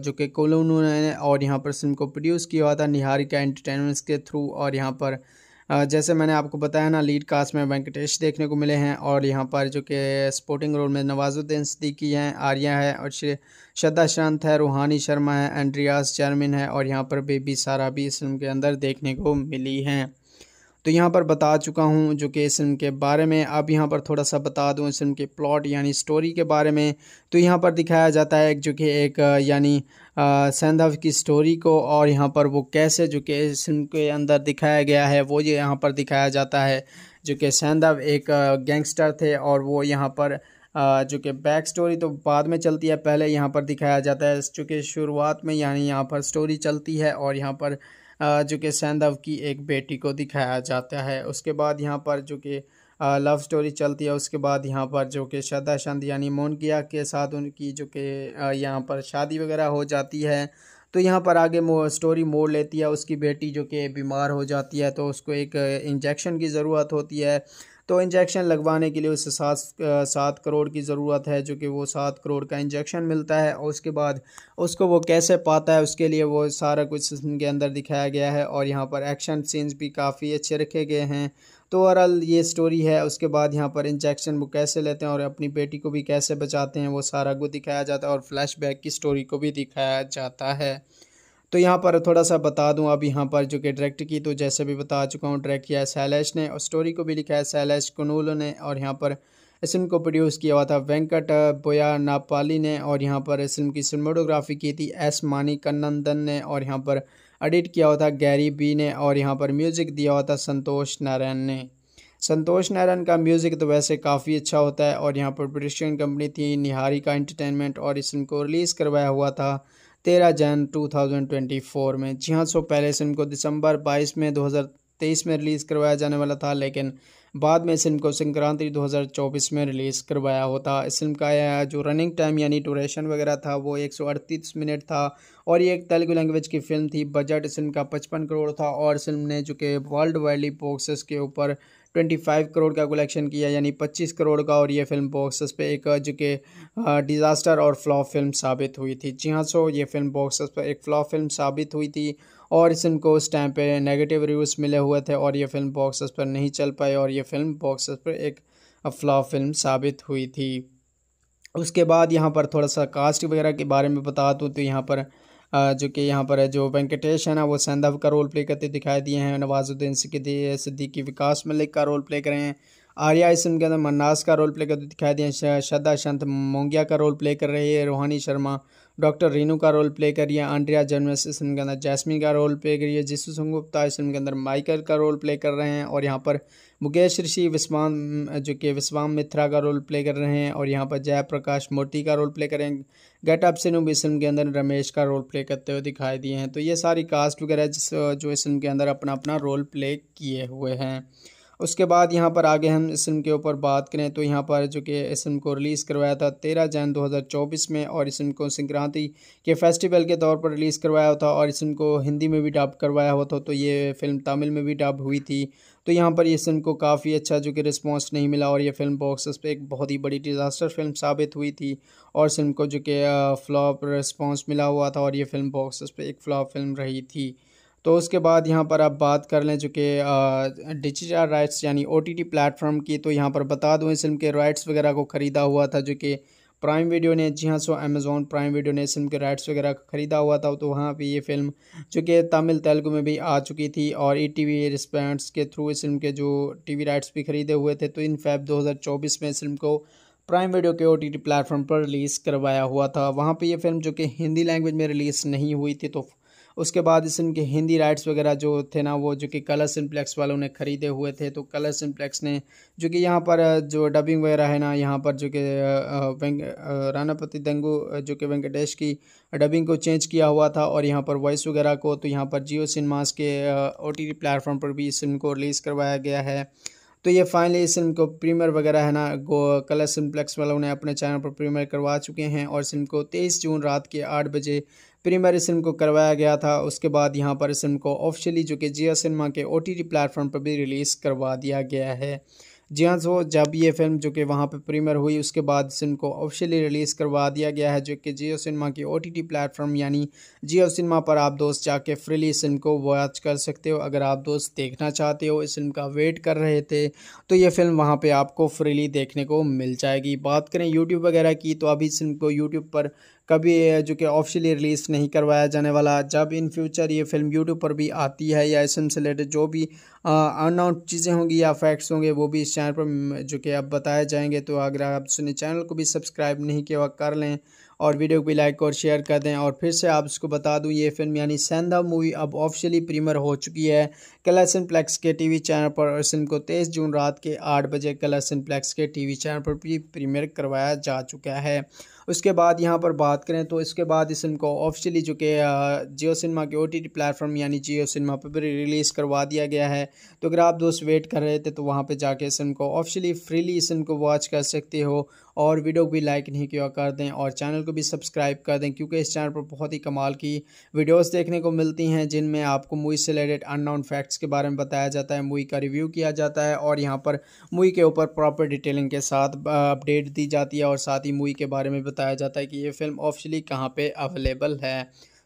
जो कि कोलून ने और यहाँ पर फिल्म को प्रोड्यूस किया हुआ था निहारिका एंटरटेनमेंट्स के थ्रू और यहाँ पर जैसे मैंने आपको बताया ना लीड कास्ट में वेंकटेश देखने को मिले हैं और यहाँ पर जो कि स्पोर्टिंग रोल में नवाजुद्दीन सिद्दीकी हैं आर्या है और श्रद्धा शांत है रूहानी शर्मा है एंड्रियास जर्मिन है और यहाँ पर बेबी सारा भी इस फिल्म के अंदर देखने को मिली हैं तो यहाँ पर बता चुका हूँ जो कि इस फिल्म के बारे में अब यहाँ पर थोड़ा सा बता दूँ इस फिल्म के प्लॉट यानी स्टोरी के बारे में तो यहाँ पर दिखाया जाता है जो कि एक यानी सैंधव की स्टोरी को और यहाँ पर वो कैसे जो कि इस फिल्म के अंदर दिखाया गया है वो ये यहाँ पर दिखाया जाता है जो कि संधव एक गैंगस्टर थे और वो यहाँ पर जो कि बैक स्टोरी तो बाद में चलती है पहले यहाँ पर दिखाया जाता है चूँकि शुरुआत में यानी यहाँ पर स्टोरी चलती है और यहाँ पर जो कि सैंधव की एक बेटी को दिखाया जाता है उसके बाद यहाँ पर जो कि लव स्टोरी चलती है उसके बाद यहाँ पर जो कि श्रद्धा शंद यानी मोनगिया के साथ उनकी जो कि यहाँ पर शादी वगैरह हो जाती है तो यहाँ पर आगे मो, स्टोरी मोड़ लेती है उसकी बेटी जो कि बीमार हो जाती है तो उसको एक इंजेक्शन की ज़रूरत होती है तो इंजेक्शन लगवाने के लिए उसे सात सात करोड़ की ज़रूरत है जो कि वो सात करोड़ का इंजेक्शन मिलता है और उसके बाद उसको वो कैसे पाता है उसके लिए वो सारा कुछ उनके अंदर दिखाया गया है और यहाँ पर एक्शन सीन्स भी काफ़ी अच्छे रखे गए हैं तो ओवरऑल ये स्टोरी है उसके बाद यहाँ पर इंजेक्शन वो कैसे लेते हैं और अपनी बेटी को भी कैसे बचाते हैं वो सारा को दिखाया जाता है और फ्लैशबैक की स्टोरी को भी दिखाया जाता है तो यहाँ पर थोड़ा सा बता दूँ अब यहाँ पर जो कि डायरेक्ट की तो जैसे भी बता चुका हूँ डायरेक्ट किया है सैलैश ने और स्टोरी को भी लिखा है सैलेश कनूल ने और यहाँ पर इस फिल्म को प्रोड्यूस किया हुआ था वेंकट बोया नापाली ने और यहाँ पर इस फिल्म की सिनेमाटोग्राफी की थी एस मानी कन्नंदन ने और यहाँ पर एडिट किया हुआ था गैरी बी ने और यहाँ पर म्यूज़िक दिया हुआ था संतोष नारायण ने संतोष नारायण का म्यूज़िक तो वैसे काफ़ी अच्छा होता है और यहाँ पर प्रोडक्शन कंपनी थी निहारी का एंटरटेनमेंट और इस फिल्म को रिलीज़ करवाया हुआ था तेरह जन 2024 में जी हाँ सो पहले इस फिल्म को दिसंबर 22 में 2023 में रिलीज़ करवाया जाने वाला था लेकिन बाद में इस फिल्म को संक्रांति 2024 में रिलीज़ करवाया होता इस फिल्म का जो रनिंग टाइम यानी ट्यूरेशन वगैरह था वो एक मिनट था और ये एक तेलुगु लैंग्वेज की फ़िल्म थी बजट इस फिल्म का 55 करोड़ था और फिल्म ने जो कि वर्ल्ड वाइडली बॉक्सेस के ऊपर 25 करोड़ का कलेक्शन किया यानी 25 करोड़ का और ये फिल्म बॉक्सेस पे एक जो कि डिज़ास्टर और फ्लॉप फिल्म साबित हुई थी जी हाँ सो ये फिल्म बॉक्सेस पर एक फ्लॉप फिल्म साबित हुई थी और इस फिल्म को उस टाइम पे नेगेटिव रिव्यूज़ मिले हुए थे और ये फिल्म बॉक्सेस पर नहीं चल पाई और ये फिल्म बॉक्सेस पर एक फ्लॉप फिल्म साबित हुई थी उसके बाद यहाँ पर थोड़ा सा कास्ट वगैरह के बारे में बता दूँ तो यहाँ पर जो कि यहाँ पर है जो वेंकटेश है ना वो सैंधव का रोल प्ले करते दिखाई दिए हैं नवाजुद्दीन सिद्दीकी विकास मलिक का रोल प्ले करें हैं आर्या इसम के अंदर मन्नास का रोल प्ले करते दिखाई दिए श्रद्धा शंत मोंगिया का रोल प्ले कर रही है रोहानी शर्मा डॉक्टर रीनू का रोल प्ले करिए आंड्रिया जर्मस इस फिल्म के अंदर जैसमी का रोल प्ले करिए जिसु जिसू गुप्ता इस फिल्म के अंदर माइकल का रोल प्ले कर रहे हैं और यहाँ पर मुकेश ऋषि विश्वाम जो कि विश्वाम मित्रा का रोल प्ले कर रहे हैं और यहाँ पर जयप्रकाश मोती का रोल प्ले करें गेट अप सिनू भी इस फिल्म के अंदर रमेश का रोल प्ले करते हुए दिखाई दिए हैं तो ये सारी कास्ट वगैरह जिस जो इस फिल्म के अंदर अपना अपना रोल प्ले किए हुए हैं उसके बाद यहाँ पर आगे हम इस फिल्म के ऊपर बात करें तो यहाँ पर जो कि इस फिल्म को रिलीज़ करवाया था तेरह जैन 2024 में और इस फिल्म को संक्रांति के फेस्टिवल के तौर पर रिलीज़ करवाया था और इस फिल्म को हिंदी में भी डब करवाया हुआ था तो ये फिल्म तमिल में भी डब हुई थी तो यहाँ पर इस फिल्म को काफ़ी अच्छा जो कि रिस्पॉन्स नहीं मिला और ये फिल्म बॉक्स पर एक बहुत ही बड़ी डिज़ास्टर फिल्म साबित हुई थी और फिल्म को जो कि फ्लॉप रिस्पॉन्स मिला हुआ था और ये फिल्म बॉक्स पर एक फ्लॉप फिल्म रही थी तो उसके बाद यहाँ पर आप बात कर लें चूँकि डिजिटल राइट्स यानी ओ टी प्लेटफॉर्म की तो यहाँ पर बता दूँ इस फिल्म के राइट्स वगैरह को ख़रीदा हुआ था जो कि प्राइम वीडियो ने जी हाँ सो अमेज़ोन प्राइम वीडियो ने इस फिल्म के राइट्स वगैरह ख़रीदा हुआ था तो वहाँ पर ये फिल्म जो कि तमिल तेलुगु में भी आ चुकी थी और ई टी वी रिस्पेंट्स के थ्रू इस फिल्म के जो टी वी राइट्स भी ख़रीदे हुए थे तो इन फैब दो हज़ार चौबीस में इस फिल्म को प्राइम वीडियो के ओ टी टी प्लेटफॉर्म पर रिलीज़ करवाया हुआ था वहाँ पर ये फिल्म जो कि हिंदी लैंग्वेज में रिलीज़ नहीं हुई थी तो उसके बाद इस इनके हिंदी राइट्स वगैरह जो थे ना वो जो कि कलर सिंप्लेक्स वालों ने ख़रीदे हुए थे तो कलर सिम्प्लेक्स ने जो कि यहाँ पर जो डबिंग वगैरह है ना यहाँ पर जो कि रानापति दंगू जो कि वेंकटेश की डबिंग को चेंज किया हुआ था और यहाँ पर वॉइस वगैरह को तो यहाँ पर जियो सिनेमास के ओ टी प्लेटफॉर्म पर भी इस फिल्म को रिलीज़ करवाया गया है तो ये फाइनली इस फिल्म को प्रीमियर वगैरह है ना गो कलर सिम्प्लेक्स वालों ने अपने चैनल पर प्रीमियर करवा चुके हैं और इस फिल्म को तेईस जून रात के आठ बजे प्रीमियर फिल्म को करवाया गया था उसके बाद यहाँ पर इस फिल्म को ऑफिशियली जो कि जिया सिनेमा के ओ टी प्लेटफॉर्म पर भी रिलीज़ करवा दिया गया है जी हाँ सो जब ये फिल्म जो कि वहाँ पर प्रीमियर हुई उसके बाद फिल्म को ऑफिशियली रिलीज़ करवा दिया गया है जो कि जियो सिनेमा की ओ टी प्लेटफॉर्म यानी जियो सिनेमा पर आप दोस्त जाके फ्रीली इस फिल्म को वॉच कर सकते हो अगर आप दोस्त देखना चाहते हो इस फिल्म का वेट कर रहे थे तो ये फिल्म वहाँ पर आपको फ्रीली देखने को मिल जाएगी बात करें यूट्यूब वगैरह की तो अभी इस फिल्म को यूट्यूब पर कभी जो कि ऑफिशियली रिलीज़ नहीं करवाया जाने वाला जब इन फ्यूचर ये फिल्म यूट्यूब पर भी आती है या इसम से रिलेटेड जो भी अनाउंस चीज़ें होंगी या फैक्ट्स होंगे वो भी इस चैनल पर जो कि अब बताए जाएंगे तो अगर आप सुने चैनल को भी सब्सक्राइब नहीं किया हुआ कर लें और वीडियो को भी लाइक और शेयर कर दें और फिर से आप उसको बता दूं ये फिल्म यानी सेंधा मूवी अब ऑफिशियली प्रीमियर हो चुकी है कलर सिंप्लेक्स के टीवी चैनल पर और फिल्म को तेईस जून रात के आठ बजे कलर सिंप्लेक्स के टीवी चैनल पर भी प्रीमियर करवाया जा चुका है उसके बाद यहाँ पर बात करें तो इसके बाद इस फिल्म को ऑफिशियली जो कि जियो सिनेमा के ओ टी टी प्लेटफॉर्म यानी जियो सिनेमा पर भी रिलीज़ करवा दिया गया है तो अगर आप दोस्त वेट कर रहे थे तो वहाँ पर जाके इस फिल्म को ऑफिशियली फ्रीली इस फिल्म को वॉच कर सकते हो और वीडियो को भी लाइक नहीं किया कर दें और चैनल को भी सब्सक्राइब कर दें क्योंकि इस चैनल पर बहुत ही कमाल की वीडियोस देखने को मिलती हैं जिनमें आपको मूवी से रिलेटेड नाउन फैक्ट्स के बारे में बताया जाता है मूवी का रिव्यू किया जाता है और यहाँ पर मूवी के ऊपर प्रॉपर डिटेलिंग के साथ अपडेट दी जाती है और साथ ही मूवी के बारे में बताया जाता है कि ये फिल्म ऑफिशली कहाँ पर अवेलेबल है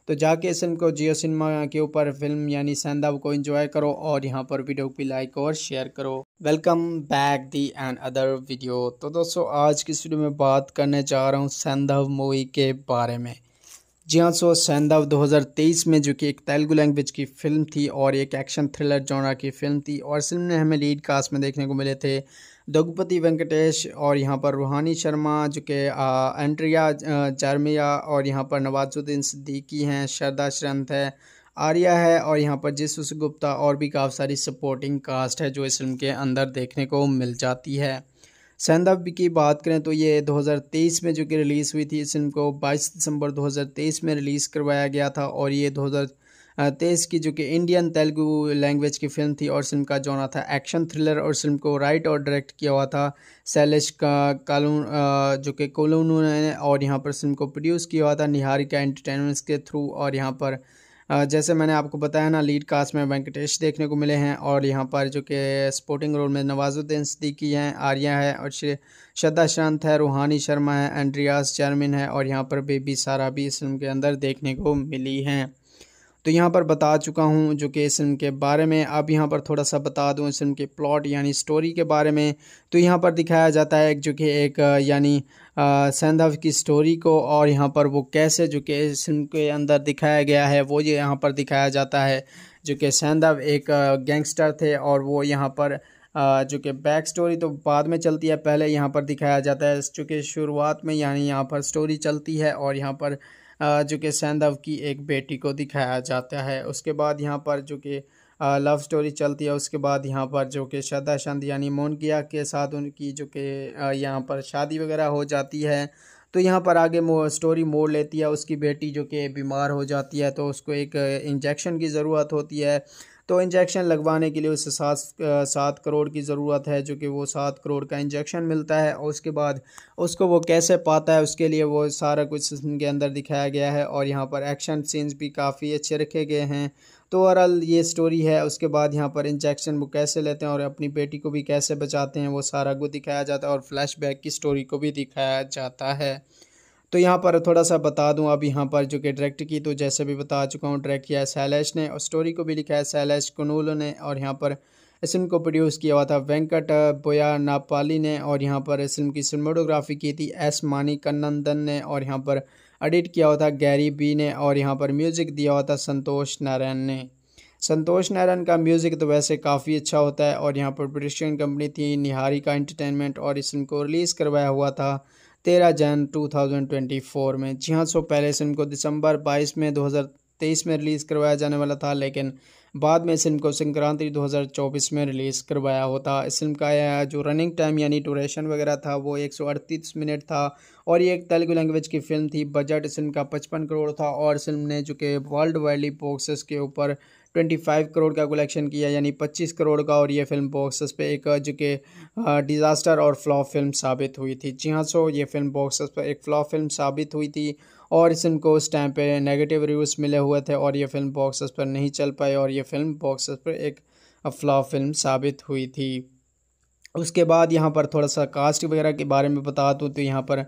तो जाके इस फिल्म को जियो सिनेमा के ऊपर फिल्म यानी सेंधा को एंजॉय करो और यहाँ पर वीडियो को लाइक और शेयर करो welcome back the and other video तो दोस्तों आज की इस वीडियो में बात करने जा रहा हूँ सैंदव मूवी के बारे में जी हाँ सो सैंदव 2023 में जो कि एक तेलुगु लैंग्वेज की फिल्म थी और एक एक्शन थ्रिलर जोड़ा की फिल्म थी और फिल्म ने हमें लीड कास्ट में देखने को मिले थे दगुपति वेंकटेश और यहाँ पर रूहानी शर्मा जो कि एंट्रिया चारमिया और यहाँ पर नवाजुद्दीन सिद्दीकी हैं शरदा श्रंत है आर्या है और यहाँ पर जिसुस गुप्ता और भी काफ़ी सारी सपोर्टिंग कास्ट है जो इस फिल्म के अंदर देखने को मिल जाती है सैंदव की बात करें तो ये 2023 में जो कि रिलीज़ हुई थी इस फिल्म को 22 दिसंबर 2023 में रिलीज़ करवाया गया था और ये तेईस की जो कि इंडियन तेलुगु लैंग्वेज की फिल्म थी और फिल्म का जॉनर था एक्शन थ्रिलर और फिल्म को राइट और डायरेक्ट किया हुआ था शैलेश का कालून जो कि कोलूनू ने और यहाँ पर फिल्म को प्रोड्यूस किया हुआ था निहारिका एंटरटेनमेंट्स के थ्रू और यहाँ पर जैसे मैंने आपको बताया ना लीड कास्ट में वेंकटेश देखने को मिले हैं और यहाँ पर जो कि स्पोर्टिंग रोल में नवाजुद्दीन सिद्दीकी हैं आर्या है और श्रद्धा शांत है रूहानी शर्मा है एंड्रियास चेयरमैन है और यहाँ पर बेबी सारा भी इस फिल्म के अंदर देखने को मिली हैं तो यहाँ पर बता चुका हूँ जो कि इस फिल्म के बारे में अब यहाँ पर थोड़ा सा बता दूँ इस फिल्म के प्लॉट यानी स्टोरी के बारे में तो यहाँ पर दिखाया जाता है जो कि एक यानी सैंधव की स्टोरी को और यहाँ पर वो कैसे जो कि इस फिल्म के अंदर दिखाया गया है वो ये यहाँ पर दिखाया जाता है जो कि सैंधव एक गैंगस्टर थे और वो यहाँ पर जो कि बैक स्टोरी तो बाद में चलती है पहले यहाँ पर दिखाया जाता है चूँकि शुरुआत में यानी यहाँ पर स्टोरी चलती है और यहाँ पर जो कि सैंधव की एक बेटी को दिखाया जाता है उसके बाद यहाँ पर जो कि लव स्टोरी चलती है उसके बाद यहाँ पर जो कि श्रद्धा शांति यानी मोनकिया के साथ उनकी जो कि यहाँ पर शादी वगैरह हो जाती है तो यहाँ पर आगे मो, स्टोरी मोड़ लेती है उसकी बेटी जो कि बीमार हो जाती है तो उसको एक इंजेक्शन की ज़रूरत होती है तो इंजेक्शन लगवाने के लिए उसे सात सात करोड़ की ज़रूरत है जो कि वो सात करोड़ का इंजेक्शन मिलता है और उसके बाद उसको वो कैसे पाता है उसके लिए वो सारा कुछ उनके के अंदर दिखाया गया है और यहाँ पर एक्शन सीन्स भी काफ़ी अच्छे रखे गए हैं तो ओवरऑल ये स्टोरी है उसके बाद यहाँ पर इंजेक्शन वो कैसे लेते हैं और अपनी बेटी को भी कैसे बचाते हैं वो सारा कुछ दिखाया जाता है और फ्लैशबैक की स्टोरी को भी दिखाया जाता है तो यहाँ पर थोड़ा सा बता दूँ अब यहाँ पर जो कि डायरेक्ट की तो जैसे भी बता चुका हूँ डायरेक्ट किया है सैलैश ने और स्टोरी को भी लिखा है सैलैश कनूल ने और यहाँ पर इस फिल्म को प्रोड्यूस किया हुआ था वेंकट बोया नापाली ने और यहाँ पर इस फिल्म की सिनेमाटोग्राफी की थी एस मानी कन्नंदन ने और यहाँ पर एडिट किया हुआ था गैरी बी ने और यहाँ पर म्यूज़िक दिया हुआ था संतोष नारायण ने संतोष नारायण का म्यूज़िक तो वैसे काफ़ी अच्छा होता है और यहाँ पर प्रोडक्शन कंपनी थी निहारी का एंटरटेनमेंट और इस फिल्म को रिलीज़ करवाया हुआ था तेरह जैन 2024 में जी हाँ सो पहले इस फिल्म को दिसंबर 22 में 2023 में रिलीज़ करवाया जाने वाला था लेकिन बाद में इस फिल्म को संक्रांति 2024 में रिलीज़ करवाया होता इस फिल्म का जो रनिंग टाइम यानी ड्यूरेशन वगैरह था वो अड़तीस मिनट था और ये एक तेलुगु लैंग्वेज की फिल्म थी बजट इस फिल्म का पचपन करोड़ था और फिल्म ने जो कि वर्ल्ड वाइडली बॉक्सेस के ऊपर 25 करोड़ का कलेक्शन किया यानी 25 करोड़ का और ये फिल्म बॉक्सेस पे एक जो कि डिज़ास्टर और फ्लॉप फिल्म साबित हुई थी जी हाँ सो ये फिल्म बॉक्सेस पर एक फ्लॉप फिल्म साबित हुई थी और इस फिल्म को उस टाइम पे नेगेटिव रिव्यूज़ मिले हुए थे और ये फिल्म बॉक्सेस पर नहीं चल पाई और ये फिल्म बॉक्सेस पर एक फ्लॉप फिल्म साबित हुई थी उसके बाद यहाँ पर थोड़ा सा कास्ट वगैरह के बारे में बता दूँ तो यहाँ पर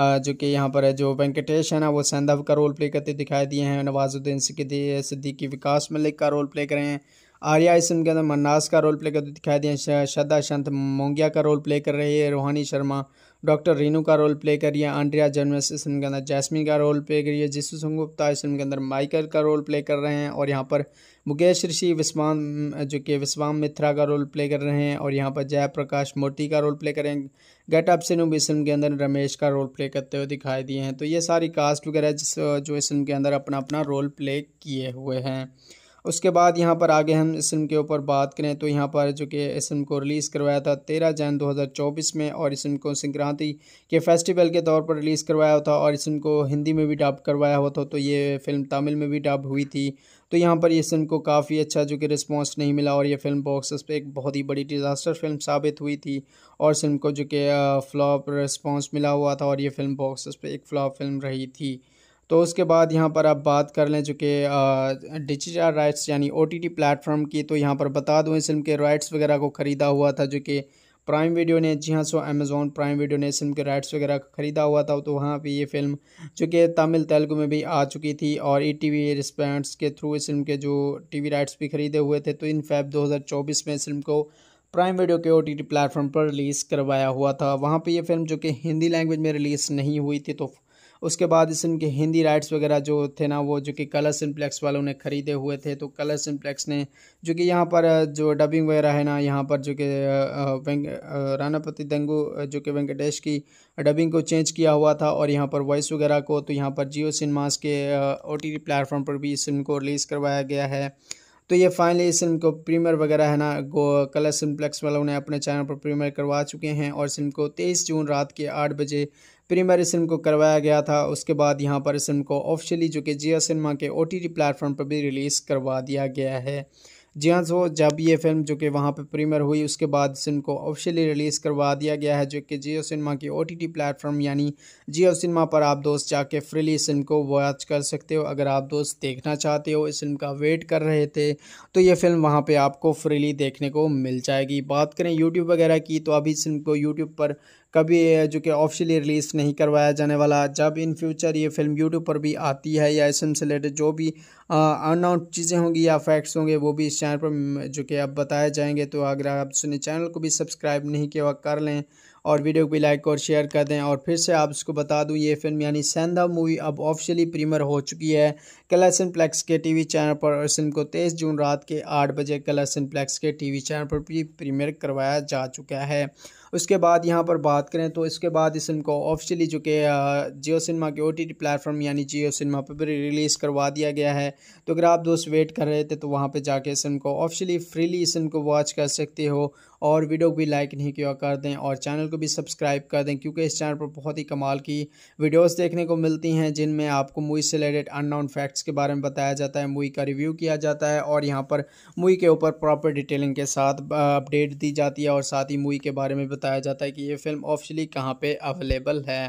जो कि यहाँ पर है जो वेंकटेश है ना वो सैंधव का रोल प्ले करते दिखाई दिए हैं नवाजुद्दीन सिद्दीकी विकास मलिक का रोल प्ले रहे हैं आर्या इसम के अंदर मन्नास का रोल प्ले करते दिखाई दिए श्रद्धा शंत मोंगिया का रोल प्ले कर रही है रोहानी शर्मा डॉक्टर रेनू का रोल प्ले करी है आंड्रिया जर्मस इस फिल्म के अंदर जैस्मिन का रोल प्ले करी है जिसू गुप्ता इस फिल्म के अंदर माइकल का रोल प्ले कर रहे हैं और यहाँ पर मुकेश ऋषि विस्वाम जो कि विस्वाम मित्रा का रोल प्ले कर रहे हैं और यहाँ पर जयप्रकाश मूर्ति का रोल प्ले करें गेट अप सिनू भी फिल्म के अंदर रमेश का रोल प्ले करते हुए दिखाई दिए हैं तो ये सारी कास्ट वगैरह जिस जो इस फिल्म के अंदर अपना अपना रोल प्ले किए हुए हैं उसके बाद यहाँ पर आगे हम इस फिल्म के ऊपर बात करें तो यहाँ पर जो कि इस फिल्म को रिलीज़ करवाया था तेरह जैन चौबीस में और इस फिल्म को संक्रांति के फेस्टिवल के तौर पर रिलीज़ करवाया था और इस फिल्म को हिंदी में भी डब करवाया हुआ था तो ये फिल्म तमिल में भी डब हुई थी तो यहाँ पर इस फिल्म को काफ़ी अच्छा जो कि रिस्पॉन्स नहीं मिला और ये फिल्म बॉक्स पे एक बहुत ही बड़ी डिज़ास्टर फिल्म साबित हुई थी और इस फिल्म को जो कि फ्लॉप रिस्पॉन्स मिला हुआ था और ये फिल्म बॉक्स पे एक फ्लॉप फिल्म रही थी तो उसके बाद यहाँ पर आप बात कर लें चूँकि डिजिटल राइट्स यानी ओ टी प्लेटफॉर्म की तो यहाँ पर बता दूँ इस फिल्म के राइट्स वगैरह को ख़रीदा हुआ था जो कि प्राइम वीडियो ने जी हाँ सो अमेज़ॉन प्राइम वीडियो ने इस फिल्म के राइट्स वगैरह ख़रीदा हुआ था तो वहाँ पर ये फिल्म जो कि तमिल तेलुगु में भी आ चुकी थी और ई टी वी रिस्पेंट्स के थ्रू इस फिल्म के जो टी वी राइट्स भी ख़रीदे हुए थे तो इन फैब चौबीस में इस फिल्म को प्राइम वीडियो के ओ टी टी प्लेटफॉर्म पर रिलीज़ करवाया हुआ था वहाँ पर ये फिल्म जो कि हिंदी लैंग्वेज में रिलीज़ नहीं हुई थी तो उसके बाद इस इनके हिंदी राइट्स वगैरह जो थे ना वो जो कि कलर सिम्प्लेक्स वालों ने ख़रीदे हुए थे तो कलर सिम्प्लेक्स ने जो कि यहाँ पर जो डबिंग वगैरह है ना यहाँ पर जो कि रानापति दंगू जो कि वेंकटेश की डबिंग को चेंज किया हुआ था और यहाँ पर वॉइस वगैरह को तो यहाँ पर जियो सिनेमास के ओ टी प्लेटफॉर्म पर भी इस फिल्म को रिलीज़ करवाया गया है तो ये फाइनली इस फिल्म को प्रीमियर वगैरह है ना गो कलर सिम्प्लेक्स वालों ने अपने चैनल पर प्रीमियर करवा चुके हैं और इस फिल्म को 23 जून रात के आठ बजे प्रीमियर इस फिल्म को करवाया गया था उसके बाद यहाँ पर इस फिल्म को ऑफिशियली जो कि जिया सिनेमा के ओ टी प्लेटफॉर्म पर भी रिलीज़ करवा दिया गया है जी हाँ सो जब ये फिल्म जो कि वहाँ पे प्रीमियर हुई उसके बाद फिल्म को ऑफिशियली रिलीज़ करवा दिया गया है जो कि जियो सिनेमा की ओ टी प्लेटफॉर्म यानी जियो सिनेमा पर आप दोस्त जाके फ्रीली इस फिल्म को वॉच कर सकते हो अगर आप दोस्त देखना चाहते हो इस फिल्म का वेट कर रहे थे तो ये फिल्म वहाँ पर आपको फ्रीली देखने को मिल जाएगी बात करें यूट्यूब वगैरह की तो अभी इस फिल्म को यूट्यूब पर कभी जो कि ऑफिशियली रिलीज़ नहीं करवाया जाने वाला जब इन फ्यूचर ये फिल्म यूट्यूब पर भी आती है या इसम से रिलेटेड जो भी अनाउंस चीज़ें होंगी या फैक्ट्स होंगे वो भी इस चैनल पर जो कि अब बताए जाएंगे तो अगर आप सुने चैनल को भी सब्सक्राइब नहीं किया कर लें और वीडियो को भी लाइक और शेयर कर दें और फिर से आप इसको बता दूं ये फिल्म यानी सेंधा मूवी अब ऑफिशियली प्रीमियर हो चुकी है कलर्सन प्लेक्स के टीवी चैनल पर और फिल्म को तेईस जून रात के आठ बजे कलर्सन प्लेक्स के टीवी चैनल पर भी प्रीमियर करवाया जा चुका है उसके बाद यहाँ पर बात करें तो इसके बाद इस फिल्म को ऑफिशियली जो कि जियो सिनेमा के ओ टी टी प्लेटफॉर्म यानी जियो सिनेमा पर भी रिलीज़ करवा दिया गया है तो अगर आप दोस्त वेट कर रहे थे तो वहाँ पर जाके इस फिल्म को ऑफिशियली फ्रीली इस फिल्म को वॉच कर सकते हो और वीडियो को भी लाइक नहीं किया कर दें और चैनल को भी सब्सक्राइब कर दें क्योंकि इस चैनल पर बहुत ही कमाल की वीडियोस देखने को मिलती हैं जिनमें आपको मूवी से रिलेटेड नाउन फैक्ट्स के बारे में बताया जाता है मूवी का रिव्यू किया जाता है और यहाँ पर मूवी के ऊपर प्रॉपर डिटेलिंग के साथ अपडेट दी जाती है और साथ ही मूवी के बारे में बताया जाता है कि ये फिल्म ऑफिशली कहाँ पर अवेलेबल है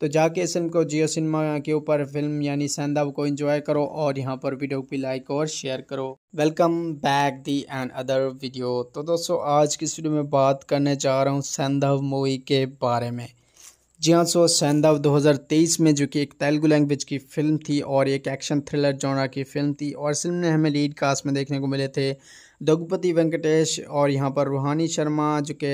तो जाके इस फिल्म को जियो सिनेमा के ऊपर फिल्म यानी सैंदाब को एंजॉय करो और यहाँ पर वीडियो को लाइक और शेयर करो welcome back the and other video तो दोस्तों आज की वीडियो में बात करने जा रहा हूँ सैंधव मूवी के बारे में जी हाँ सो सैंधव दो में जो कि एक तेलुगु लैंग्वेज की फिल्म थी और एक एक्शन थ्रिलर जोड़ा की फिल्म थी और फिल्म ने हमें लीड कास्ट में देखने को मिले थे दघुपति वेंकटेश और यहाँ पर रूहानी शर्मा जो कि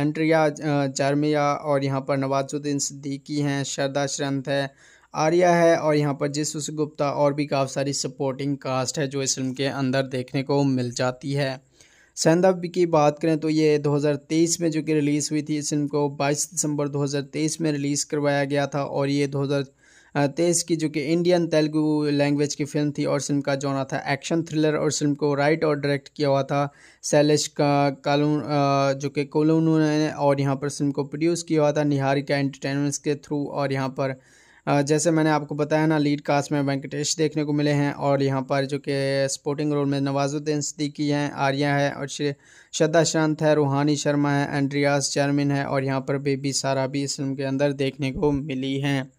एंट्रिया चारमिया और यहाँ पर नवाजुद्दीन सिद्दीकी हैं श्रद्धा श्रंथ है आर्या है और यहाँ पर जिस गुप्ता और भी काफ़ी सारी सपोर्टिंग कास्ट है जो इस फिल्म के अंदर देखने को मिल जाती है सैंदव की बात करें तो ये 2023 में जो कि रिलीज़ हुई थी इस फिल्म को 22 दिसंबर 2023 में रिलीज़ करवाया गया था और ये तेज की जो कि इंडियन तेलुगु लैंग्वेज की फिल्म थी और फिल्म का जॉनर था एक्शन थ्रिलर और फिल्म को राइट और डायरेक्ट किया हुआ था सैलेश का कालू जो कि कोलोनू ने और यहाँ पर फिल्म को प्रोड्यूस किया हुआ था निहारिका एंटरटेनमेंट्स के थ्रू और यहाँ पर जैसे मैंने आपको बताया ना लीड कास्ट में वेंकटेश देखने को मिले हैं और यहाँ पर जो कि स्पोर्टिंग रोल में नवाजुद्दीन सिद्दीकी हैं आर्या है और श्रद्धा शांत है रूहानी शर्मा है एंड्रियास चेयरमैन है और यहाँ पर बेबी सारा भी इस फिल्म के अंदर देखने को मिली हैं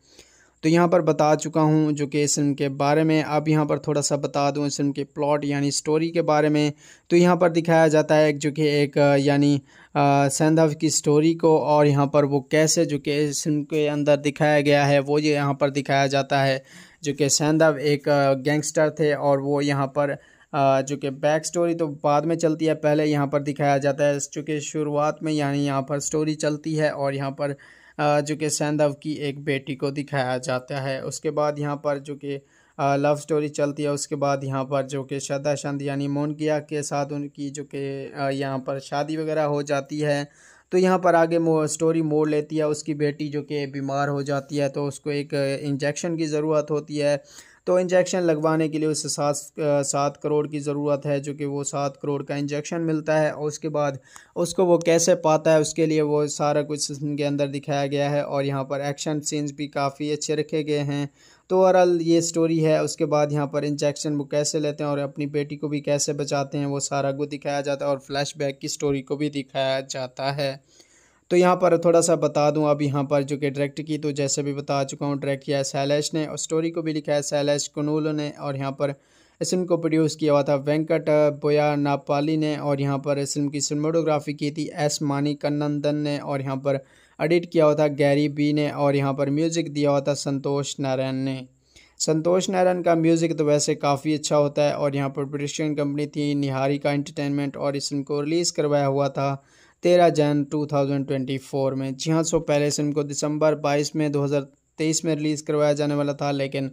तो यहाँ पर बता चुका हूँ जो कि इस फिल्म के बारे में अब यहाँ पर थोड़ा सा बता दूँ इस फिल्म के प्लॉट यानी स्टोरी के बारे में तो यहाँ पर दिखाया जाता है जो कि एक यानी सैंधव की स्टोरी को और यहाँ पर वो कैसे जो कि इस फिल्म के अंदर दिखाया गया है वो ये यहाँ पर दिखाया जाता है जो कि सैंधव एक गैंगस्टर थे और वो यहाँ पर जो कि बैक स्टोरी तो बाद में चलती है पहले यहाँ पर दिखाया जाता है चूँकि शुरुआत में यानी यहाँ पर स्टोरी चलती है और यहाँ पर जो कि सैंधव की एक बेटी को दिखाया जाता है उसके बाद यहाँ पर जो कि लव स्टोरी चलती है उसके बाद यहाँ पर जो कि श्रद्धा चंद यानी मोनकिया के साथ उनकी जो कि यहाँ पर शादी वगैरह हो जाती है तो यहाँ पर आगे मो, स्टोरी मोड़ लेती है उसकी बेटी जो कि बीमार हो जाती है तो उसको एक इंजेक्शन की ज़रूरत होती है तो इंजेक्शन लगवाने के लिए उसे सात सात करोड़ की ज़रूरत है जो कि वो सात करोड़ का इंजेक्शन मिलता है और उसके बाद उसको वो कैसे पाता है उसके लिए वो सारा कुछ उनके अंदर दिखाया गया है और यहाँ पर एक्शन सीन्स भी काफ़ी अच्छे रखे गए हैं तो ओवरऑल ये स्टोरी है उसके बाद यहाँ पर इंजेक्शन वो कैसे लेते हैं और अपनी बेटी को भी कैसे बचाते हैं वो सारा को दिखाया जाता है और फ्लैशबैक की स्टोरी को भी दिखाया जाता है तो यहाँ पर थोड़ा सा बता दूँ अब यहाँ पर जो कि डायरेक्ट की तो जैसे भी बता चुका हूँ डायरेक्ट किया है सैलैश ने और स्टोरी को भी लिखा है सैलेश कनूल ने और यहाँ पर इस फिल्म को प्रोड्यूस किया हुआ था वेंकट बोया नापाली ने और यहाँ पर इस फिल्म की सिनेमाटोग्राफी की थी एस मानी कन्नंदन ने और यहाँ पर एडिट किया हुआ था गैरी बी ने और यहाँ पर म्यूज़िक दिया हुआ था संतोष नारायण ने संतोष नारायण का म्यूज़िक तो वैसे काफ़ी अच्छा होता है और यहाँ पर प्रोडक्शन कंपनी थी निहारी का एंटरटेनमेंट और इस फिल्म को रिलीज़ करवाया हुआ था तेरह जैन 2024 में जी हाँ सो पहले सिम फिल्म को दिसंबर 22 में 2023 में रिलीज़ करवाया जाने वाला था लेकिन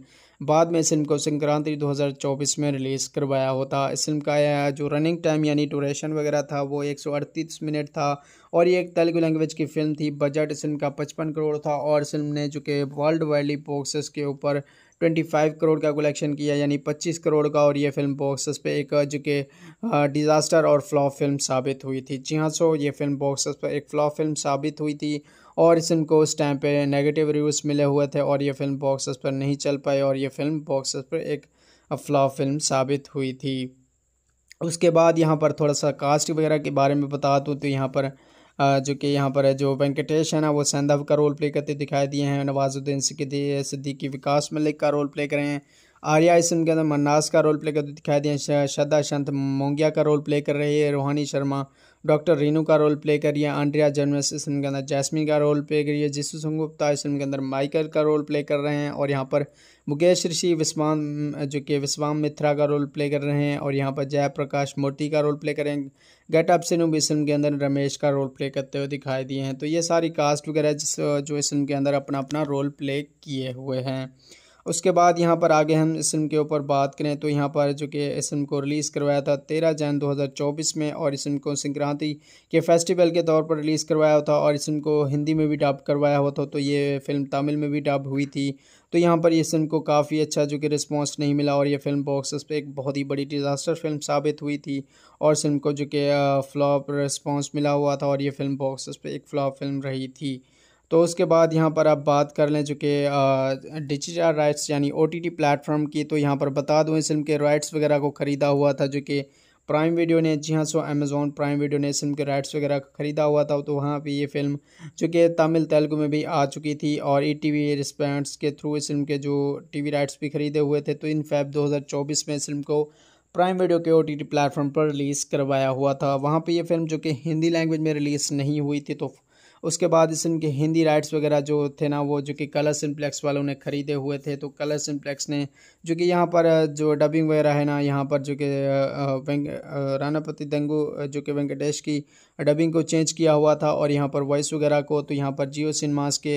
बाद में सिम फिल्म को संक्रांति 2024 में रिलीज़ करवाया होता इस फिल्म का जो रनिंग टाइम यानी ड्यूरेशन वगैरह था वो अड़तीस मिनट था और ये एक तेलुगु लैंग्वेज की फ़िल्म थी बजट इस फिल्म का 55 करोड़ था और फिल्म ने जो कि वर्ल्ड वाइडली बॉक्सेस के ऊपर ट्वेंटी फाइव करोड़ का कलेक्शन किया यानी पच्चीस करोड़ का और ये फिल्म बॉक्सेस पे एक जो कि डिज़ास्टर और फ्लॉप फिल्म साबित हुई थी जी हाँ सो ये फिल्म बॉक्सेस पर एक फ्लॉप फिल्म साबित हुई थी और इस फिल्म को उस टाइम पे नेगेटिव रिव्यूज़ मिले हुए थे और ये फिल्म बॉक्सेस पर नहीं चल पाई और ये फिल्म बॉक्सेस पर एक फ्लॉप फिल्म साबित हुई थी उसके बाद यहाँ पर थोड़ा सा कास्ट वगैरह के बारे में बता दूँ तो यहाँ पर जो कि यहाँ पर है जो वेंकटेश है ना वो सैंधव का रोल प्ले करते दिखाई दिए हैं नवाजुद्दीन सिद्दीकी विकास मलिक का रोल प्ले करें हैं आर्या इस के अंदर मन्नास का रोल प्ले करते दिखाई दिए हैं श्रद्धा शंत मोंगिया का रोल प्ले कर रही है रोहानी शर्मा डॉक्टर रीनू का रोल प्ले करी है आंड्रिया जर्मस इस फिल्म के अंदर जैस्मिन का रोल प्ले करी है जिसू गुप्ता इस फिल्म के अंदर माइकल का रोल प्ले कर रहे हैं और यहाँ पर मुकेश ऋषि विश्वाम जो कि विस्वाम मित्रा का रोल प्ले कर रहे हैं और यहाँ पर जयप्रकाश मोती का रोल प्ले करें गेटअप से सिनू इस फिल्म के अंदर रमेश का रोल प्ले करते हुए दिखाई दिए हैं तो ये सारी कास्ट वगैरह जिस जो इस फिल्म के अंदर अपना अपना रोल प्ले किए हुए हैं उसके बाद यहाँ पर आगे हम इस फिल्म के ऊपर बात करें तो यहाँ पर जो कि इस फिल्म को रिलीज़ करवाया था तेरह जैन 2024 में और इस फिल्म को संक्रांति के फेस्टिवल के तौर पर रिलीज़ करवाया हुआ था और इस फिल्म को हिंदी में भी डब करवाया हुआ था तो ये फिल्म तमिल में भी डब हुई थी तो यहाँ पर इस फिल्म को काफ़ी अच्छा जो कि रिस्पॉन्स नहीं मिला और यह फिल्म बॉक्स पर एक बहुत ही बड़ी डिज़ास्टर फिल्म साबित हुई थी और फिल्म को जो कि फ्लॉप रिस्पॉन्स मिला हुआ था और ये फिल्म बॉक्स पर एक फ्लॉप फिल्म रही थी तो उसके बाद यहाँ पर आप बात कर लें चूँकि डिजिटल राइट्स यानी ओ टी प्लेटफॉर्म की तो यहाँ पर बता दूँ इस फिल्म के राइट्स वगैरह को ख़रीदा हुआ था जो कि प्राइम वीडियो ने जी हाँ सो अमेज़ोन प्राइम वीडियो ने इस फिल्म के राइट्स वगैरह ख़रीदा हुआ था तो वहाँ पे ये फिल्म जो कि तमिल तेलुगु में भी आ चुकी थी और ई टी वी रिस्पेंट्स के थ्रू इस फिल्म के जो टी वी राइट्स भी ख़रीदे हुए थे तो इन फैब चौबीस में इस फिल्म को प्राइम वीडियो के ओ टी टी प्लेटफॉर्म पर रिलीज़ करवाया हुआ था वहाँ पर यह फिल्म जो कि हिंदी लैंग्वेज में रिलीज़ नहीं हुई थी तो उसके बाद इसके हिंदी राइट्स वगैरह जो थे ना वो जो कि कलर सिम्प्लेक्स वालों ने ख़रीदे हुए थे तो कलर सिम्प्लेक्स ने जो कि यहाँ पर जो डबिंग वगैरह है ना यहाँ पर जो कि रानापति दंगू जो कि वेंकटेश की डबिंग को चेंज किया हुआ था और यहाँ पर वॉइस वगैरह को तो यहाँ पर जियो सिनेमास के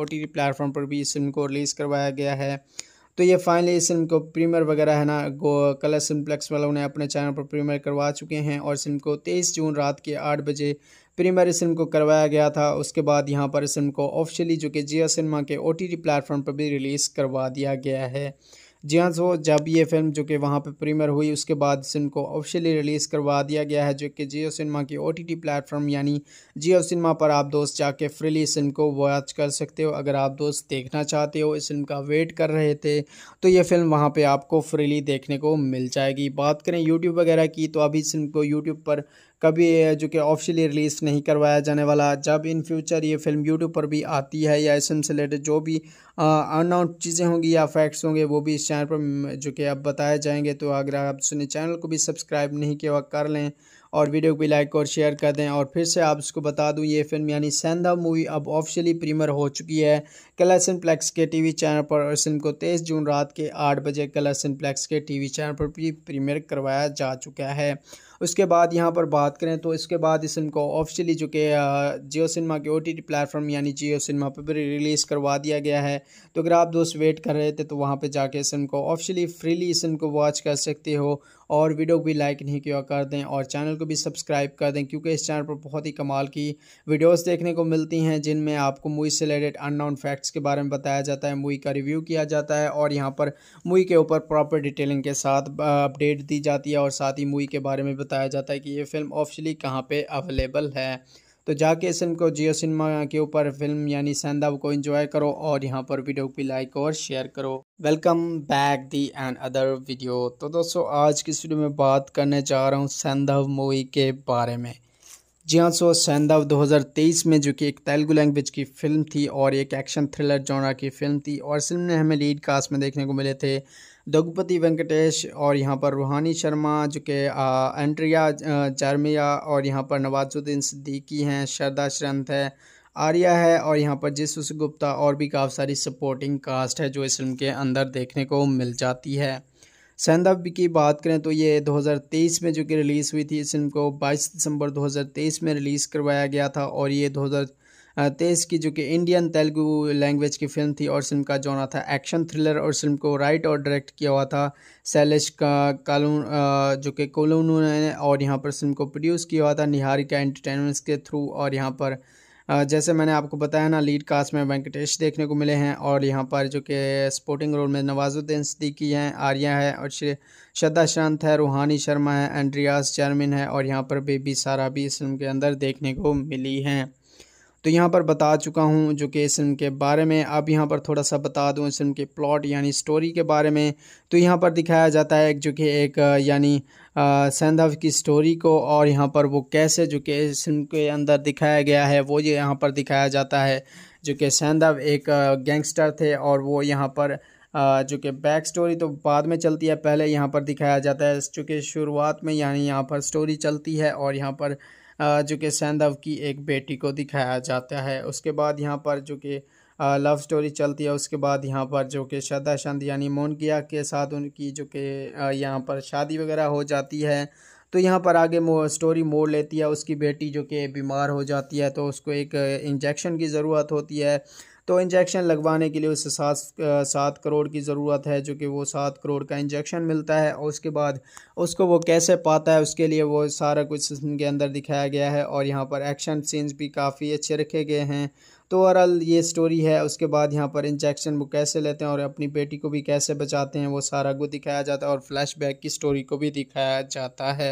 ओ टी प्लेटफॉर्म पर भी इस फिल्म को रिलीज़ करवाया गया है तो ये फाइनली इस फिल्म को प्रीमियर वगैरह है ना गो कलर सिम्प्लेक्स वालों ने अपने चैनल पर प्रीमियर करवा चुके हैं और फिल्म को तेईस जून रात के आठ बजे प्रीमियर सिम को करवाया गया था उसके बाद यहाँ पर इस फिल्म को ऑफिशियली जो कि जियो सिनेमा के ओ टी प्लेटफॉर्म पर भी रिलीज़ करवा दिया गया है जी हाँ सो तो जब ये फिल्म जो कि वहाँ पे प्रीमियर हुई उसके बाद इस फिल्म को ऑफिशियली रिलीज़ करवा दिया गया है जो कि जियो सिनेमा की ओ प्लेटफॉर्म यानी जियो सिनेमा पर आप दोस्त जाके फ्रीली इस फिल्म को वॉच कर सकते हो अगर आप दोस्त देखना चाहते हो इस फिल्म का वेट कर रहे थे तो ये फिल्म वहाँ पर आपको फ्रीली देखने को मिल जाएगी बात करें यूट्यूब वगैरह की तो अभी इस फिल्म को यूट्यूब पर कभी जो कि ऑफिशियली रिलीज़ नहीं करवाया जाने वाला जब इन फ्यूचर ये फिल्म यूट्यूब पर भी आती है या इसम से रिलेटेड जो भी अनाउंस चीज़ें होंगी या फैक्ट्स होंगे वो भी इस चैनल पर जो कि अब बताए जाएंगे तो अगर आप सुने चैनल को भी सब्सक्राइब नहीं किया कर लें और वीडियो को भी लाइक और शेयर कर दें और फिर से आप उसको बता दूं ये फिल्म यानी सेंधा मूवी अब ऑफिशियली प्रीमियर हो चुकी है कलर प्लेक्स के टीवी चैनल पर और फिल्म को 23 जून रात के 8 बजे कलर प्लेक्स के टीवी चैनल पर भी प्रीमियर करवाया जा चुका है उसके बाद यहाँ पर बात करें तो इसके बाद इस फिल्म को ऑफिशियली जो कि जियो सिनेमा के ओ टी प्लेटफॉर्म यानी जियो सिनेमा पर भी रिलीज़ करवा दिया गया है तो अगर आप दोस्त वेट कर रहे थे तो वहाँ पर जाके इस फिल्म को ऑफिशियली फ्रीली इस फिल्म को वॉच कर सकते हो और वीडियो को भी लाइक नहीं किया कर दें और चैनल को भी सब्सक्राइब कर दें क्योंकि इस चैनल पर बहुत ही कमाल की वीडियोस देखने को मिलती हैं जिनमें आपको मूवी से रिलेटेड अननोन फैक्ट्स के बारे में बताया जाता है मूवी का रिव्यू किया जाता है और यहाँ पर मूवी के ऊपर प्रॉपर डिटेलिंग के साथ अपडेट दी जाती है और साथ ही मूवी के बारे में बताया जाता है कि ये फिल्म ऑफिशली कहाँ पर अवेलेबल है तो जाके इस फिल्म को जियो सिनेमा के ऊपर फिल्म यानी सेंधा को इंजॉय करो और यहाँ पर वीडियो को लाइक और शेयर करो welcome back the and other video तो दोस्तों आज की वीडियो में बात करने जा रहा हूँ सैंदव मूवी के बारे में जी हाँ सो हजार तेईस में जो कि एक तेलुगु लैंग्वेज की फिल्म थी और एक एक्शन थ्रिलर जोड़ा की फिल्म थी और फिल्म ने हमें लीड कास्ट में देखने को मिले थे दघुपति वेंकटेश और यहाँ पर रूहानी शर्मा जो कि एंड्रिया चारमिया और यहाँ पर नवाजुद्दीन सिद्दीकी हैं शरदा श्रंथ है आर्या है और यहाँ पर जिस गुप्ता और भी काफ़ी सारी सपोर्टिंग कास्ट है जो इस फिल्म के अंदर देखने को मिल जाती है सैंदव की बात करें तो ये 2023 में जो कि रिलीज़ हुई थी इस फिल्म को 22 दिसंबर 2023 में रिलीज़ करवाया गया था और ये तेज की जो कि इंडियन तेलुगु लैंग्वेज की फिल्म थी और फिल्म का जॉनर था एक्शन थ्रिलर और फिल्म को राइट और डायरेक्ट किया हुआ था शैलेश का कालून जो कि कोलूनू ने और यहाँ पर फिल्म को प्रोड्यूस किया हुआ था निहारिका एंटरटेनमेंट्स के थ्रू और यहाँ पर जैसे मैंने आपको बताया ना लीड कास्ट में वेंकटेश देखने को मिले हैं और यहाँ पर जो कि स्पोर्टिंग रोल में नवाजुद्दीन सिद्दीकी हैं आर्या है और श्रद्धा शांत है रूहानी शर्मा है एंड्रियास चेयरमैन है और यहाँ पर बेबी सारा भी इस फिल्म के अंदर देखने को मिली हैं तो यहाँ पर बता चुका हूँ जो कि इस फिल्म के बारे में अब यहाँ पर थोड़ा सा बता दूँ इस फिल्म के प्लॉट यानी स्टोरी के बारे में तो यहाँ पर दिखाया जाता है जो कि एक यानी सैंधव की स्टोरी को और यहाँ पर वो कैसे जो कि इस फिल्म के अंदर दिखाया गया है वो ये यहाँ पर दिखाया जाता है जो कि सैंधव एक गैंगस्टर थे और वो यहाँ पर जो कि बैक स्टोरी तो बाद में चलती है पहले यहाँ पर दिखाया जाता है चूँकि शुरुआत में यानी यहाँ पर स्टोरी चलती है और यहाँ पर जो कि सैंधव की एक बेटी को दिखाया जाता है उसके बाद यहाँ पर जो कि लव स्टोरी चलती है उसके बाद यहाँ पर जो कि श्रद्धा चंद यानी मोनकिया के साथ उनकी जो कि यहाँ पर शादी वगैरह हो जाती है तो यहाँ पर आगे मो, स्टोरी मोड़ लेती है उसकी बेटी जो कि बीमार हो जाती है तो उसको एक इंजेक्शन की ज़रूरत होती है तो इंजेक्शन लगवाने के लिए उसे सात सात करोड़ की ज़रूरत है जो कि वो सात करोड़ का इंजेक्शन मिलता है और उसके बाद उसको वो कैसे पाता है उसके लिए वो सारा कुछ सिस्टम के अंदर दिखाया गया है और यहाँ पर एक्शन सीन्स भी काफ़ी अच्छे रखे गए हैं तो ओवरऑल ये स्टोरी है उसके बाद यहाँ पर इंजेक्शन वो कैसे लेते हैं और अपनी बेटी को भी कैसे बचाते हैं वो सारा कुछ दिखाया जाता है और फ्लैशबैक की स्टोरी को भी दिखाया जाता है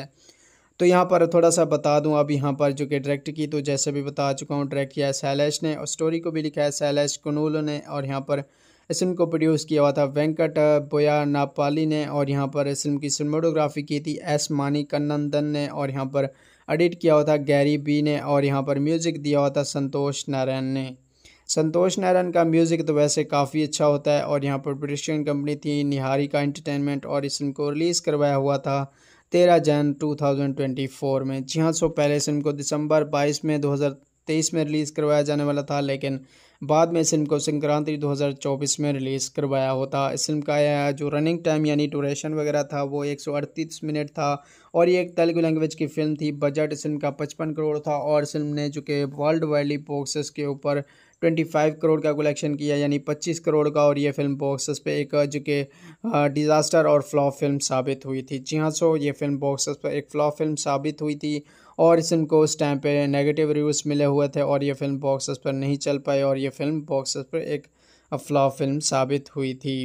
तो यहाँ पर थोड़ा सा बता दूँ अब यहाँ पर जो कि डायरेक्ट की तो जैसे भी बता चुका हूँ डायरेक्ट किया है सैलैश ने और स्टोरी को भी लिखा है सैलेश कनूल ने और यहाँ पर इस फिल्म को प्रोड्यूस किया हुआ था वेंकट बोया नापाली ने और यहाँ पर इस फिल्म की सिनेमाटोग्राफी की थी एस मानी कन्नंदन ने और यहाँ पर एडिट किया हुआ था गैरी बी ने और यहाँ पर म्यूज़िक दिया हुआ था संतोष नारायण ने संतोष नारायण का म्यूज़िक तो वैसे काफ़ी अच्छा होता है और यहाँ पर प्रोडक्शन कंपनी थी निहारी का इंटरटेनमेंट और इस फिल्म को रिलीज़ करवाया हुआ था तेरह जैन 2024 में जी हाँ सो पहले इस फिल्म को दिसंबर 22 में 2023 में रिलीज़ करवाया जाने वाला था लेकिन बाद में इस फिल्म को संक्रांति 2024 में रिलीज़ करवाया होता इस फिल्म का यह जो रनिंग टाइम यानी ड्यूरेशन वगैरह था वो एक मिनट था और ये एक तेलुगु लैंग्वेज की फिल्म थी बजट इस फिल्म का 55 करोड़ था और इस फिल्म ने जो कि वर्ल्ड वाइडली बॉक्सेस के ऊपर 25 करोड़ का कलेक्शन किया यानी 25 करोड़ का और ये फिल्म बॉक्सेस पे एक जो कि डिज़ास्टर और फ्लॉप फिल्म साबित हुई थी जी हाँ सो ये फिल्म बॉक्सेस पर एक फ्लॉप फिल्म साबित हुई थी और इस फिल्म को उस टाइम पे नेगेटिव रिव्यूज़ मिले हुए थे और ये फिल्म बॉक्सेस पर नहीं चल पाई और ये फिल्म बॉक्सेस पर एक फ्लॉप फिल्म साबित हुई थी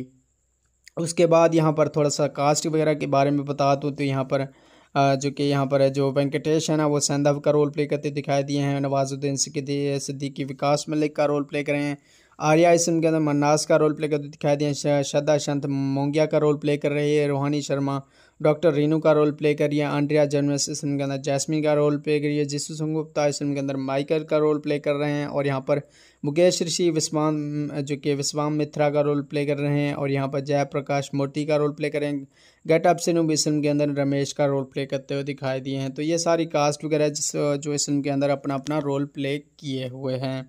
उसके बाद यहाँ पर थोड़ा सा कास्ट वगैरह के बारे में बता दूँ तो यहाँ पर जो कि यहाँ पर है जो वेंकटेश है ना वो सैंधव का रोल प्ले करते दिखाई दिए हैं नवाजुद्दीन सिद्दीकी विकास मलिक का रोल प्ले करें हैं आर्या इसम के अंदर मन्नास का रोल प्ले करते दिखाई दिए श्रद्धा शंत मोंगिया का रोल प्ले कर रही है रोहानी शर्मा डॉक्टर रेनू का रोल प्ले करिए आंड्रिया जर्मस इस फिल्म के अंदर जैसमिन का रोल प्ले करिए जिसु जिसू गुप्ता इस फिल्म के अंदर माइकल का रोल प्ले कर रहे हैं और यहाँ पर मुकेश ऋषि विस्वाम जो कि विस्वाम मित्रा का रोल प्ले कर रहे हैं और यहाँ पर जयप्रकाश मूर्ति का रोल प्ले कर रहे हैं गेट अप सिनू भी फिल्म के अंदर रमेश का रोल प्ले करते हुए दिखाई दिए हैं तो ये सारी कास्ट वगैरह जो इस फिल्म के अंदर अपना अपना रोल प्ले किए हुए हैं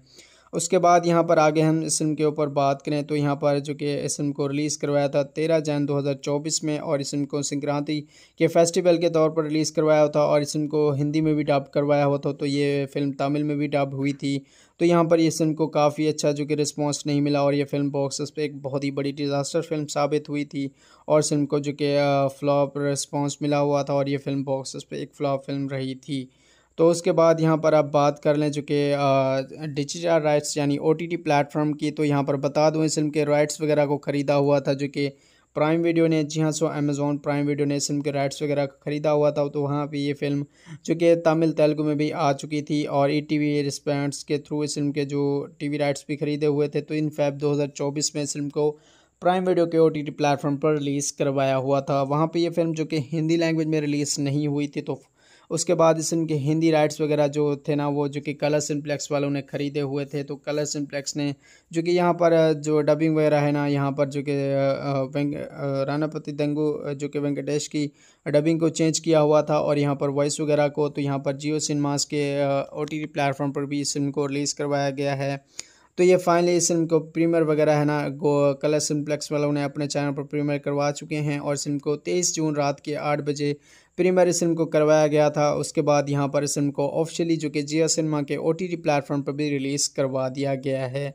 उसके बाद यहाँ पर आगे हम इस फिल्म के ऊपर बात करें तो यहाँ पर जो कि इस फिल्म को रिलीज़ करवाया था तेरह जैन 2024 में और इस फिल्म को संक्रांति के फेस्टिवल के तौर पर रिलीज़ करवाया था और इस फिल्म को हिंदी में भी डब करवाया हुआ था तो ये फिल्म तमिल में भी डब हुई थी तो यहाँ पर इस फिल्म को काफ़ी अच्छा जो कि रिस्पॉन्स नहीं मिला और ये फिल्म बॉक्स पर एक बहुत ही बड़ी डिज़ास्टर फिल्म साबित हुई थी और फिल्म को जो कि फ्लॉप रिस्पॉन्स मिला हुआ था और ये फिल्म बॉक्स पर एक फ्लॉप फिल्म रही थी तो उसके बाद यहाँ पर आप बात कर लें चूँकि डिजिटल राइट्स यानी ओ टी प्लेटफॉर्म की तो यहाँ पर बता दूँ इस फिल्म के राइट्स वगैरह को ख़रीदा हुआ था जो कि प्राइम वीडियो ने जी हाँ सो अमेज़ॉन प्राइम वीडियो ने इस फिल्म के राइट्स वगैरह ख़रीदा हुआ था तो वहाँ पे ये फिल्म जो कि तमिल तेलुगु में भी आ चुकी थी और ई टी वी रिस्पेंट्स के थ्रू इस फिल्म के जो टी वी राइट्स भी ख़रीदे हुए थे तो इन फैब चौबीस में इस फिल्म को प्राइम वीडियो के ओ टी टी प्लेटफॉर्म पर रिलीज़ करवाया हुआ था वहाँ पर यह फिल्म जो कि हिंदी लैंग्वेज में रिलीज़ नहीं हुई थी तो उसके बाद इस इनके हिंदी राइट्स वगैरह जो थे ना वो जो कि कलर सिम्प्लेक्स वालों ने ख़रीदे हुए थे तो कलर सिम्प्लेक्स ने जो कि यहाँ पर जो डबिंग वगैरह है ना यहाँ पर जो कि रानापति दंगू जो कि वेंकटेश की डबिंग को चेंज किया हुआ था और यहाँ पर वॉइस वगैरह को तो यहाँ पर जियो सिनेमास के ओ टी प्लेटफॉर्म पर भी इस फिल्म को रिलीज़ करवाया गया है तो ये फाइनली इस फिल्म को प्रीमियर वगैरह है ना गो कलर सिम्प्लेक्स वालों ने अपने चैनल पर प्रीमियर करवा चुके हैं और इस फिल्म को तेईस जून रात के आठ बजे प्रीमियर फिल्म को करवाया गया था उसके बाद यहाँ पर इस फिल्म को ऑफिशियली जो कि जिया सिनेमा के ओ टी प्लेटफॉर्म पर भी रिलीज़ करवा दिया गया है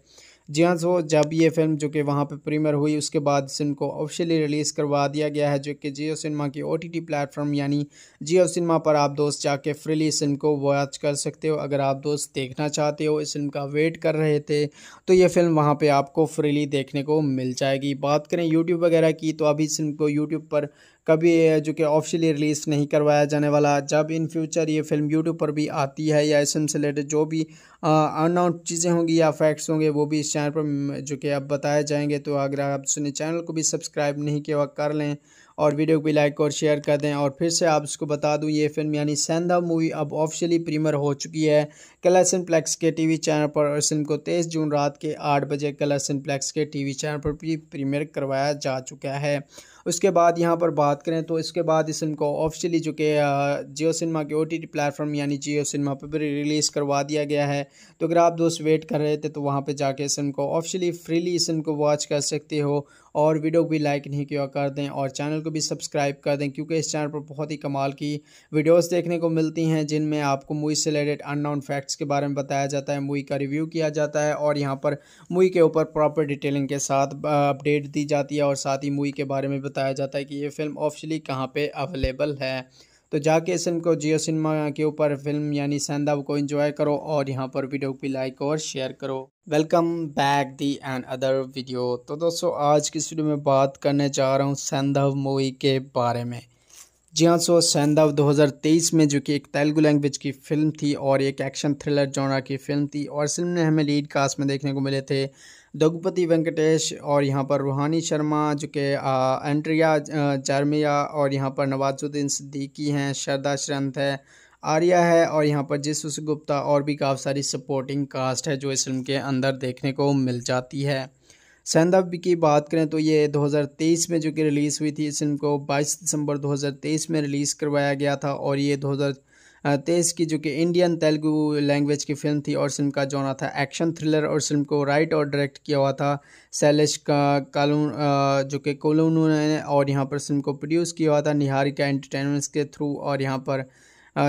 जी हाँ सो जब ये फिल्म जो कि वहाँ पर प्रीमियर हुई उसके बाद इस फिल्म को ऑफिशियली रिलीज़ करवा दिया गया है जो कि जियो सिनेमा की ओ टी प्लेटफॉर्म यानी जियो सिनेमा पर आप दोस्त जाके फ्रीली इस फिल्म को वॉच कर सकते हो अगर आप दोस्त देखना चाहते हो इस फिल्म का वेट कर रहे थे तो ये फिल्म वहाँ पर आपको फ्रीली देखने को मिल जाएगी बात करें यूट्यूब वगैरह की तो अभी इस फिल्म को यूट्यूब पर कभी जो कि ऑफिशियली रिलीज़ नहीं करवाया जाने वाला जब इन फ्यूचर ये फिल्म यूट्यूब पर भी आती है या इसम से रिलेटेड जो भी अनाउंस चीज़ें होंगी या फैक्ट्स होंगे वो भी इस चैनल पर जो कि अब बताए जाएंगे तो अगर आप सुने चैनल को भी सब्सक्राइब नहीं किया कर लें और वीडियो को भी लाइक और शेयर कर दें और फिर से आप इसको बता दूं ये फिल्म यानी सेंधा मूवी अब ऑफिशियली प्रीमियर हो चुकी है कलर्सन प्लेक्स के टीवी चैनल पर और फिल्म को 23 जून रात के 8 बजे कलर्सन प्लेक्स के टीवी चैनल पर भी प्रीमियर करवाया जा चुका है उसके बाद यहाँ पर बात करें तो इसके बाद इस फिल्म को ऑफिशियली जो कि जियो सिनेमा के ओ टी टी प्लेटफॉर्म यानी जियो सिनेमा पर भी रिलीज़ करवा दिया गया है तो अगर आप दोस्त वेट कर रहे थे तो वहाँ पर जाके इस फिल्म को ऑफिशियली फ्रीली इस फिल्म को वॉच कर सकते हो और वीडियो को भी लाइक नहीं किया कर दें और चैनल को भी सब्सक्राइब कर दें क्योंकि इस चैनल पर बहुत ही कमाल की वीडियोस देखने को मिलती हैं जिनमें आपको मूवी से रिलेटेड अननाउन फैक्ट्स के बारे में बताया जाता है मूवी का रिव्यू किया जाता है और यहाँ पर मूवी के ऊपर प्रॉपर डिटेलिंग के साथ अपडेट दी जाती है और साथ ही मूवी के बारे में बताया जाता है कि ये फिल्म ऑफिशली कहाँ पर अवेलेबल है तो जाके इस फिल्म को जियो सिनेमा के ऊपर फिल्म यानी सेंदाव को एंजॉय करो और यहाँ पर वीडियो को लाइक और शेयर करो welcome back the and other video तो दोस्तों आज की वीडियो में बात करने जा रहा हूँ सैंदव मूवी के बारे में जी हाँ सो सैंदव 2023 में जो कि एक तेलुगु लैंग्वेज की फिल्म थी और एक एक्शन थ्रिलर जोड़ा की फिल्म थी और फिल्म में हमें लीड कास्ट में देखने को मिले थे दघुपति वेंकटेश और यहाँ पर रूहानी शर्मा जो कि एंट्रिया चारमिया और यहाँ पर नवाजुद्दीन सिद्दीकी हैं शरदा श्रंत है आर्या है और यहाँ पर जिस गुप्ता और भी काफ़ी सारी सपोर्टिंग कास्ट है जो इस फिल्म के अंदर देखने को मिल जाती है सैंदव की बात करें तो ये 2023 में जो कि रिलीज़ हुई थी इस फिल्म को 22 दिसंबर 2023 में रिलीज़ करवाया गया था और ये तेईस की जो कि इंडियन तेलुगु लैंग्वेज की फिल्म थी और फिल्म का जॉनर था एक्शन थ्रिलर और फिल्म को राइट और डायरेक्ट किया हुआ था शैलेश का कालून जो कि कोलूनू ने और यहाँ पर फिल्म को प्रोड्यूस किया हुआ था निहारिका एंटरटेनमेंट्स के थ्रू और यहाँ पर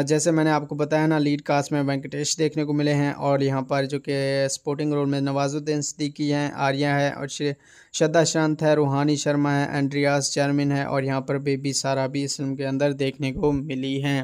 जैसे मैंने आपको बताया ना लीड कास्ट में वेंकटेश देखने को मिले हैं और यहाँ पर जो कि स्पोर्टिंग रोल में नवाजुद्दीन सिद्दीकी हैं आर्या है और श्रद्धा शांत है रूहानी शर्मा है एंड्रियास चेयरमैन है और यहाँ पर बेबी सारा भी इस फिल्म के अंदर देखने को मिली हैं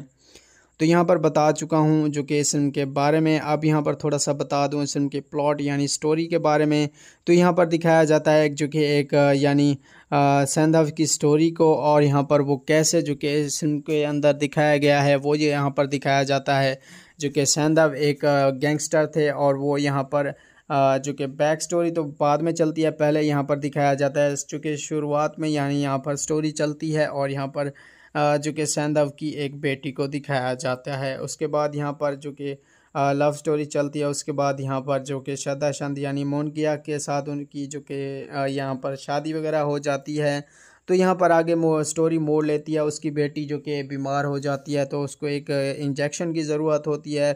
तो यहाँ पर बता चुका हूँ जो कि इस फिल्म के बारे में अब यहाँ पर थोड़ा सा बता दूँ इस फिल्म के प्लॉट यानी स्टोरी के बारे में तो यहाँ पर दिखाया जाता है जो कि एक यानी सैंधव की स्टोरी को और यहाँ पर वो कैसे जो कि इस फिल्म के अंदर दिखाया गया है वो ये यहाँ पर दिखाया जाता है जो कि सैंधव एक गैंगस्टर थे और वो यहाँ पर जो कि बैक स्टोरी तो बाद में चलती है पहले यहाँ पर दिखाया जाता है चूँकि शुरुआत में यानी यहाँ पर स्टोरी चलती है और यहाँ पर जो कि सैंधव की एक बेटी को दिखाया जाता है उसके बाद यहाँ पर जो कि लव स्टोरी चलती है उसके बाद यहाँ पर जो कि श्रद्धा शांति यानी मोनकिया के साथ उनकी जो कि यहाँ पर शादी वगैरह हो जाती है तो यहाँ पर आगे मो, स्टोरी मोड़ लेती है उसकी बेटी जो कि बीमार हो जाती है तो उसको एक इंजेक्शन की ज़रूरत होती है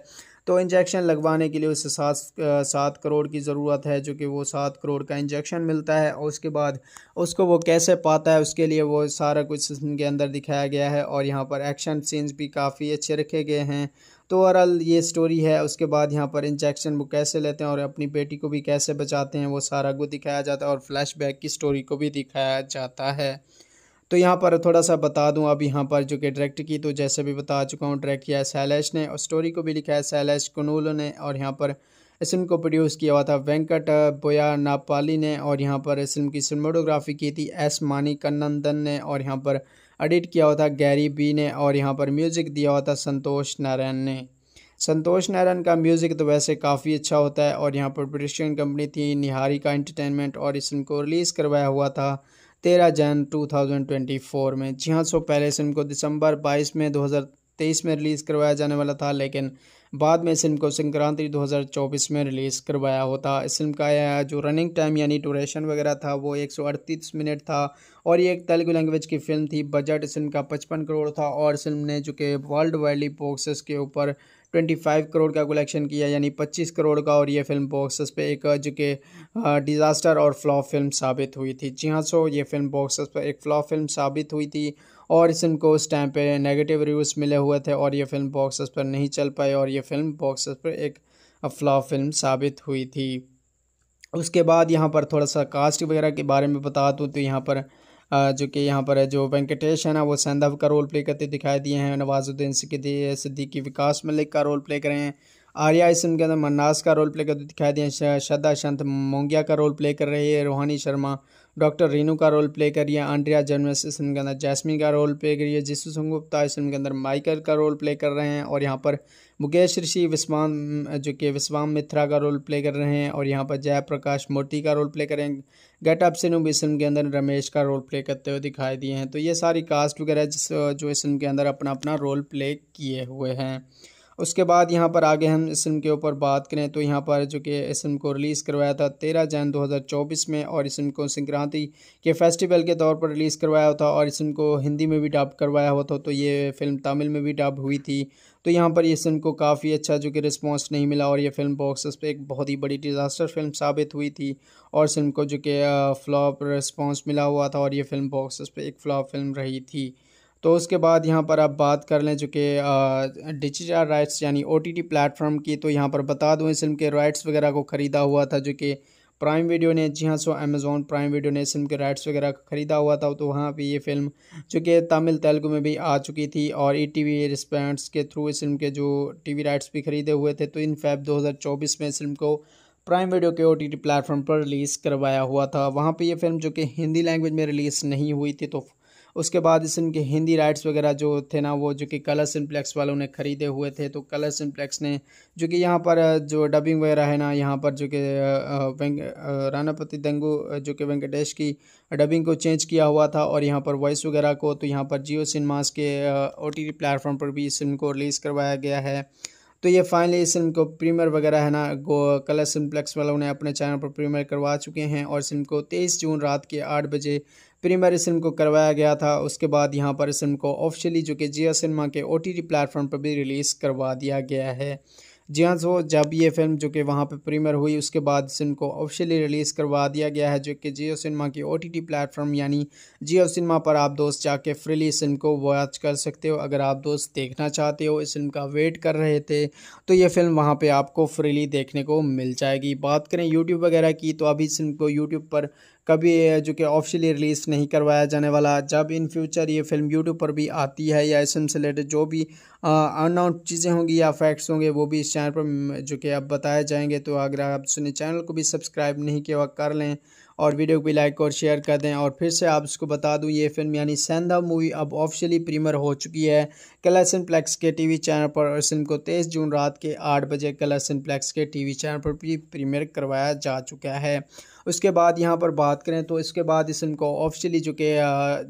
तो इंजेक्शन लगवाने के लिए उसे सात सात करोड़ की ज़रूरत है जो कि वो सात करोड़ का इंजेक्शन मिलता है और उसके बाद उसको वो कैसे पाता है उसके लिए वो सारा कुछ के अंदर दिखाया गया है और यहाँ पर एक्शन सीन्स भी काफ़ी अच्छे रखे गए हैं तो ओवरऑल ये स्टोरी है उसके बाद यहाँ पर इंजेक्शन वो कैसे लेते हैं और अपनी बेटी को भी कैसे बचाते हैं वो सारा कुछ दिखाया जाता है और फ्लैशबैक की स्टोरी को भी दिखाया जाता है तो यहाँ पर थोड़ा सा बता दूँ अब यहाँ पर जो कि डायरेक्ट की तो जैसे भी बता चुका हूँ डायरेक्ट किया है सैलैश ने और स्टोरी को भी लिखा है सैलेश कनूल ने और यहाँ पर इस फिल्म को प्रोड्यूस किया हुआ था वेंकट बोया नापाली ने और यहाँ पर इस फिल्म की सिनेमाटोग्राफी की थी एस मानी कन्नंदन ने और यहाँ पर एडिट किया हुआ था गैरी बी ने और यहाँ पर म्यूज़िक दिया हुआ था संतोष नारायण ने संतोष नारायण का म्यूज़िक तो वैसे काफ़ी अच्छा होता है और यहाँ पर प्रोडक्शन कंपनी थी निहारी का एंटरटेनमेंट और इस फिल्म को रिलीज़ करवाया हुआ था तेरह जैन 2024 में जी हाँ सो पहले इस फिल्म को दिसंबर 22 में 2023 में रिलीज़ करवाया जाने वाला था लेकिन बाद में इस फिल्म को संक्रांति 2024 में रिलीज़ करवाया होता इस फिल्म का यह जो रनिंग टाइम यानी ड्यूरेशन वगैरह था वो अड़तीस मिनट था और ये एक तेलुगु लैंग्वेज की फिल्म थी बजट इस फिल्म का पचपन करोड़ था और फिल्म ने जो कि वर्ल्ड वाइडली बॉक्सेस के ऊपर 25 करोड़ का कलेक्शन किया यानी 25 करोड़ का और ये फिल्म बॉक्स पे एक जो कि डिज़ास्टर और फ्लॉप फिल्म साबित हुई थी जी हाँ सो ये फिल्म बॉक्सेस पर एक फ्लॉप फिल्म साबित हुई थी और इस फिल्म को उस टाइम पे नेगेटिव रिव्यूज़ मिले हुए थे और ये फिल्म बॉक्स पर नहीं चल पाई और ये फिल्म बॉक्सेस पर एक फ्लॉप फिल्म साबित हुई थी उसके बाद यहाँ पर थोड़ा सा कास्ट वगैरह के बारे में बता दूँ तो यहाँ पर जो कि यहाँ पर है जो वेंकटेश है ना वो सैंधव का रोल प्ले करते दिखाई दिए हैं नवाजुद्दीन सिद्दीकी विकास मलिक का रोल प्ले करें हैं आर्या इसम के अंदर मन्नास का रोल प्ले करते दिखाई दिए श्रद्धा शंत मोंगिया का रोल प्ले कर रही है रोहानी शर्मा डॉक्टर रेनू का रोल प्ले करिए है आंड्रिया जर्मस इस फिल्म के अंदर जैसमी का रोल प्ले करिए है जिसू गुप्ता इस फिल्म के अंदर माइकल का रोल प्ले कर रहे हैं और यहाँ पर मुकेश ऋषि विस्वाम जो कि विस्वाम मित्रा का रोल प्ले कर रहे हैं और यहाँ पर जयप्रकाश मोती का रोल प्ले कर रहे हैं गेट अप सिनू भी इस फिल्म के अंदर रमेश का रोल प्ले करते हुए दिखाई दिए हैं तो ये सारी कास्ट वगैरह जिस जो इस फिल्म के अंदर अपना अपना रोल प्ले किए हुए हैं उसके बाद यहाँ पर आगे हम इस फिल्म के ऊपर बात करें तो यहाँ पर जो कि इस फिल्म को रिलीज़ करवाया था तेरह जैन चौबीस में और इस फिल्म को संक्रांति के फेस्टिवल के तौर पर रिलीज़ करवाया था और इस फिल्म को हिंदी में भी डब करवाया हुआ था तो ये फिल्म तमिल में भी डब हुई थी तो यहाँ पर इस फिल्म को काफ़ी अच्छा जो कि रिस्पॉन्स नहीं मिला और यह फिल्म बॉक्स पे एक बहुत ही बड़ी डिज़ास्टर फिल्म साबित हुई थी और फिल्म को जो कि फ्लॉप रिस्पॉन्स मिला हुआ था और यह फिल्म बॉक्स पे एक फ्लॉप फिल्म रही थी तो उसके बाद यहाँ पर आप बात कर लें चूँकि डिजिटल राइट्स यानी ओ टी प्लेटफॉर्म की तो यहाँ पर बता दूँ इस फिल्म के राइट्स वगैरह को ख़रीदा हुआ था जो कि प्राइम वीडियो ने जी हाँ सो अमेज़ॉन प्राइम वीडियो ने इस फिल्म के राइट्स वगैरह को ख़रीदा हुआ था तो वहाँ पर ये फिल्म जो कि तमिल तेलुगु में भी आ चुकी थी और ई टी वी रिस्पेंट्स के थ्रू इस फिल्म के जो टी वी राइट्स भी ख़रीदे हुए थे तो इन फैब चौबीस में इस फिल्म को प्राइम वीडियो के ओ टी टी प्लेटफॉर्म पर रिलीज़ करवाया हुआ था वहाँ पर ये फिल्म जो कि हिंदी लैंग्वेज में रिलीज़ नहीं हुई थी तो उसके बाद इस इनके हिंदी राइट्स वगैरह जो थे ना वो जो कि कलर सिम्प्लेक्स वालों ने ख़रीदे हुए थे तो कलर सिम्प्लेक्स ने जो कि यहाँ पर जो डबिंग वगैरह है ना यहाँ पर जो कि रानापति दंगू जो कि वेंकटेश की डबिंग को चेंज किया हुआ था और यहाँ पर वॉइस वगैरह को तो यहाँ पर जियो सिनेमास के ओ टी प्लेटफॉर्म पर भी इस फिल्म को रिलीज़ करवाया गया है तो ये फाइनली इस फिल्म को प्रीमियर वगैरह है ना गो कलर सिम्प्लेक्स वालों ने अपने चैनल पर प्रीमियर करवा चुके हैं और इस फिल्म को 23 जून रात के आठ बजे प्रीमियर इस फिल्म को करवाया गया था उसके बाद यहाँ पर इस फिल्म को ऑफिशियली जो कि जिया सिनेमा के ओ टी प्लेटफॉर्म पर भी रिलीज़ करवा दिया गया है जी हाँ सो जब ये फिल्म जो कि वहाँ पे प्रीमियर हुई उसके बाद इस फिल्म को ऑफिशियली रिलीज़ करवा दिया गया है जो कि जियो सिनेमा की ओ टी प्लेटफॉर्म यानी जियो सिनेमा पर आप दोस्त जाके फ्रीली इस फिल्म को वॉच कर सकते हो अगर आप दोस्त देखना चाहते हो इस फिल्म का वेट कर रहे थे तो ये फिल्म वहाँ पर आपको फ्रीली देखने को मिल जाएगी बात करें यूट्यूब वगैरह की तो अभी इस फिल्म को यूट्यूब पर कभी जो कि ऑफिशियली रिलीज़ नहीं करवाया जाने वाला जब इन फ्यूचर ये फिल्म यूट्यूब पर भी आती है या इसम से रिलेटेड जो भी अननाउंड चीज़ें होंगी या फैक्ट्स होंगे वो भी इस चैनल पर जो कि अब बताए जाएंगे तो अगर आप सुने चैनल को भी सब्सक्राइब नहीं किया हुआ कर लें और वीडियो को भी लाइक और शेयर कर दें और फिर से आप इसको बता दूं ये फिल्म यानी सेंधा मूवी अब ऑफिशियली प्रीमियर हो चुकी है कलर्सन प्लेक्स के टीवी चैनल पर और फिल्म को तेईस जून रात के आठ बजे कलर्सन प्लेक्स के टीवी चैनल पर भी प्रीमियर करवाया जा चुका है उसके बाद यहाँ पर बात करें तो इसके बाद इस फिल्म को ऑफिशियली जो कि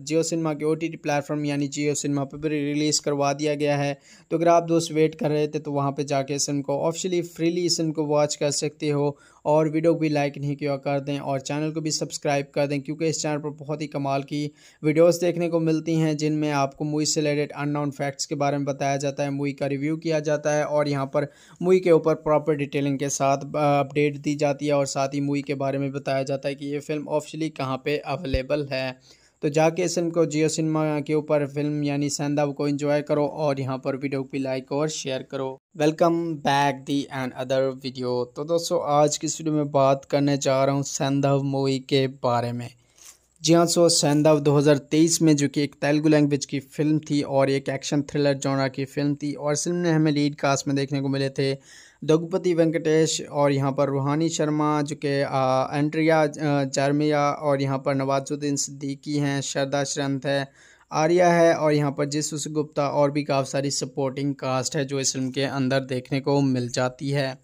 जियो सिनेमा के ओ टी टी प्लेटफॉर्म यानी जियो सिनेमा पर भी रिलीज़ करवा दिया गया है तो अगर आप दोस्त वेट कर रहे थे तो वहाँ पर जाके इस फिल्म को ऑफिशियली फ्रीली इस फिल्म को वॉच कर सकते हो और वीडियो को भी लाइक नहीं किया कर दें और चैनल को भी सब्सक्राइब कर दें क्योंकि इस चैनल पर बहुत ही कमाल की वीडियोस देखने को मिलती हैं जिनमें आपको मूवी से रिलेटेड नाउन फैक्ट्स के बारे में बताया जाता है मूवी का रिव्यू किया जाता है और यहाँ पर मूवी के ऊपर प्रॉपर डिटेलिंग के साथ अपडेट दी जाती है और साथ ही मूवी के बारे में बताया जाता है कि ये फिल्म ऑफिशली कहाँ पर अवेलेबल है तो जाके इस को जियो सिनेमा के ऊपर फिल्म यानी सैंदाव को एंजॉय करो और यहाँ पर वीडियो को लाइक और शेयर करो welcome back the and other video तो दोस्तों आज की वीडियो में बात करने जा रहा हूँ सैंधव मूवी के बारे में जी हाँ सो हजार 2023 में जो कि एक तेलुगु लैंग्वेज की फिल्म थी और एक एक्शन थ्रिलर जॉनरा की फिल्म थी और फिल्म ने हमें लीड कास्ट में देखने को मिले थे दघुपति वेंकटेश और यहाँ पर रूहानी शर्मा जो कि एंट्रिया चारमिया और यहाँ पर नवाजुद्दीन सिद्दीकी हैं शरदा श्रंथ है आर्या है और यहाँ पर जिस गुप्ता और भी काफ़ी सारी सपोर्टिंग कास्ट है जो इस फिल्म के अंदर देखने को मिल जाती है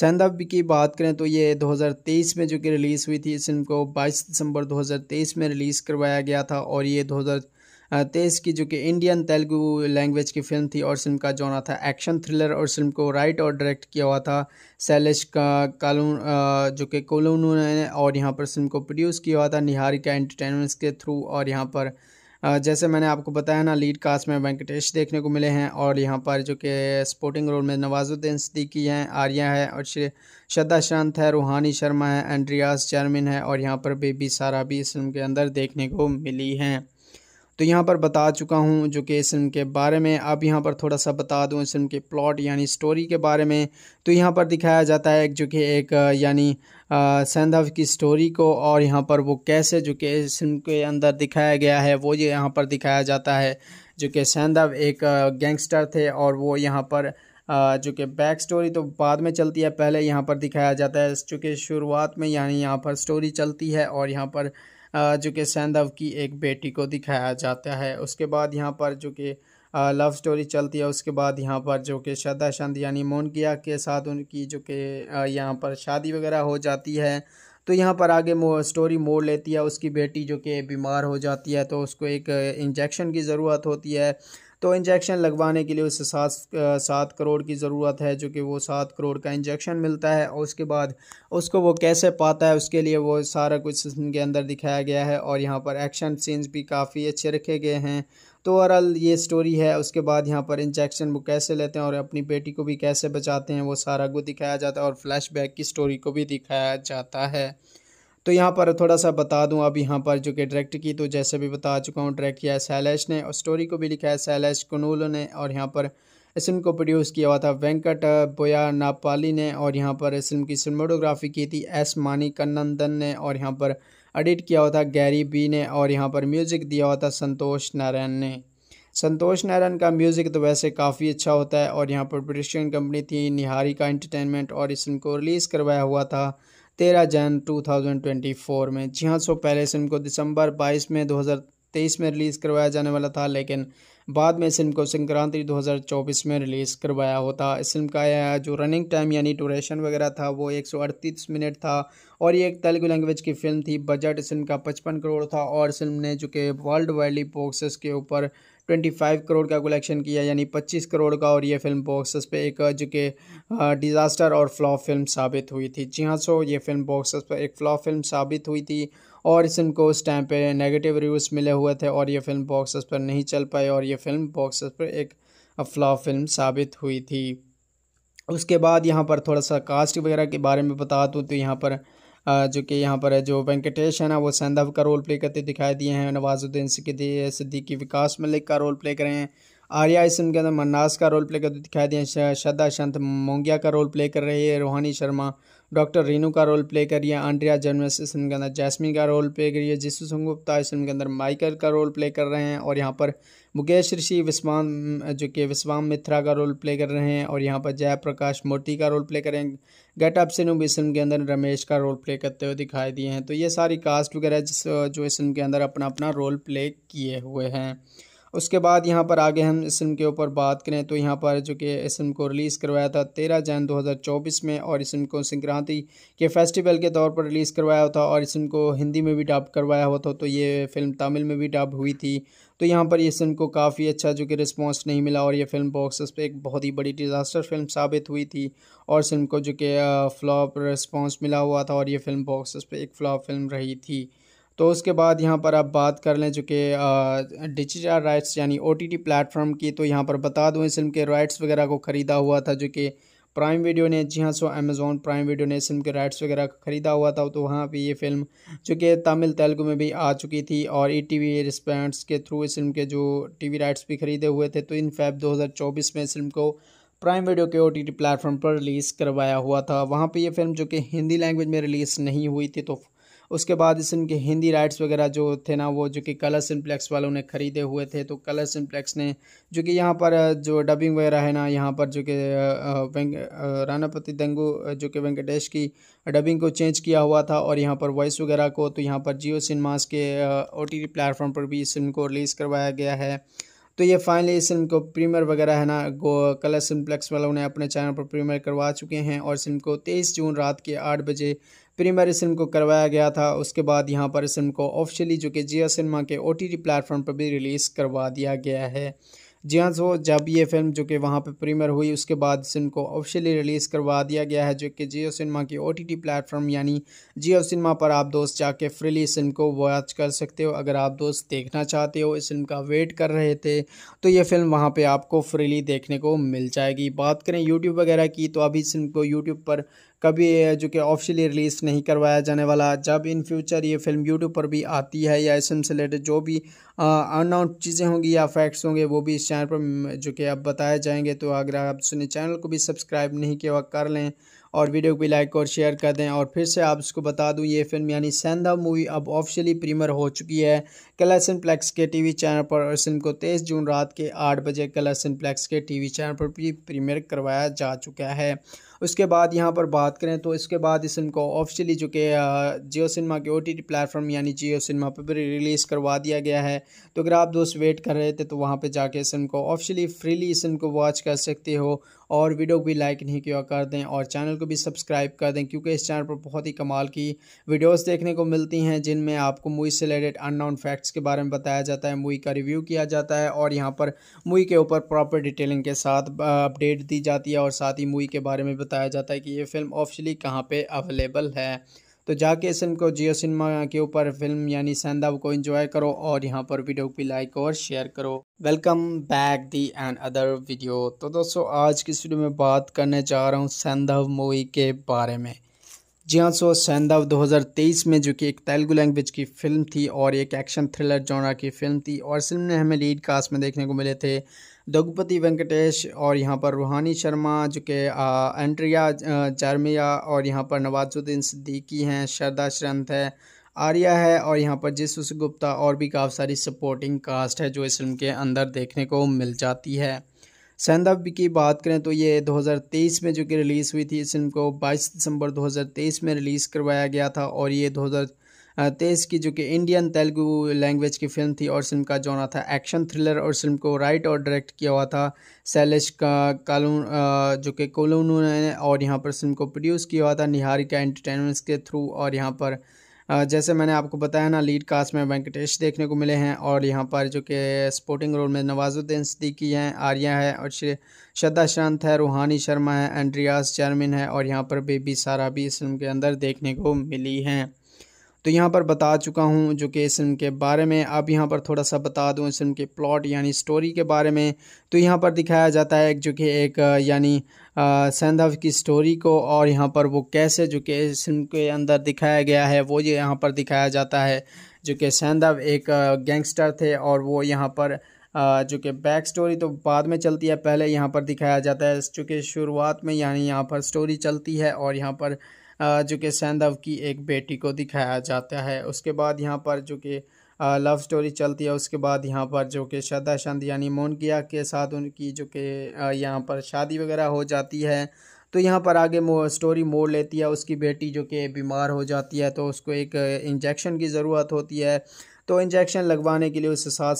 सैंदव की बात करें तो ये 2023 में जो कि रिलीज़ हुई थी इस फिल्म को 22 दिसंबर 2023 में रिलीज़ करवाया गया था और ये तेज की जो कि इंडियन तेलुगु लैंग्वेज की फिल्म थी और फिल्म का जॉनर था एक्शन थ्रिलर और फिल्म को राइट और डायरेक्ट किया हुआ था शैलेश का कालू जो कि कोलोनू ने और यहाँ पर फिल्म को प्रोड्यूस किया हुआ था निहारिका एंटरटेनमेंट्स के थ्रू और यहाँ पर जैसे मैंने आपको बताया ना लीड कास्ट में वेंकटेश देखने को मिले हैं और यहाँ पर जो कि स्पोर्टिंग रोल में नवाजुद्दीन सिद्दीकी हैं आर्या है और श्रद्धा शांत है रूहानी शर्मा है एंड्रियास जर्मिन है और यहाँ पर बेबी सारा भी इस फिल्म के अंदर देखने को मिली हैं तो यहाँ पर बता चुका हूँ जो कि इस फिल्म के बारे में अब यहाँ पर थोड़ा सा बता दूँ इस फिल्म के प्लॉट यानी स्टोरी के बारे में तो यहाँ पर दिखाया जाता है जो कि एक यानी सैंधव की स्टोरी को और यहाँ पर वो कैसे जो कि इस फिल्म के अंदर दिखाया गया है वो ये यहाँ पर दिखाया जाता है जो कि सैंधव एक गैंगस्टर थे और वो यहाँ पर जो कि बैक स्टोरी तो बाद में चलती है पहले यहाँ पर दिखाया जाता है चूँकि शुरुआत में यानी यहाँ पर स्टोरी चलती है और यहाँ पर जो कि सैंधव की एक बेटी को दिखाया जाता है उसके बाद यहाँ पर जो कि लव स्टोरी चलती है उसके बाद यहाँ पर जो कि श्रद्धा चंद यानी मोनकिया के साथ उनकी जो कि यहाँ पर शादी वगैरह हो जाती है तो यहाँ पर आगे मो, स्टोरी मोड़ लेती है उसकी बेटी जो कि बीमार हो जाती है तो उसको एक इंजेक्शन की ज़रूरत होती है तो इंजेक्शन लगवाने के लिए उसे सात सात करोड़ की ज़रूरत है जो कि वो सात करोड़ का इंजेक्शन मिलता है और उसके बाद उसको वो कैसे पाता है उसके लिए वो सारा कुछ उनके के अंदर दिखाया गया है और यहाँ पर एक्शन सीन्स भी काफ़ी अच्छे रखे गए हैं तो ओवरऑल ये स्टोरी है उसके बाद यहाँ पर इंजेक्शन वो कैसे लेते हैं और अपनी बेटी को भी कैसे बचाते हैं वो सारा को दिखाया जाता है और फ्लैशबैक की स्टोरी को भी दिखाया जाता है तो यहाँ पर थोड़ा सा बता दूँ अब यहाँ पर जो कि डायरेक्ट की तो जैसे भी बता चुका हूँ डायरेक्ट किया है सैलैश ने और स्टोरी को भी लिखा है सैलैश कनूल ने और यहाँ पर इस फिल्म को प्रोड्यूस किया हुआ था वेंकट बोया नापाली ने और यहाँ पर इस फिल्म की सिनेमाटोग्राफी की थी एस मानी कन्नंदन ने और यहाँ पर एडिट किया हुआ था गैरी बी ने और यहाँ पर म्यूज़िक दिया हुआ था संतोष नारायण ने संतोष नारायण का म्यूज़िक तो वैसे काफ़ी अच्छा होता है और यहाँ पर प्रोडक्शन कंपनी थी निहारी का एंटरटेनमेंट और इस फिल्म को रिलीज़ करवाया हुआ था तेरह जैन फोर में जी हाँ सो पहले इस फिल्म को दिसंबर 22 में 2023 में रिलीज़ करवाया जाने वाला था लेकिन बाद में इस फिल्म को संक्रांति 2024 में रिलीज़ करवाया होता इस फिल्म का जो रनिंग टाइम यानी ड्यूरेशन वगैरह था वो अड़तीस मिनट था और ये एक तेलुगु लैंग्वेज की फ़िल्म थी बजट इस फिल्म का पचपन करोड़ था और फिल्म ने जो कि वर्ल्ड वाइडली बॉक्सेस के ऊपर ट्वेंटी फाइव करोड़ का कलेक्शन किया यानी पच्चीस करोड़ का और ये फिल्म बॉक्सेस पे एक जो कि डिज़ास्टर और फ्लॉप फिल्म साबित हुई थी जी हाँ सो ये फिल्म बॉक्सेस पर एक फ्लॉप फिल्म साबित हुई थी और इस फिल्म को उस टाइम पे नेगेटिव रिव्यूज़ मिले हुए थे और ये फिल्म बॉक्सेस पर नहीं चल पाई और ये फिल्म बॉक्सेस पर एक फ्लॉप फिल्म साबित हुई थी उसके बाद यहाँ पर थोड़ा सा कास्ट वगैरह के बारे में बता दूँ तो यहाँ पर जो कि यहाँ पर है जो वेंकटेश है ना वो सैंधव का रोल प्ले करते दिखाई दिए हैं नवाजुद्दीन सिद्दीकी विकास मलिक का रोल प्ले करें हैं आर्या इसम के अंदर मन्नास का रोल प्ले करते दिखाई दिए हैं श्रद्धा शंत मोंगिया का रोल प्ले कर रही है रोहानी शर्मा डॉक्टर रीनू का रोल प्ले करी है आंड्रिया जर्मस इस फिल्म के अंदर जैस्मिन का रोल प्ले करी है जिसु गुप्ता इस फिल्म के अंदर माइकल का रोल प्ले कर रहे हैं और यहाँ पर मुकेश ऋषि विस्वाम जो कि विस्वाम मित्रा का रोल प्ले कर रहे हैं और यहाँ पर जयप्रकाश मूर्ति का रोल प्ले करें गेट अप सिनू इस फिल्म के अंदर रमेश का रोल प्ले करते हुए दिखाई दिए हैं तो ये सारी कास्ट वगैरह जिस जो इस फिल्म के अंदर अपना अपना रोल प्ले किए हुए हैं उसके बाद यहाँ पर आगे हम इस फिल्म के ऊपर बात करें तो यहाँ पर जो कि इस फिल्म को रिलीज़ करवाया था तेरह जैन 2024 में और इस फिल्म को संक्रांति के फेस्टिवल के तौर पर रिलीज़ करवाया हुआ था और इस फिल्म को हिंदी में भी डब करवाया हुआ था तो ये फिल्म तमिल में भी डब हुई थी तो यहाँ पर इस फिल्म को काफ़ी अच्छा जो कि रिस्पॉन्स नहीं मिला और ये फिल्म बॉक्स पर एक बहुत ही बड़ी डिज़ास्टर फिल्म साबित हुई थी और इस फिल्म को जो कि फ्लॉप रिस्पॉन्स मिला हुआ था और ये फिल्म बॉक्स पर एक फ्लॉप फिल्म रही थी तो उसके बाद यहाँ पर आप बात कर लें चूँकि डिजिटल राइट्स यानी ओ टी प्लेटफॉर्म की तो यहाँ पर बता दूँ इस फिल्म के राइट्स वगैरह को ख़रीदा हुआ था जो कि प्राइम वीडियो ने जी हाँ सो अमेज़ोन प्राइम वीडियो ने इस फिल्म के राइट्स वगैरह ख़रीदा हुआ था तो वहाँ पे ये फिल्म जो कि तमिल तेलुगू में भी आ चुकी थी और ई टी वी रिस्पेंट्स के थ्रू इस फिल्म के जो टी वी राइट्स भी ख़रीदे हुए थे तो इन फैब चौबीस में इस फिल्म को प्राइम वीडियो के ओ टी टी प्लेटफॉर्म पर रिलीज़ करवाया हुआ था वहाँ पर ये फिल्म जो कि हिंदी लैंग्वेज में रिलीज़ नहीं हुई थी तो उसके बाद इस इनके हिंदी राइट्स वगैरह जो थे ना वो जो कि कलर सिम्प्लेक्स वालों ने ख़रीदे हुए थे तो कलर सिम्प्लेक्स ने जो कि यहाँ पर जो डबिंग वगैरह है ना यहाँ पर जो कि रानापति दंगू जो कि वेंकटेश की डबिंग को चेंज किया हुआ था और यहाँ पर वॉइस वगैरह को तो यहाँ पर जियो सिनेमास के ओ टी प्लेटफॉर्म पर भी इस फिल्म को रिलीज़ करवाया गया है तो ये फाइनली इस फिल्म को प्रीमियर वगैरह है ना गो कलर सिम्प्लेक्स वालों ने अपने चैनल पर प्रीमियर करवा चुके हैं और फिल्म को तेईस जून रात के आठ बजे प्रीमियर सिम को करवाया गया था उसके बाद यहाँ पर इस फिल्म को ऑफिशियली जो कि जियो सिनेमा के ओ टी प्लेटफॉर्म पर भी रिलीज़ करवा दिया गया है जी हाँ सो तो जब ये फिल्म जो कि वहाँ पे प्रीमियर हुई उसके बाद इस फिल्म को ऑफिशियली रिलीज़ करवा दिया गया है जो कि जियो सिनेमा की ओ प्लेटफॉर्म यानी जियो सिनेमा पर आप दोस्त जाके फ्रीली इस फिल्म को वॉच कर सकते हो अगर आप दोस्त देखना चाहते हो इस फिल्म का वेट कर रहे थे तो ये फिल्म वहाँ पर आपको फ्रीली देखने को मिल जाएगी बात करें यूट्यूब वगैरह की तो अभी इस फिल्म को यूट्यूब पर कभी जो कि ऑफिशियली रिलीज़ नहीं करवाया जाने वाला जब इन फ्यूचर ये फिल्म यूट्यूब पर भी आती है या इसम से रिलेटेड जो भी अनाउंस चीज़ें होंगी या फैक्ट्स होंगे वो भी इस चैनल पर जो कि अब बताए जाएंगे तो अगर आप सुने चैनल को भी सब्सक्राइब नहीं किया कर लें और वीडियो को भी लाइक और शेयर कर दें और फिर से आप उसको बता दूं ये फिल्म यानी सेंधा मूवी अब ऑफिशियली प्रीमियर हो चुकी है कलर सिम्प्लेक्स के टीवी चैनल पर और फिल्म को तेईस जून रात के आठ बजे कलर सिंप्लेक्स के टीवी चैनल पर भी प्रीमियर करवाया जा चुका है उसके बाद यहाँ पर बात करें तो इसके बाद इस फिल्म को ऑफिशियली जो कि जियो सिनेमा के ओ टी प्लेटफॉर्म यानी जियो सिनेमा पर भी रिलीज़ करवा दिया गया है तो अगर आप दोस्त वेट कर रहे थे तो वहाँ पर जाके इस फिल्म को ऑफिशियली फ्रीली इस फिल्म को वॉच कर सकते हो और वीडियो को भी लाइक नहीं किया कर दें और चैनल को भी सब्सक्राइब कर दें क्योंकि इस चैनल पर बहुत ही कमाल की वीडियोज़ देखने को मिलती हैं जिनमें आपको मूवी से रिलेटेड अननाउन फैक्ट्स प्रोडक्ट्स के बारे में बताया जाता है मूवी का रिव्यू किया जाता है और यहाँ पर मूवी के ऊपर प्रॉपर डिटेलिंग के साथ अपडेट दी जाती है और साथ ही मूवी के बारे में बताया जाता है कि ये फिल्म ऑफिशली कहाँ पर अवेलेबल है तो जाके इस फिल्म को जियो सिनेमा के ऊपर फिल्म यानी सैंदा को एंजॉय करो और यहाँ पर वीडियो को लाइक और शेयर करो welcome back the and other video तो दोस्तों आज की वीडियो में बात करने जा रहा हूँ सैंधव मूवी के बारे में जी हाँ सो सैंदव 2023 में जो कि एक तेलुगु लैंग्वेज की फिल्म थी और एक एक्शन थ्रिलर जॉनरा की फिल्म थी और फिल्म में हमें लीड कास्ट में देखने को मिले थे दघुपति वेंकटेश और यहाँ पर रूहानी शर्मा जो कि एंड्रिया जारमिया और यहाँ पर नवाजुद्दीन सिद्दीकी हैं शरदा श्रंथ है आर्या है और यहाँ पर जिस गुप्ता और भी काफ़ी सारी सपोर्टिंग कास्ट है जो इस फिल्म के अंदर देखने को मिल जाती है सैंदव की बात करें तो ये 2023 में जो कि रिलीज़ हुई थी इस फिल्म को 22 दिसंबर 2023 में रिलीज़ करवाया गया था और ये 2023 की जो कि इंडियन तेलुगु लैंग्वेज की फिल्म थी और फिल्म का जोना था एक्शन थ्रिलर और फिल्म को राइट और डायरेक्ट किया हुआ था शैलेश का कालून जो कि कोलून ने और यहाँ पर फिल्म को प्रोड्यूस किया हुआ था निहारिका एंटरटेनमेंट्स के थ्रू और यहाँ पर जैसे मैंने आपको बताया ना लीड कास्ट में वेंकटेश देखने को मिले हैं और यहाँ पर जो कि स्पोर्टिंग रोल में नवाजुद्दीन सिद्दीकी हैं आर्या है और श्रद्धा शांत है रूहानी शर्मा है एंड्रियास चेयरमैन है और यहाँ पर बेबी सारा भी इस फिल्म के अंदर देखने को मिली हैं तो यहाँ पर बता चुका हूँ जो कि इस फिल्म के बारे में अब यहाँ पर थोड़ा सा बता दूँ इस फिल्म के प्लॉट यानी स्टोरी के बारे में तो यहाँ पर दिखाया जाता है जो कि एक यानी संधव की स्टोरी को और यहाँ पर वो कैसे जो कि इस फिल्म के अंदर दिखाया गया है वो ये यहाँ पर दिखाया जाता है जो कि संधव एक गैंगस्टर थे और वो यहाँ पर जो कि बैक स्टोरी तो बाद में चलती है पहले यहाँ पर दिखाया जाता है चूँकि शुरुआत में यानी यहाँ पर स्टोरी चलती है और यहाँ पर जो कि सैंधव की एक बेटी को दिखाया जाता है उसके बाद यहाँ पर जो कि लव स्टोरी चलती है उसके बाद यहाँ पर जो कि श्रद्धा चंद यानी मोनकिया के साथ उनकी जो कि यहाँ पर शादी वगैरह हो जाती है तो यहाँ पर आगे मो, स्टोरी मोड़ लेती है उसकी बेटी जो कि बीमार हो जाती है तो उसको एक इंजेक्शन की ज़रूरत होती है तो इंजेक्शन लगवाने के लिए उसे सात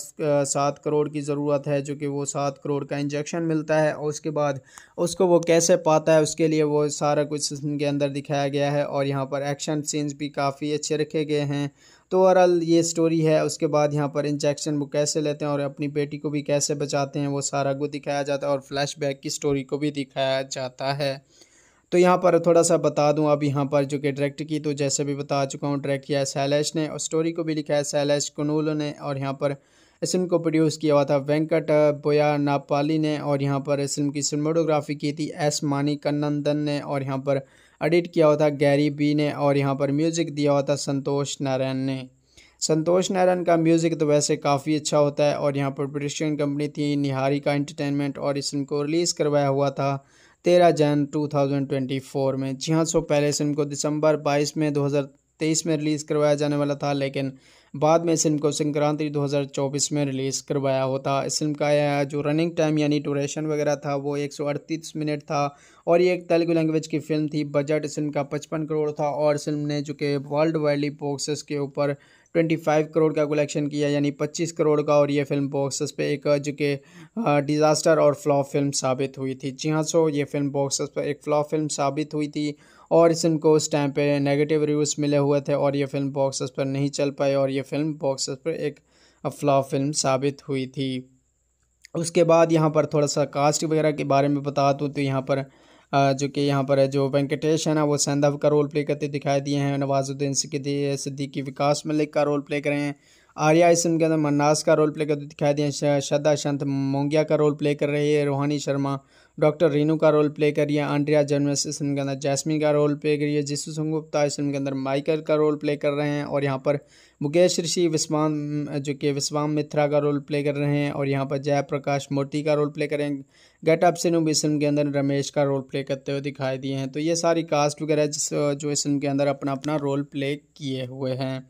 सात करोड़ की ज़रूरत है जो कि वो सात करोड़ का इंजेक्शन मिलता है और उसके बाद उसको वो कैसे पाता है उसके लिए वो सारा कुछ उनके अंदर दिखाया गया है और यहाँ पर एक्शन सीन्स भी काफ़ी अच्छे रखे गए हैं तो ओवरऑल ये स्टोरी है उसके बाद यहाँ पर इंजेक्शन वो कैसे लेते हैं और अपनी बेटी को भी कैसे बचाते हैं वो सारा को दिखाया जाता है और फ्लैशबैक की स्टोरी को भी दिखाया जाता है तो यहाँ पर थोड़ा सा बता दूँ अब यहाँ पर जो कि डायरेक्ट की तो जैसे भी बता चुका हूँ डायरेक्ट किया है सैलैश ने और स्टोरी को भी लिखा है सैलेश कनूल ने और यहाँ पर इस फिल्म को प्रोड्यूस किया हुआ था वेंकट बोया नापाली ने और यहाँ पर इस फिल्म की सिनेमाटोग्राफी की थी एस मानी कन्नंदन ने और यहाँ पर एडिट किया हुआ था गैरी बी ने और यहाँ पर म्यूज़िक दिया हुआ था संतोष नारायण ने संतोष नारायण का म्यूज़िक तो वैसे काफ़ी अच्छा होता है और यहाँ पर प्रोडक्शन कंपनी थी निहारिका इंटरटेनमेंट और इस फिल्म को रिलीज़ करवाया हुआ था तेरह जैन 2024 में जी हाँ सो पहले इस फिल्म को दिसंबर 22 में 2023 में रिलीज़ करवाया जाने वाला था लेकिन बाद में इस फिल्म को संक्रांति 2024 में रिलीज़ करवाया होता इस फिल्म का जो रनिंग टाइम यानी ड्यूरेशन वगैरह था वो एक मिनट था और ये एक तेलुगु लैंग्वेज की फिल्म थी बजट इस फिल्म का पचपन करोड़ था और इस फिल्म ने जो कि वर्ल्ड वाइडली बॉक्सेस के ऊपर ट्वेंटी फाइव करोड़ का कलेक्शन किया यानी पच्चीस करोड़ का और ये फिल्म बॉक्सेस पे एक जो कि डिज़ास्टर और फ्लॉप फिल्म साबित हुई थी जी हाँ सो ये फिल्म बॉक्सेस पे एक फ्लॉप फिल्म साबित हुई थी और इस फिल्म को उस टाइम पे नेगेटिव रिव्यूज़ मिले हुए थे और ये फिल्म बॉक्सेस पर नहीं चल पाई और ये फिल्म बॉक्सेस पर एक फ्लॉप फिल्म साबित हुई थी उसके बाद यहाँ पर थोड़ा सा कास्ट वगैरह के बारे में बता दूँ तो यहाँ पर जो कि यहाँ पर है जो वेंकटेश है ना वो सैंधव का रोल प्ले करते दिखाई दिए हैं नवाजुद्दीन सिद्दीकी विकास मलिक का रोल प्ले करें हैं आर्या इसम के अंदर मन्नास का रोल प्ले करते दिखाई दिए श्रद्धा शंत मोंगिया का रोल प्ले कर रही है रोहानी शर्मा डॉक्टर रेनू का रोल प्ले करिए आंड्रिया जर्मस इस फिल्म के अंदर जैस्मिन का रोल प्ले करिए जिसु जिसू गुप्ता इस फिल्म के अंदर माइकल का रोल प्ले कर रहे हैं और यहाँ पर मुकेश ऋषि विश्वाम जो कि विश्वाम मित्रा का रोल प्ले कर रहे हैं और यहाँ पर जयप्रकाश मोती का रोल प्ले कर रहे हैं गेट अप सिनू भी इस फिल्म के अंदर रमेश का रोल प्ले करते हुए दिखाई दिए हैं तो ये सारी कास्ट वगैरह जो इस फिल्म के अंदर अपना अपना रोल प्ले किए हुए हैं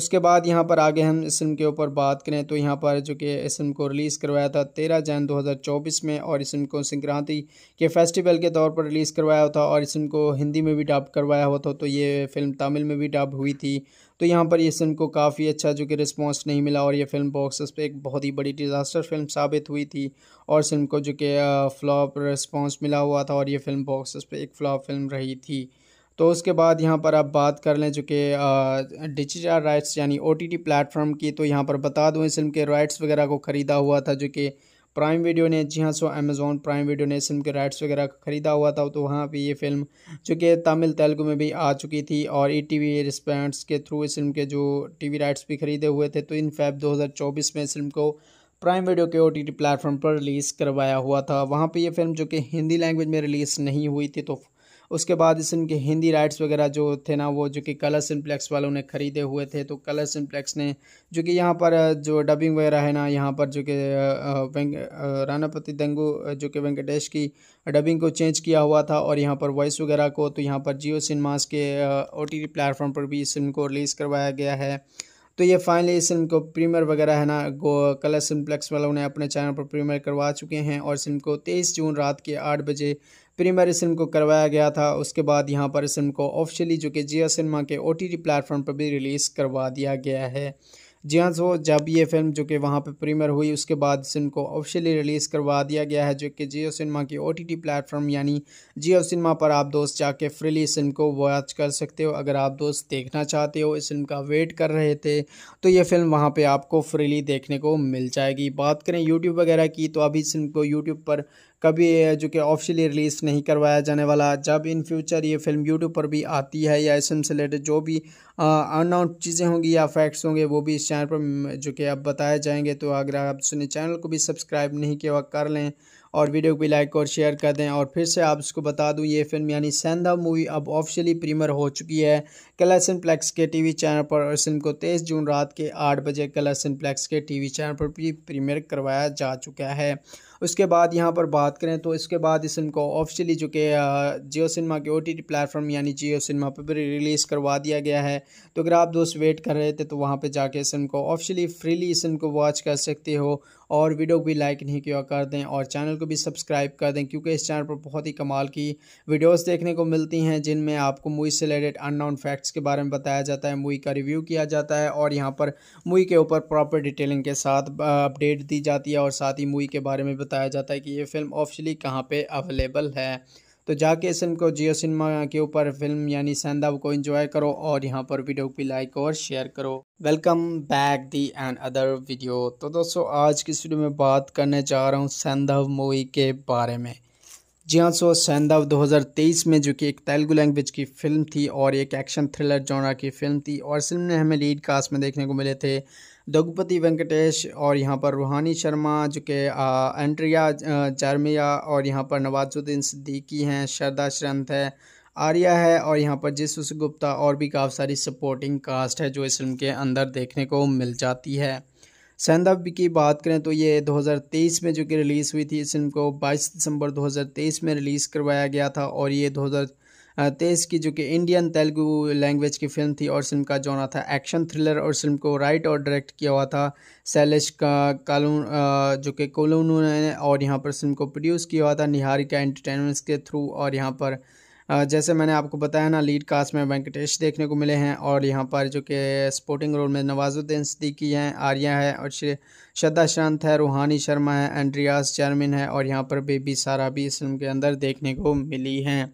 उसके बाद यहाँ पर आगे हम इस फिल्म के ऊपर बात करें तो यहाँ पर जो कि इस फिल्म को रिलीज़ करवाया था तेरह जैन 2024 में और इस फिल्म को संक्रांति के फेस्टिवल के तौर पर रिलीज़ करवाया था और इस फिल्म को हिंदी में भी डब करवाया हुआ था तो ये फिल्म तमिल में भी डब हुई थी तो यहाँ पर इस फिल्म को काफ़ी अच्छा जो कि रिस्पॉन्स नहीं मिला और ये फिल्म बॉक्स पर एक बहुत ही बड़ी डिज़ास्टर फिल्म साबित हुई थी और फिल्म को जो कि फ्लॉप रिस्पॉन्स मिला हुआ था और ये फिल्म बॉक्स पर एक फ्लॉप फिल्म रही थी तो उसके बाद यहाँ पर आप बात कर लें चूँकि डिजिटल राइट्स यानी ओ टी प्लेटफॉर्म की तो यहाँ पर बता दूँ इस फिल्म के राइट्स वगैरह को ख़रीदा हुआ था जो कि प्राइम वीडियो ने जी हाँ सो अमेज़ॉन प्राइम वीडियो ने इस फिल्म के राइट्स वगैरह ख़रीदा हुआ था तो वहाँ पे ये फिल्म जो कि तमिल तेलुगु में भी आ चुकी थी और ई टी वी रिस्पेंट्स के थ्रू इस फिल्म के जो वी राइट्स भी ख़रीदे हुए थे तो इन फैब चौबीस में इस फिल्म को प्राइम वीडियो के ओ टी प्लेटफॉर्म पर रिलीज़ करवाया हुआ था वहाँ पर यह फिल्म जो कि हिंदी लैंग्वेज में रिलीज़ नहीं हुई थी तो उसके बाद इस इनके हिंदी राइट्स वगैरह जो थे ना वो जो कि कलर सिम्प्लेक्स वालों ने ख़रीदे हुए थे तो कलर सिम्प्लेक्स ने जो कि यहाँ पर जो डबिंग वगैरह है ना यहाँ पर जो कि रानापति दंगू जो कि वेंकटेश की डबिंग को चेंज किया हुआ था और यहाँ पर वॉइस वगैरह को तो यहाँ पर जियो सिनेमास के ओ टी प्लेटफॉर्म पर भी इस फिल्म को रिलीज़ करवाया गया है तो ये फाइनली इस फिल्म को प्रीमियर वगैरह है ना गो कलर सिम्प्लेक्स वालों ने अपने चैनल पर प्रीमियर करवा चुके हैं और फिल्म को तेईस जून रात के आठ बजे प्रीमियर फिल्म को करवाया गया था उसके बाद यहाँ पर इस फिल्म को ऑफिशियली जो कि जिया सिनेमा के ओ टी प्लेटफॉर्म पर भी रिलीज़ करवा दिया गया है जी हाँ सो जब ये फिल्म जो कि वहाँ पर प्रीमियर हुई उसके बाद इस फिल्म को ऑफिशियली रिलीज़ करवा दिया गया है जो कि जियो सिनेमा की ओ टी प्लेटफॉर्म यानी जियो सिनेमा पर आप दोस्त जाके फ्रीली इस फिल्म को वॉच कर सकते हो अगर आप दोस्त देखना चाहते हो इस फिल्म का वेट कर रहे थे तो ये फिल्म वहाँ पर आपको फ्रीली देखने को मिल जाएगी बात करें यूट्यूब वगैरह की तो अभी इस फिल्म को यूट्यूब पर कभी जो कि ऑफिशियली रिलीज़ नहीं करवाया जाने वाला जब इन फ्यूचर ये फिल्म यूट्यूब पर भी आती है या इसम से रिलेटेड जो भी अनाउंस चीज़ें होंगी या फैक्ट्स होंगे वो भी इस चैनल पर जो कि अब बताए जाएंगे तो अगर आप सुने चैनल को भी सब्सक्राइब नहीं किया कर लें और वीडियो को भी लाइक और शेयर कर दें और फिर से आप इसको बता दूं ये फिल्म यानी सेंधा मूवी अब ऑफिशियली प्रीमियर हो चुकी है कलरसन प्लेक्स के टीवी चैनल पर और फिल्म को 23 जून रात के 8 बजे कलरसन प्लेक्स के टीवी चैनल पर भी प्रीमियर करवाया जा चुका है उसके बाद यहाँ पर बात करें तो इसके बाद इस फिल्म को ऑफिशियली जो कि जियो सिनेमा के ओ टी टी प्लेटफॉर्म यानी जियो सिनेमा पर भी रिलीज़ करवा दिया गया है तो अगर आप दोस्त वेट कर रहे थे तो वहाँ पर जाके इस फिल्म को ऑफिशियली फ्रीली इस फिल्म को वॉच कर सकते हो और वीडियो को भी लाइक नहीं किया कर दें और चैनल को भी सब्सक्राइब कर दें क्योंकि इस चैनल पर बहुत ही कमाल की वीडियोस देखने को मिलती हैं जिनमें आपको मूवी से रिलेटेड अननाउन फैक्ट्स के बारे में बताया जाता है मूवी का रिव्यू किया जाता है और यहाँ पर मूवी के ऊपर प्रॉपर डिटेलिंग के साथ अपडेट दी जाती है और साथ ही मूवी के बारे में बताया जाता है कि ये फिल्म ऑफिशली कहाँ पर अवेलेबल है तो जाके इस फिल्म को जियो सिनेमा के ऊपर फिल्म यानी सेंदाव को एंजॉय करो और यहाँ पर वीडियो को लाइक और शेयर करो welcome back the and other video तो दोस्तों आज की वीडियो में बात करने जा रहा हूँ सैंदव मूवी के बारे में जी हाँ सो सैंदव 2023 में जो कि एक तेलुगु लैंग्वेज की फिल्म थी और एक एक्शन थ्रिलर जॉनरा की फिल्म थी और फिल्म में हमें लीड कास्ट में देखने को मिले थे दघुपति वेंकटेश और यहाँ पर रूहानी शर्मा जो कि एंट्रिया चारमिया और यहाँ पर नवाजुद्दीन सिद्दीकी हैं शरदा श्रंथ है आर्या है और यहाँ पर जिस गुप्ता और भी काफ़ी सारी सपोर्टिंग कास्ट है जो इस फिल्म के अंदर देखने को मिल जाती है सैंदब की बात करें तो ये 2023 में जो कि रिलीज़ हुई थी इस फिल्म को 22 दिसंबर 2023 में रिलीज़ करवाया गया था और ये तेईस की जो कि इंडियन तेलुगु लैंग्वेज की फिल्म थी और फिल्म का जो ना था एक्शन थ्रिलर और फिल्म को राइट और डायरेक्ट किया हुआ था शैलेश का कालू जो कि कोलूनू ने और यहाँ पर फिल्म को प्रोड्यूस किया हुआ था निहारिका एंटरटेनमेंट्स के थ्रू और यहाँ पर जैसे मैंने आपको बताया ना लीड कास्ट में वेंकटेश देखने को मिले हैं और यहाँ पर जो कि स्पोर्टिंग रोल में नवाजुद्दीन सिद्दीकी हैं आर्या है और श्रद्धा शांत है रूहानी शर्मा है एंड्रियास चेयरमैन है और यहाँ पर बेबी सारा भी इस फिल्म के अंदर देखने को मिली हैं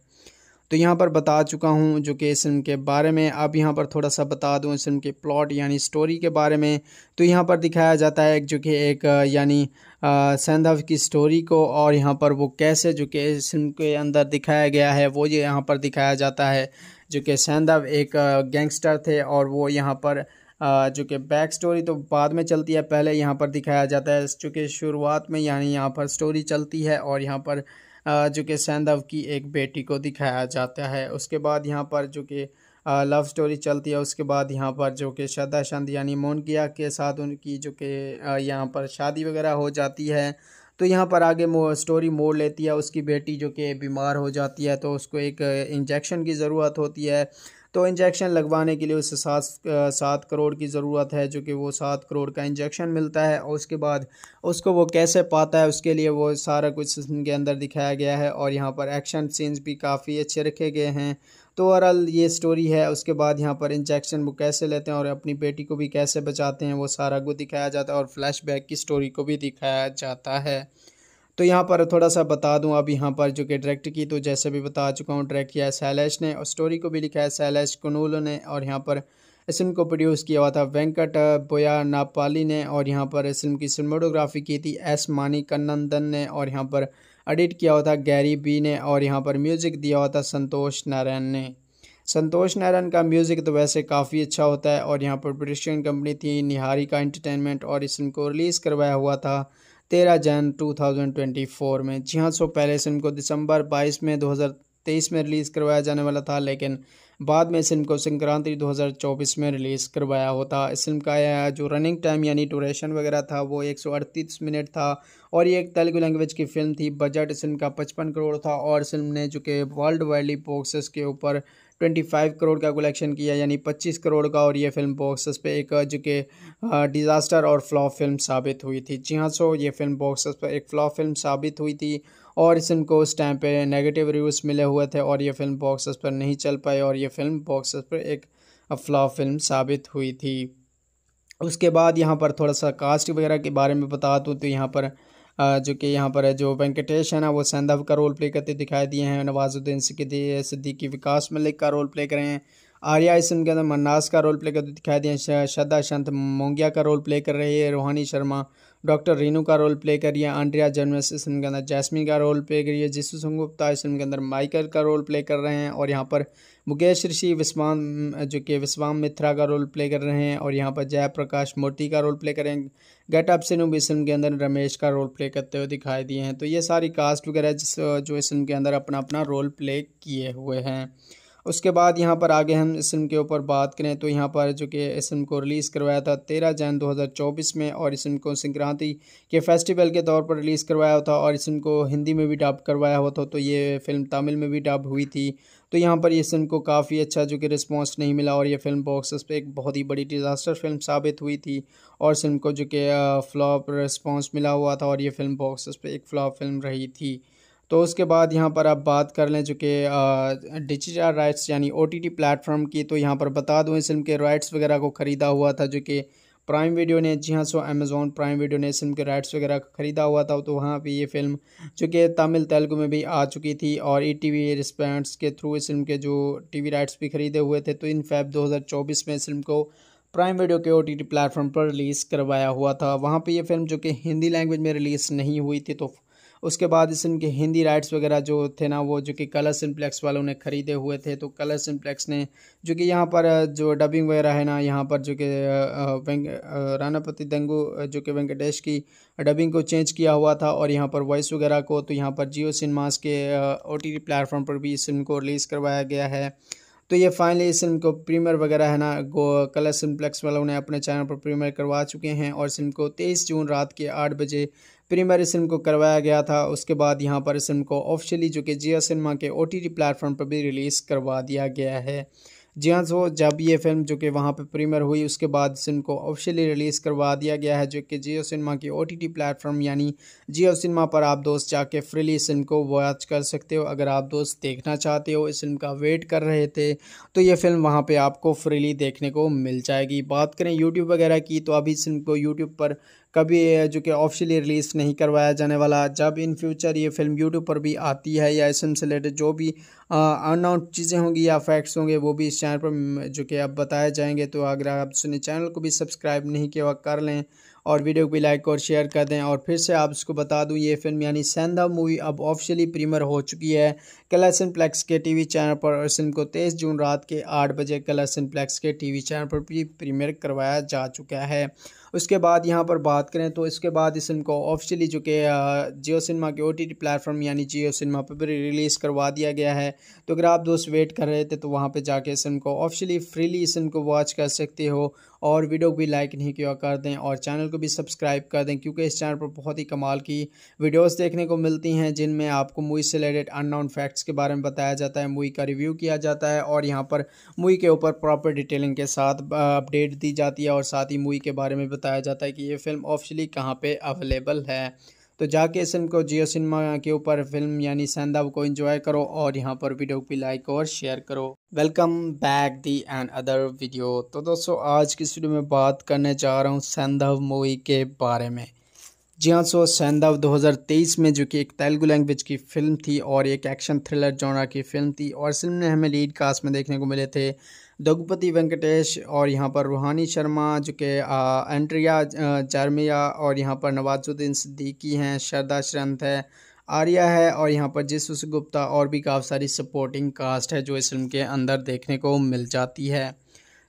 तो यहाँ पर बता चुका हूँ जो कि इस फिल्म के बारे में अब यहाँ पर थोड़ा सा बता दूँ इस फिल्म के प्लॉट यानी स्टोरी के बारे में तो यहाँ पर दिखाया जाता है जो कि एक यानी सैंधव की स्टोरी को और यहाँ पर वो कैसे जो कि इस फिल्म के अंदर दिखाया गया है वो ये यहाँ पर दिखाया जाता है जो कि सैंधव एक गैंगस्टर थे और वो यहाँ पर जो कि बैक स्टोरी तो बाद में चलती है पहले यहाँ पर दिखाया जाता है चूँकि शुरुआत में यानी यहाँ पर स्टोरी चलती है और यहाँ पर जो कि सैंधव की एक बेटी को दिखाया जाता है उसके बाद यहाँ पर जो कि लव स्टोरी चलती है उसके बाद यहाँ पर जो कि श्रद्धा शांति यानी मोनकिया के साथ उनकी जो कि यहाँ पर शादी वगैरह हो जाती है तो यहाँ पर आगे मो, स्टोरी मोड़ लेती है उसकी बेटी जो कि बीमार हो जाती है तो उसको एक इंजेक्शन की ज़रूरत होती है तो इंजेक्शन लगवाने के लिए उसे सात सात करोड़ की ज़रूरत है जो कि वो सात करोड़ का इंजेक्शन मिलता है और उसके बाद उसको वो कैसे पाता है उसके लिए वो सारा कुछ के अंदर दिखाया गया है और यहाँ पर एक्शन सीन्स भी काफ़ी अच्छे रखे गए हैं तो ओवरऑल ये स्टोरी है उसके बाद यहाँ पर इंजेक्शन वो कैसे लेते हैं और अपनी बेटी को भी कैसे बचाते हैं वो सारा को दिखाया जाता है और फ्लैशबैक की स्टोरी को भी दिखाया जाता है तो यहाँ पर थोड़ा सा बता दूँ अब यहाँ पर जो कि डायरेक्ट की तो जैसे भी बता चुका हूँ डायरेक्ट किया है सैलैश ने और स्टोरी को भी लिखा है सैलेश कनूलो ने और यहाँ पर इस फिल्म को प्रोड्यूस किया हुआ था वेंकट बोया नापाली ने और यहाँ पर इस फिल्म की सिनेमाटोग्राफी की थी एस मानी कन्नंदन ने और यहाँ पर एडिट किया हुआ था गैरी बी ने और यहाँ पर म्यूज़िक दिया हुआ था संतोष नारायण ने संतोष नारायण का म्यूज़िक तो वैसे काफ़ी अच्छा होता है और यहाँ पर प्रोडक्शन कंपनी थी निहारी का एंटरटेनमेंट और इस फिल्म को रिलीज़ करवाया हुआ था तेरह जन 2024 में जी हाँ सो पहले इस फिल्म को दिसंबर 22 में 2023 में रिलीज़ करवाया जाने वाला था लेकिन बाद में इस फिल्म को संक्रांति 2024 में रिलीज़ करवाया होता इस फिल्म का जो रनिंग टाइम यानी ड्यूरेशन वगैरह था वो एक मिनट था और ये एक तेलुगु लैंग्वेज की फिल्म थी बजट इस फिल्म का पचपन करोड़ था और फिल्म ने जो कि वर्ल्ड वाइडली बॉक्सेस के ऊपर 25 करोड़ का कलेक्शन किया यानी 25 करोड़ का और ये फिल्म बॉक्सेस पे एक जो कि डिज़ास्टर और फ्लॉप फिल्म साबित हुई थी जी हाँ सो ये फिल्म बॉक्सेस पर एक फ्लॉप फिल्म साबित हुई थी और इस फिल्म को उस टाइम पे नेगेटिव रिव्यूज़ मिले हुए थे और ये फिल्म बॉक्सेस पर नहीं चल पाई और ये फिल्म बॉक्सेस पर एक फ्लॉप फिल्म साबित हुई थी उसके बाद यहाँ पर थोड़ा सा कास्ट वगैरह के बारे में बता दूँ तो यहाँ पर जो कि यहाँ पर है जो वेंकटेश है ना वो सैंधव का रोल प्ले करते दिखाई दिए हैं नवाजुद्दीन सिद्दीकी विकास मलिक का रोल प्ले करें हैं आर्या इसम के अंदर मन्नास का रोल प्ले करते दिखाई दिए श्रद्धा शंत मोंगिया का रोल प्ले कर रही है रोहानी शर्मा डॉक्टर रीनू का रोल प्ले करी है आंड्रिया जर्मस इस फिल्म के अंदर जैस्मिन का रोल प्ले करी है संगुप्ता इस फिल्म के अंदर माइकल का रोल प्ले कर रहे हैं और यहाँ पर मुकेश ऋषि विस्वाम जो कि विस्वाम मित्रा का रोल प्ले कर रहे हैं और यहाँ पर जयप्रकाश मूर्ति का रोल प्ले करें गेट अप सिनू इस फिल्म के अंदर रमेश का रोल प्ले करते हुए दिखाई दिए हैं तो ये सारी कास्ट वगैरह जिस जो इस फिल्म के अंदर अपना अपना रोल प्ले किए हुए हैं उसके बाद यहाँ पर आगे हम इस फिल्म के ऊपर बात करें तो यहाँ पर जो कि इस फिल्म को रिलीज़ करवाया था तेरह जैन चौबीस में और इस फिल्म को संक्रांति के फेस्टिवल के तौर पर रिलीज़ करवाया हुआ था और इस फिल्म को हिंदी में भी डब करवाया हुआ था तो ये फिल्म तमिल में भी डब हुई थी तो यहाँ पर इस फिल्म को काफ़ी अच्छा जो कि रिस्पॉन्स नहीं मिला और यह फिल्म बॉक्स पे एक बहुत ही बड़ी डिज़ास्टर फिल्म साबित हुई थी और फिल्म को जो कि फ्लॉप रिस्पॉन्स मिला हुआ था और यह फिल्म बॉक्स पे एक फ्लॉप फिल्म रही थी तो उसके बाद यहाँ पर आप बात कर लें चूँकि डिजिटल राइट्स यानी ओ टी प्लेटफॉर्म की तो यहाँ पर बता दूँ इस फिल्म के राइट्स वगैरह को ख़रीदा हुआ था जो कि प्राइम वीडियो ने जी हाँ सो अमेज़ॉन प्राइम वीडियो ने इस फिल्म के राइट्स वगैरह को ख़रीदा हुआ था तो वहाँ पे ये फिल्म जो कि तमिल तेलुगु में भी आ चुकी थी और ई टी वी रिस्पेंट्स के थ्रू इस फिल्म के जो टी वी राइट्स भी ख़रीदे हुए थे तो इन फैब चौबीस में इस फिल्म को प्राइम वीडियो के ओ टी टी प्लेटफॉर्म पर रिलीज़ करवाया हुआ था वहाँ पर यह फिल्म जो कि हिंदी लैंग्वेज में रिलीज़ नहीं हुई थी तो उसके बाद इस के हिंदी राइट्स वगैरह जो थे ना वो जो कि कलर सिम्प्लेक्स वालों ने ख़रीदे हुए थे तो कलर सिम्प्लेक्स ने जो कि यहाँ पर जो डबिंग वगैरह है ना यहाँ पर जो कि रानापति दंगू जो कि वेंकटेश की डबिंग को चेंज किया हुआ था और यहाँ पर वॉइस वगैरह को तो यहाँ पर जियो सिनेमास के ओ टी प्लेटफॉर्म पर भी इस फिल्म को रिलीज़ करवाया गया है तो ये फाइनली इस फिल्म को प्रीमियर वगैरह है ना गो कलर सिम्प्लेक्स वालों ने अपने चैनल पर प्रीमियर करवा चुके हैं और इस फिल्म को तेईस जून रात के आठ बजे प्रीमियर इस फिल्म को करवाया गया था उसके बाद यहाँ पर इस फिल्म को ऑफिशियली जो कि जिया सिनेमा के ओ टी प्लेटफॉर्म पर भी रिलीज़ करवा दिया गया है जी हाँ सो जब ये फिल्म जो कि वहाँ पे प्रीमियर हुई उसके बाद इस फिल्म को ऑफिशियली रिलीज़ करवा दिया गया है जो कि जियो सिनेमा की ओ टी प्लेटफॉर्म यानी जियो सिनेमा पर आप दोस्त जाके फ्रीली इस फिल्म को वॉच कर सकते हो अगर आप दोस्त देखना चाहते हो इस फिल्म का वेट कर रहे थे तो ये फिल्म वहाँ पर आपको फ्रीली देखने को मिल जाएगी बात करें यूट्यूब वगैरह की तो अभी इस फिल्म को यूट्यूब पर कभी जो कि ऑफिशियली रिलीज़ नहीं करवाया जाने वाला जब इन फ्यूचर ये फिल्म यूट्यूब पर भी आती है या इसम से रिलेटेड जो भी अनाउंस चीज़ें होंगी या फैक्ट्स होंगे वो भी इस चैनल पर जो कि अब बताए जाएंगे तो अगर आप सुने चैनल को भी सब्सक्राइब नहीं किया कर लें और वीडियो को भी लाइक और शेयर कर दें और फिर से आप इसको बता दूं ये फिल्म यानी सेंधा मूवी अब ऑफिशियली प्रीमियर हो चुकी है कलर प्लेक्स के टीवी चैनल पर और फिल्म को 23 जून रात के 8 बजे कलर प्लेक्स के टीवी चैनल पर भी प्रीमियर करवाया जा चुका है उसके बाद यहाँ पर बात करें तो इसके बाद इस फिल्म को ऑफिशियली जो कि जियो सिनेमा के ओ टी टी प्लेटफॉर्म यानी जियो सिनेमा पर भी रिलीज़ करवा दिया गया है तो अगर आप दोस्त वेट कर रहे थे तो वहाँ पर जाके इस फिल्म को ऑफिशियली फ्रीली इस फिल्म को वॉच कर सकते हो और वीडियो को भी लाइक नहीं किया कर दें और चैनल को भी सब्सक्राइब कर दें क्योंकि इस चैनल पर बहुत ही कमाल की वीडियोस देखने को मिलती हैं जिनमें आपको मूवी से रिलेटेड अननोन फैक्ट्स के बारे में बताया जाता है मूवी का रिव्यू किया जाता है और यहाँ पर मूवी के ऊपर प्रॉपर डिटेलिंग के साथ अपडेट दी जाती है और साथ ही मूवी के बारे में बताया जाता है कि ये फ़िल्म ऑफिशली कहाँ पे अवेलेबल है तो जाके इस फिल्म को जियो सिनेमा के ऊपर फिल्म यानी सैंदाव को एंजॉय करो और यहाँ पर वीडियो को लाइक और शेयर करो welcome back the and other video तो दोस्तों आज की वीडियो में बात करने जा रहा हूँ सैंधव मूवी के बारे में जी हाँ सो सैंधव दो में जो कि एक तेलुगु लैंग्वेज की फिल्म थी और एक एक्शन थ्रिलर जोड़ा की फिल्म थी और फिल्म ने हमें लीड कास्ट में देखने को मिले थे दघुपति वेंकटेश और यहाँ पर रूहानी शर्मा जो कि एंट्रिया चारमिया और यहाँ पर नवाजुद्दीन सिद्दीकी हैं शरदा श्रंथ है आर्या है और यहाँ पर जिसुस गुप्ता और भी काफ़ी सारी सपोर्टिंग कास्ट है जो इस फिल्म के अंदर देखने को मिल जाती है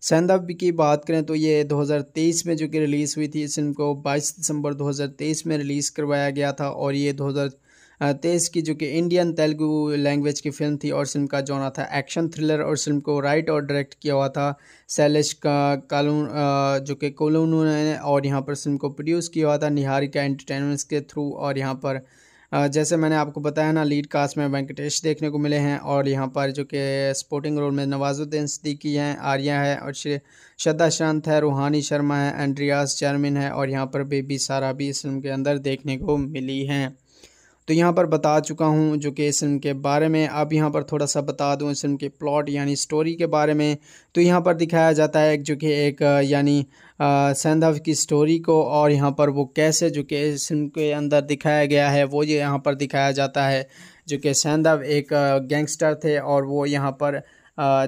सैंदव की बात करें तो ये 2023 में जो कि रिलीज़ हुई थी इस फिल्म को 22 दिसंबर 2023 में रिलीज़ करवाया गया था और ये तेज की जो कि इंडियन तेलुगु लैंग्वेज की फिल्म थी और फिल्म का जॉनर था एक्शन थ्रिलर और फिल्म को राइट और डायरेक्ट किया हुआ था शैलेश का कालून जो कि कोलोनू ने और यहाँ पर फिल्म को प्रोड्यूस किया हुआ था निहारिका एंटरटेनमेंट्स के थ्रू और यहाँ पर जैसे मैंने आपको बताया ना लीड कास्ट में वेंकटेश देखने को मिले हैं और यहाँ पर जो कि स्पोर्टिंग रोल में नवाजुद्दीन सिद्दीकी हैं आर्या है और श्रद्धा शांत है रूहानी शर्मा है एंड्रियास चेयरमैन है और यहाँ पर बेबी सारा भी इस फिल्म के अंदर देखने को मिली हैं तो यहाँ पर बता चुका हूँ जो कि इस फिल्म के बारे में अब यहाँ पर थोड़ा सा बता दूँ इस फिल्म के प्लॉट यानी स्टोरी के बारे में तो यहाँ पर दिखाया जाता है जो कि एक यानी सैंधव की स्टोरी को और यहाँ पर वो कैसे जो कि इस फिल्म के अंदर दिखाया गया है वो ये यहाँ पर दिखाया जाता है जो कि संधव एक गैंगस्टर थे और वो यहाँ पर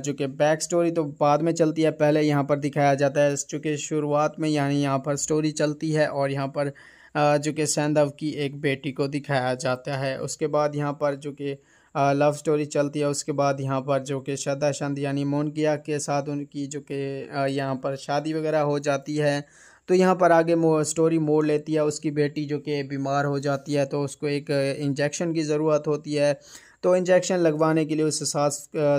जो कि बैक स्टोरी तो बाद में चलती है पहले यहाँ पर दिखाया जाता है चूँकि शुरुआत में यानी यहाँ पर स्टोरी चलती है और यहाँ पर जो कि सैंधव की एक बेटी को दिखाया जाता है उसके बाद यहाँ पर जो कि लव स्टोरी चलती है उसके बाद यहाँ पर जो कि श्रद्धा शंद यानी मोनकिया के साथ उनकी जो कि यहाँ पर शादी वगैरह हो जाती है तो यहाँ पर आगे मो, स्टोरी मोड़ लेती है उसकी बेटी जो कि बीमार हो जाती है तो उसको एक इंजेक्शन की ज़रूरत होती है तो इंजेक्शन लगवाने के लिए उसे सात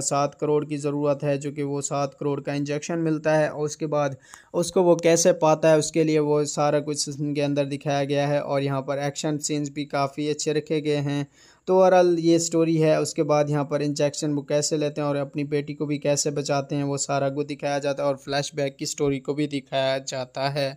सात करोड़ की ज़रूरत है जो कि वो सात करोड़ का इंजेक्शन मिलता है और उसके बाद उसको वो कैसे पाता है उसके लिए वो सारा कुछ उनके अंदर दिखाया गया है और यहाँ पर एक्शन सीन्स भी काफ़ी अच्छे रखे गए हैं तो ओवरऑल ये स्टोरी है उसके बाद यहाँ पर इंजेक्शन वो कैसे लेते हैं और अपनी बेटी को भी कैसे बचाते हैं वो सारा को दिखाया जाता है और फ्लैशबैक की स्टोरी को भी दिखाया जाता है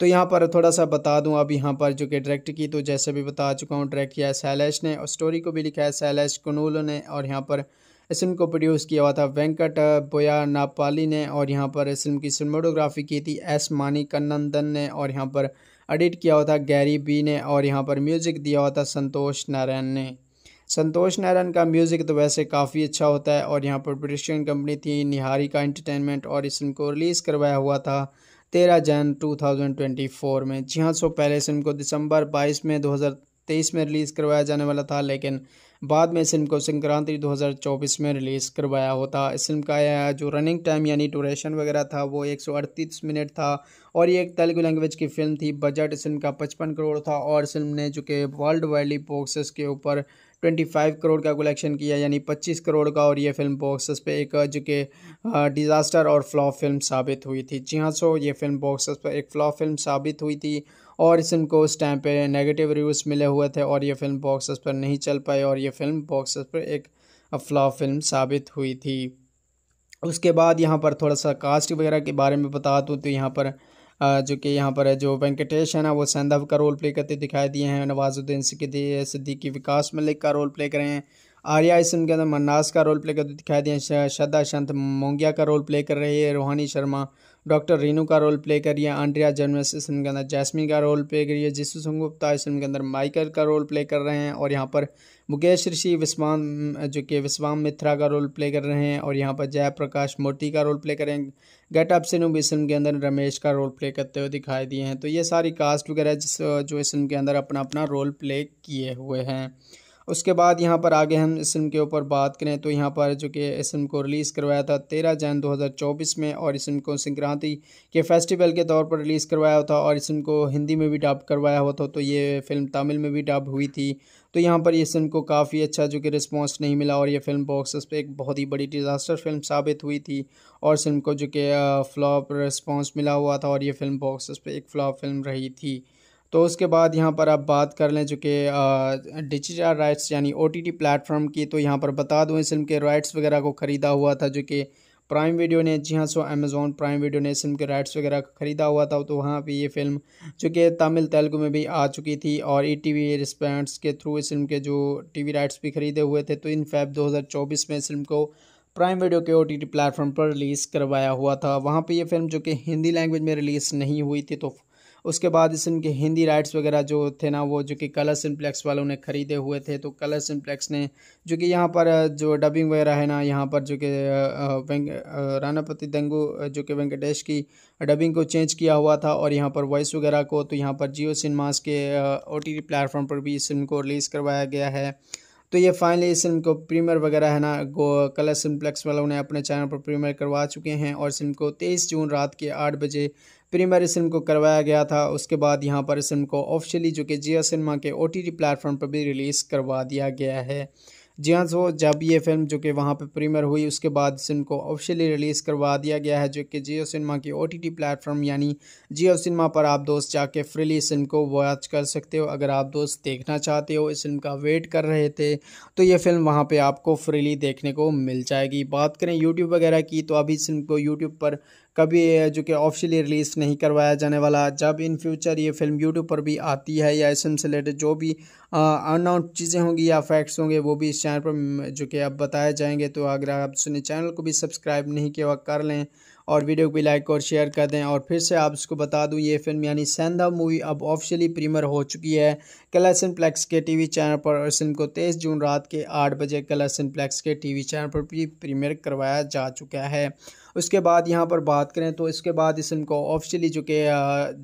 तो यहाँ पर थोड़ा सा बता दूँ अब यहाँ पर जो कि डायरेक्ट की तो जैसे भी बता चुका हूँ डायरेक्ट किया है सैलैश ने और स्टोरी को भी लिखा है सैलेश कनूल ने और यहाँ पर इस फिल्म को प्रोड्यूस किया हुआ था वेंकट बोया नापाली ने और यहाँ पर इस फिल्म की सिनेमाटोग्राफी की थी एस मानी कन्नंदन ने और यहाँ पर एडिट किया हुआ था गैरी बी ने और यहाँ पर म्यूज़िक दिया हुआ था संतोष नारायण ने संतोष नारायण का म्यूज़िक तो वैसे काफ़ी अच्छा होता है और यहाँ पर प्रोडक्शन कंपनी थी निहारी का एंटरटेनमेंट और इस फिल्म को रिलीज़ करवाया हुआ था तेरह जन 2024 में जी हाँ सो पहले इस फिल्म को दिसंबर 22 में 2023 में रिलीज़ करवाया जाने वाला था लेकिन बाद में सिम फिल्म को संक्रांति 2024 में रिलीज़ करवाया होता इस फिल्म का जो रनिंग टाइम यानी ड्यूरेशन वगैरह था वो एक मिनट था और ये एक तेलुगु लैंग्वेज की फ़िल्म थी बजट इस फिल्म का 55 करोड़ था और फिल्म ने जो कि वर्ल्ड वाइडली बॉक्सेस के ऊपर 25 करोड़ का कलेक्शन किया यानी 25 करोड़ का और ये फिल्म बॉक्सेस पे एक जो कि डिज़ास्टर और फ्लॉप फिल्म साबित हुई थी जी हाँ सो ये फिल्म बॉक्सेस पे एक फ्लॉप फिल्म साबित हुई थी और इस फिल्म को उस टाइम पे नेगेटिव रिव्यूज़ मिले हुए थे और ये फिल्म बॉक्सेस पर नहीं चल पाई और ये फिल्म बॉक्सेस पर एक फ्लॉप फिल्म साबित हुई थी उसके बाद यहाँ पर थोड़ा सा कास्ट वगैरह के बारे में बता दूँ तो यहाँ पर जो कि यहाँ पर है जो वेंकटेश है ना वो सैंधव का रोल प्ले करते दिखाई दिए हैं नवाजुद्दीन सिद्दीकी विकास मलिक का रोल प्ले करें हैं आर्या इसम के अंदर मन्नास का रोल प्ले करते दिखाई दिए श्रद्धा शंत मोंगिया का रोल प्ले कर रही है रोहानी शर्मा डॉक्टर रीनू का रोल प्ले कर रही है आंड्रिया जर्मस इसम के अंदर जैसमिन का रोल प्ले कर रही है जिसू इस फिल्म के अंदर माइकल का रोल प्ले कर रहे हैं और यहाँ पर मुकेश ऋषि विस्वाम जो कि विस्वाम मित्रा का रोल प्ले कर रहे हैं और यहाँ पर जयप्रकाश मूर्ति का रोल प्ले करें गेट से सिनू भी फिल्म के अंदर रमेश का रोल प्ले करते हुए दिखाई दिए हैं तो ये सारी कास्ट वगैरह जिस जो इस फिल्म के अंदर अपना अपना रोल प्ले किए हुए हैं उसके बाद यहाँ पर आगे हम इस फिल्म के ऊपर बात करें तो यहाँ पर जो कि इस फिल्म को रिलीज़ करवाया था तेरह जैन 2024 में और इस फिल्म को संक्रांति के फेस्टिवल के तौर पर रिलीज़ करवाया था और इस फिल्म को हिंदी में भी डब करवाया हुआ था तो ये फिल्म तमिल में भी डब हुई थी तो यहाँ पर इस फिल्म को काफ़ी अच्छा जो कि रिस्पॉन्स नहीं मिला और ये फिल्म बॉक्स पर एक बहुत ही बड़ी डिज़ास्टर फिल्म साबित हुई थी और फिल्म को जो कि फ्लॉप रिस्पॉन्स मिला हुआ था और ये फिल्म बॉक्स पर एक फ्लॉप फिल्म रही थी तो उसके बाद यहाँ पर आप बात कर लें चूँकि डिजिटल राइट्स यानी ओ टी प्लेटफॉर्म की तो यहाँ पर बता दूँ इस फिल्म के राइट्स वगैरह को ख़रीदा हुआ था जो कि प्राइम वीडियो ने जी हाँ सो अमेज़ोन प्राइम वीडियो ने इस फिल्म के राइट्स वगैरह ख़रीदा हुआ था तो वहाँ पर ये फिल्म जो कि तमिल तेलुगु में भी आ चुकी थी और ई टी वी रिस्पेंट्स के थ्रू इस फिल्म के जो टी वी राइट्स भी ख़रीदे हुए थे तो इन फैब दो में इस फिल्म को प्राइम वीडियो के ओ टी टी प्लेटफॉर्म पर रिलीज़ करवाया हुआ था वहाँ पर यह फिल्म जो कि हिंदी लैंग्वेज में रिलीज़ नहीं हुई थी तो उसके बाद इस इनके हिंदी राइट्स वगैरह जो थे ना वो जो कि कलर सिंप्लेक्स वालों ने ख़रीदे हुए थे तो कलर सिम्प्लेक्स ने जो कि यहाँ पर जो डबिंग वगैरह है ना यहाँ पर जो कि रानापति दंगू जो कि वेंकटेश की डबिंग को चेंज किया हुआ था और यहाँ पर वॉइस वगैरह को तो यहाँ पर जियो सिनेमास के ओ टी प्लेटफॉर्म पर भी इस फिल्म को रिलीज़ करवाया गया है तो ये फाइनली इस फिल्म को प्रीमियर वगैरह है ना गो कलर सिम्प्लेक्स वालों ने अपने चैनल पर प्रीमियर करवा चुके हैं और इस फिल्म को तेईस जून रात के आठ बजे प्रीमियर फिल्म को करवाया गया था उसके बाद यहाँ पर इस फिल्म को ऑफिशियली जो कि जियो सिनेमा के ओ टी प्लेटफॉर्म पर भी रिलीज़ करवा दिया गया है जी हाँ सो तो जब ये फिल्म जो कि वहाँ पर प्रीमियर हुई उसके बाद फिल्म को ऑफिशियली रिलीज़ करवा दिया गया है जो कि जियो सिनेमा की ओ प्लेटफॉर्म यानी जियो सिनेमा पर आप दोस्त जाके फ्रीली इस फिल्म को वॉच कर सकते हो अगर आप दोस्त देखना चाहते हो इस फिल्म का वेट कर रहे थे तो ये फिल्म वहाँ पर आपको फ्रीली देखने को मिल जाएगी बात करें यूट्यूब वगैरह की तो अभी इस फिल्म को यूट्यूब पर कभी जो कि ऑफिशियली रिलीज़ नहीं करवाया जाने वाला जब इन फ्यूचर ये फिल्म यूट्यूब पर भी आती है या इसम से रिलेटेड जो भी अनाउंस चीज़ें होंगी या फैक्ट्स होंगे वो भी इस चैनल पर जो कि अब बताए जाएंगे तो अगर आप सुने चैनल को भी सब्सक्राइब नहीं किया कर लें और वीडियो को भी लाइक और शेयर कर दें और फिर से आप इसको बता दूं ये फिल्म यानी सेंधा मूवी अब ऑफिशियली प्रीमियर हो चुकी है कलर प्लेक्स के टीवी चैनल पर और फिल्म को 23 जून रात के 8 बजे कलर प्लेक्स के टीवी चैनल पर भी प्रीमियर करवाया जा चुका है उसके बाद यहाँ पर बात करें तो इसके बाद इस फिल्म को ऑफिशियली जो कि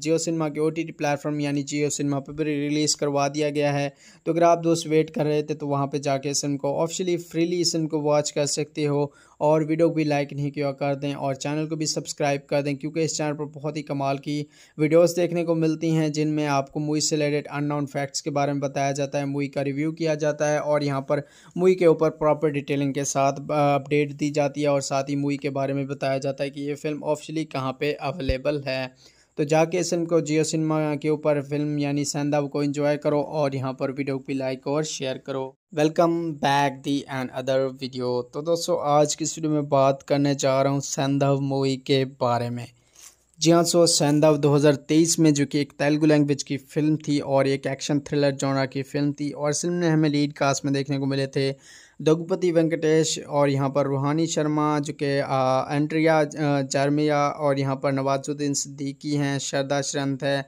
जियो सिनेमा के ओ टी टी प्लेटफॉर्म यानी जियो सिनेमा पर भी रिलीज़ करवा दिया गया है तो अगर आप दोस्त वेट कर रहे थे तो वहाँ पर जाके इस फिल्म को ऑफिशियली फ्रीली इस फिल्म को वॉच कर सकते हो और वीडियो को भी लाइक नहीं किया कर दें और चैनल को भी सब्सक्राइब कर दें क्योंकि इस चैनल पर बहुत ही कमाल की वीडियोस देखने को मिलती हैं जिनमें आपको मूवी से रिलेटेड अननोन फैक्ट्स के बारे में बताया जाता है मूवी का रिव्यू किया जाता है और यहाँ पर मूवी के ऊपर प्रॉपर डिटेलिंग के साथ अपडेट दी जाती है और साथ ही मूवी के बारे में बताया जाता है कि ये फिल्म ऑफिशली कहाँ पर अवेलेबल है तो जाके इस को जियो सिनेमा के ऊपर फिल्म यानी सेंधा को इंजॉय करो और यहाँ पर वीडियो को लाइक और शेयर करो welcome back the and other video तो दोस्तों आज की वीडियो में बात करने जा रहा हूँ सैंधव मूवी के बारे में जी हाँ सो सैंधव 2023 में जो कि एक तेलुगु लैंग्वेज की फिल्म थी और एक एक्शन थ्रिलर जोड़ा की फिल्म थी और फिल्म में हमें लीड कास्ट में देखने को मिले थे दघुपति वेंकटेश और यहाँ पर रूहानी शर्मा जो कि एंट्रिया चारमिया और यहाँ पर नवाजुद्दीन सिद्दीकी हैं शरदा श्रंथ है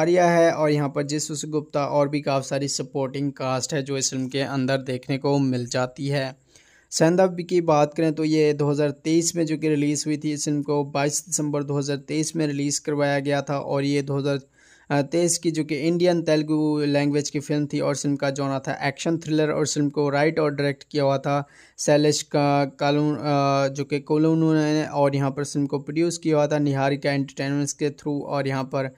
आर्या है और यहाँ पर जिसुस गुप्ता और भी काफ़ी सारी सपोर्टिंग कास्ट है जो इस फिल्म के अंदर देखने को मिल जाती है सैंदव की बात करें तो ये 2023 में जो कि रिलीज़ हुई थी इस फिल्म को 22 दिसंबर 2023 में रिलीज़ करवाया गया था और ये तेईस की जो कि इंडियन तेलुगु लैंग्वेज की फिल्म थी और फिल्म का जॉनर था एक्शन थ्रिलर और फिल्म को राइट और डायरेक्ट किया हुआ था शैलेश का कालून जो कि कोलून ने और यहाँ पर फिल्म को प्रोड्यूस किया हुआ था निहारिका एंटरटेनमेंट्स के थ्रू और यहाँ पर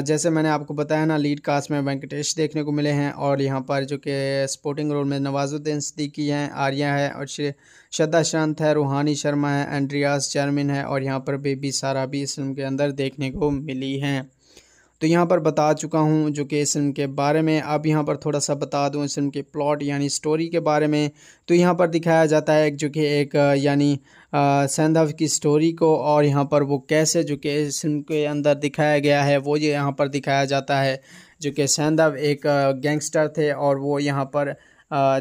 जैसे मैंने आपको बताया ना लीड कास्ट में वेंकटेश देखने को मिले हैं और यहाँ पर जो कि स्पोर्टिंग रोल में नवाजुद्दीन सिद्दीकी हैं आर्या है और श्रद्धा शांत है रूहानी शर्मा है एंड्रियास चेयरमिन है और यहाँ पर बेबी सारा भी इस फिल्म के अंदर देखने को मिली हैं तो यहाँ पर बता चुका हूँ जो कि इस फिल्म के बारे में अब यहाँ पर थोड़ा सा बता दूँ इस फिल्म के प्लॉट यानी स्टोरी के बारे में तो यहाँ पर दिखाया जाता है जो कि एक यानी सैंधव की स्टोरी को और यहाँ पर वो कैसे जो कि इस फिल्म के अंदर दिखाया गया है वो ये यहाँ पर दिखाया जाता है जो कि सेंधव एक गैंगस्टर थे और वो यहाँ पर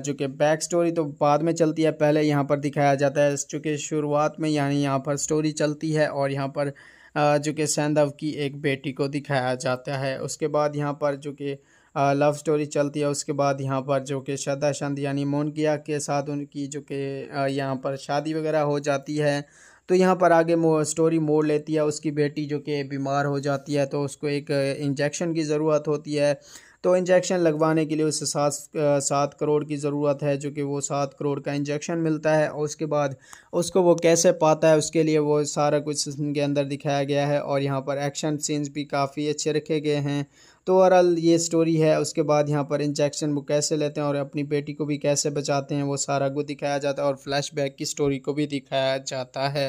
जो कि बैक स्टोरी तो बाद में चलती है पहले यहाँ पर दिखाया जाता है चूँकि शुरुआत में यानी यहाँ पर स्टोरी चलती है और यहाँ पर जो कि सैंधव की एक बेटी को दिखाया जाता है उसके बाद यहाँ पर जो कि लव स्टोरी चलती है उसके बाद यहाँ पर जो कि श्रद्धा चंद यानी मोनगिया के साथ उनकी जो कि यहाँ पर शादी वगैरह हो जाती है तो यहाँ पर आगे मो, स्टोरी मोड़ लेती है उसकी बेटी जो कि बीमार हो जाती है तो उसको एक इंजेक्शन की ज़रूरत होती है तो इंजेक्शन लगवाने के लिए उसे सात सात करोड़ की ज़रूरत है जो कि वो सात करोड़ का इंजेक्शन मिलता है और उसके बाद उसको वो कैसे पाता है उसके लिए वो सारा कुछ के अंदर दिखाया गया है और यहाँ पर एक्शन सीन्स भी काफ़ी अच्छे रखे गए हैं तो ओवरऑल ये स्टोरी है उसके बाद यहाँ पर इंजेक्शन वो कैसे लेते हैं और अपनी बेटी को भी कैसे बचाते हैं वो सारा को दिखाया जाता है और फ्लैशबैक की स्टोरी को भी दिखाया जाता है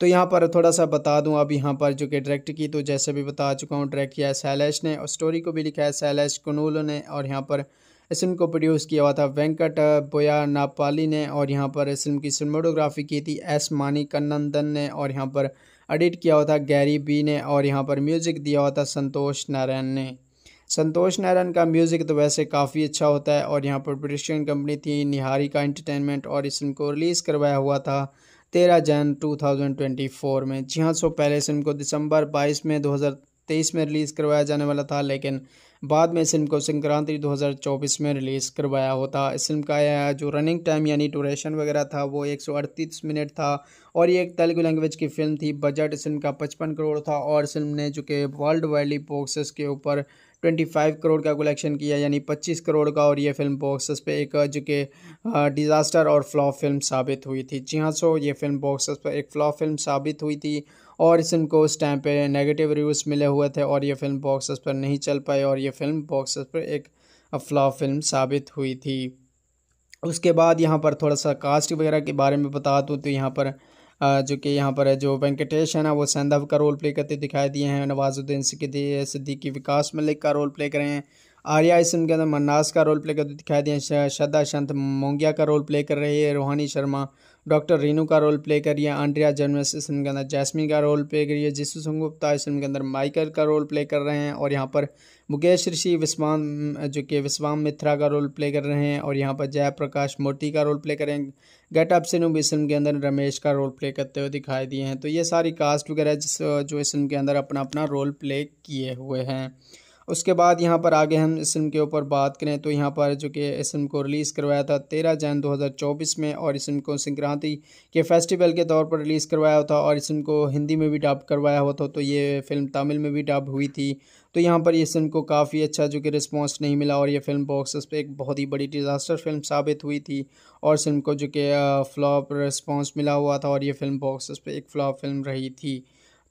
तो यहाँ पर थोड़ा सा बता दूँ अब यहाँ पर जो कि डायरेक्ट की तो जैसे भी बता चुका हूँ डायरेक्ट किया है सैलैश ने और स्टोरी को भी लिखा है सैलेश कनूल ने और यहाँ पर इस फिल्म को प्रोड्यूस किया हुआ था वेंकट बोया नापाली ने और यहाँ पर इस फिल्म की सिनेमाटोग्राफी की थी एस मानी कन्नंदन ने और यहाँ पर एडिट किया हुआ था गैरी बी ने और यहाँ पर म्यूज़िक दिया हुआ था संतोष नारायण ने संतोष नारायण का म्यूज़िक तो वैसे काफ़ी अच्छा होता है और यहाँ पर प्रोडक्शन कंपनी थी निहारी का एंटरटेनमेंट और इस फिल्म को रिलीज़ करवाया हुआ था तेरह जन 2024 में जी हाँ सो पहले इस फिल्म को दिसंबर 22 में 2023 में रिलीज़ करवाया जाने वाला था लेकिन बाद में इस फिल्म को संक्रांति 2024 में रिलीज़ करवाया होता इस फिल्म का यह जो रनिंग टाइम यानी ड्यूरेशन वगैरह था वो एक मिनट था और ये एक तेलुगु लैंग्वेज की फ़िल्म थी बजट इस फिल्म का 55 करोड़ था और फिल्म ने जो कि वर्ल्ड वाइडली बॉक्सेस के ऊपर 25 करोड़ का कलेक्शन किया यानी 25 करोड़ का और ये फिल्म बॉक्सेस पे एक जो के डिज़ास्टर और फ्लॉप फिल्म साबित हुई थी जी हाँ सो ये फिल्म बॉक्सेस पर एक फ्लॉप फिल्म साबित हुई थी और इस फिल्म को उस टाइम पे नेगेटिव रिव्यूज़ मिले हुए थे और ये फिल्म बॉक्सेस पर नहीं चल पाई और ये फिल्म बॉक्सेस पर एक फ्लॉप फिल्म साबित हुई थी उसके बाद यहाँ पर थोड़ा सा कास्ट वगैरह के बारे में बता दूँ तो यहाँ पर जो कि यहाँ पर है जो वेंकटेश है ना वो सैंधव का रोल प्ले करते दिखाई दिए हैं नवाजुद्दीन सिद्दी सिद्दीकी विकास मलिक का रोल प्ले करें हैं आर्या इसम के अंदर मन्नास का रोल प्ले करते दिखाई दिए श्रद्धा शंत मोंगिया का रोल प्ले कर रही है रोहानी शर्मा डॉक्टर रीनू का रोल प्ले करिए आंड्रिया जर्मस इस फिल्म के अंदर जैस्मिन का रोल प्ले करिए जिसु जिसू संगुप्ता इस फिल्म के अंदर माइकल का रोल प्ले कर रहे हैं और यहाँ पर मुकेश ऋषि विस्वाम जो कि विस्वाम मित्रा का रोल प्ले कर रहे हैं और यहाँ पर जयप्रकाश मोती का रोल प्ले करें गेट अप सिनू इस फिल्म के अंदर रमेश का रोल प्ले करते हुए दिखाई दिए हैं तो ये सारी कास्ट वगैरह जिस जो इस फिल्म के अंदर अपना अपना रोल प्ले किए हुए हैं उसके बाद यहाँ पर आगे हम इस फिल्म के ऊपर बात करें तो यहाँ पर जो कि इस फिल्म को रिलीज़ करवाया था तेरह जैन 2024 में और इस फिल्म को संक्रांति के फेस्टिवल के तौर पर रिलीज़ करवाया था और इस फिल्म को हिंदी में भी डब करवाया हुआ था तो ये फिल्म तमिल में भी डब हुई थी तो यहाँ पर इस फिल्म को काफ़ी अच्छा जो कि रिस्पॉन्स नहीं मिला और ये फिल्म बॉक्स पर एक बहुत ही बड़ी डिज़ास्टर फिल्म साबित हुई थी और फिल्म को जो कि फ्लॉप रिस्पॉन्स मिला हुआ था और ये फिल्म बॉक्स पर एक फ्लॉप फिल्म रही थी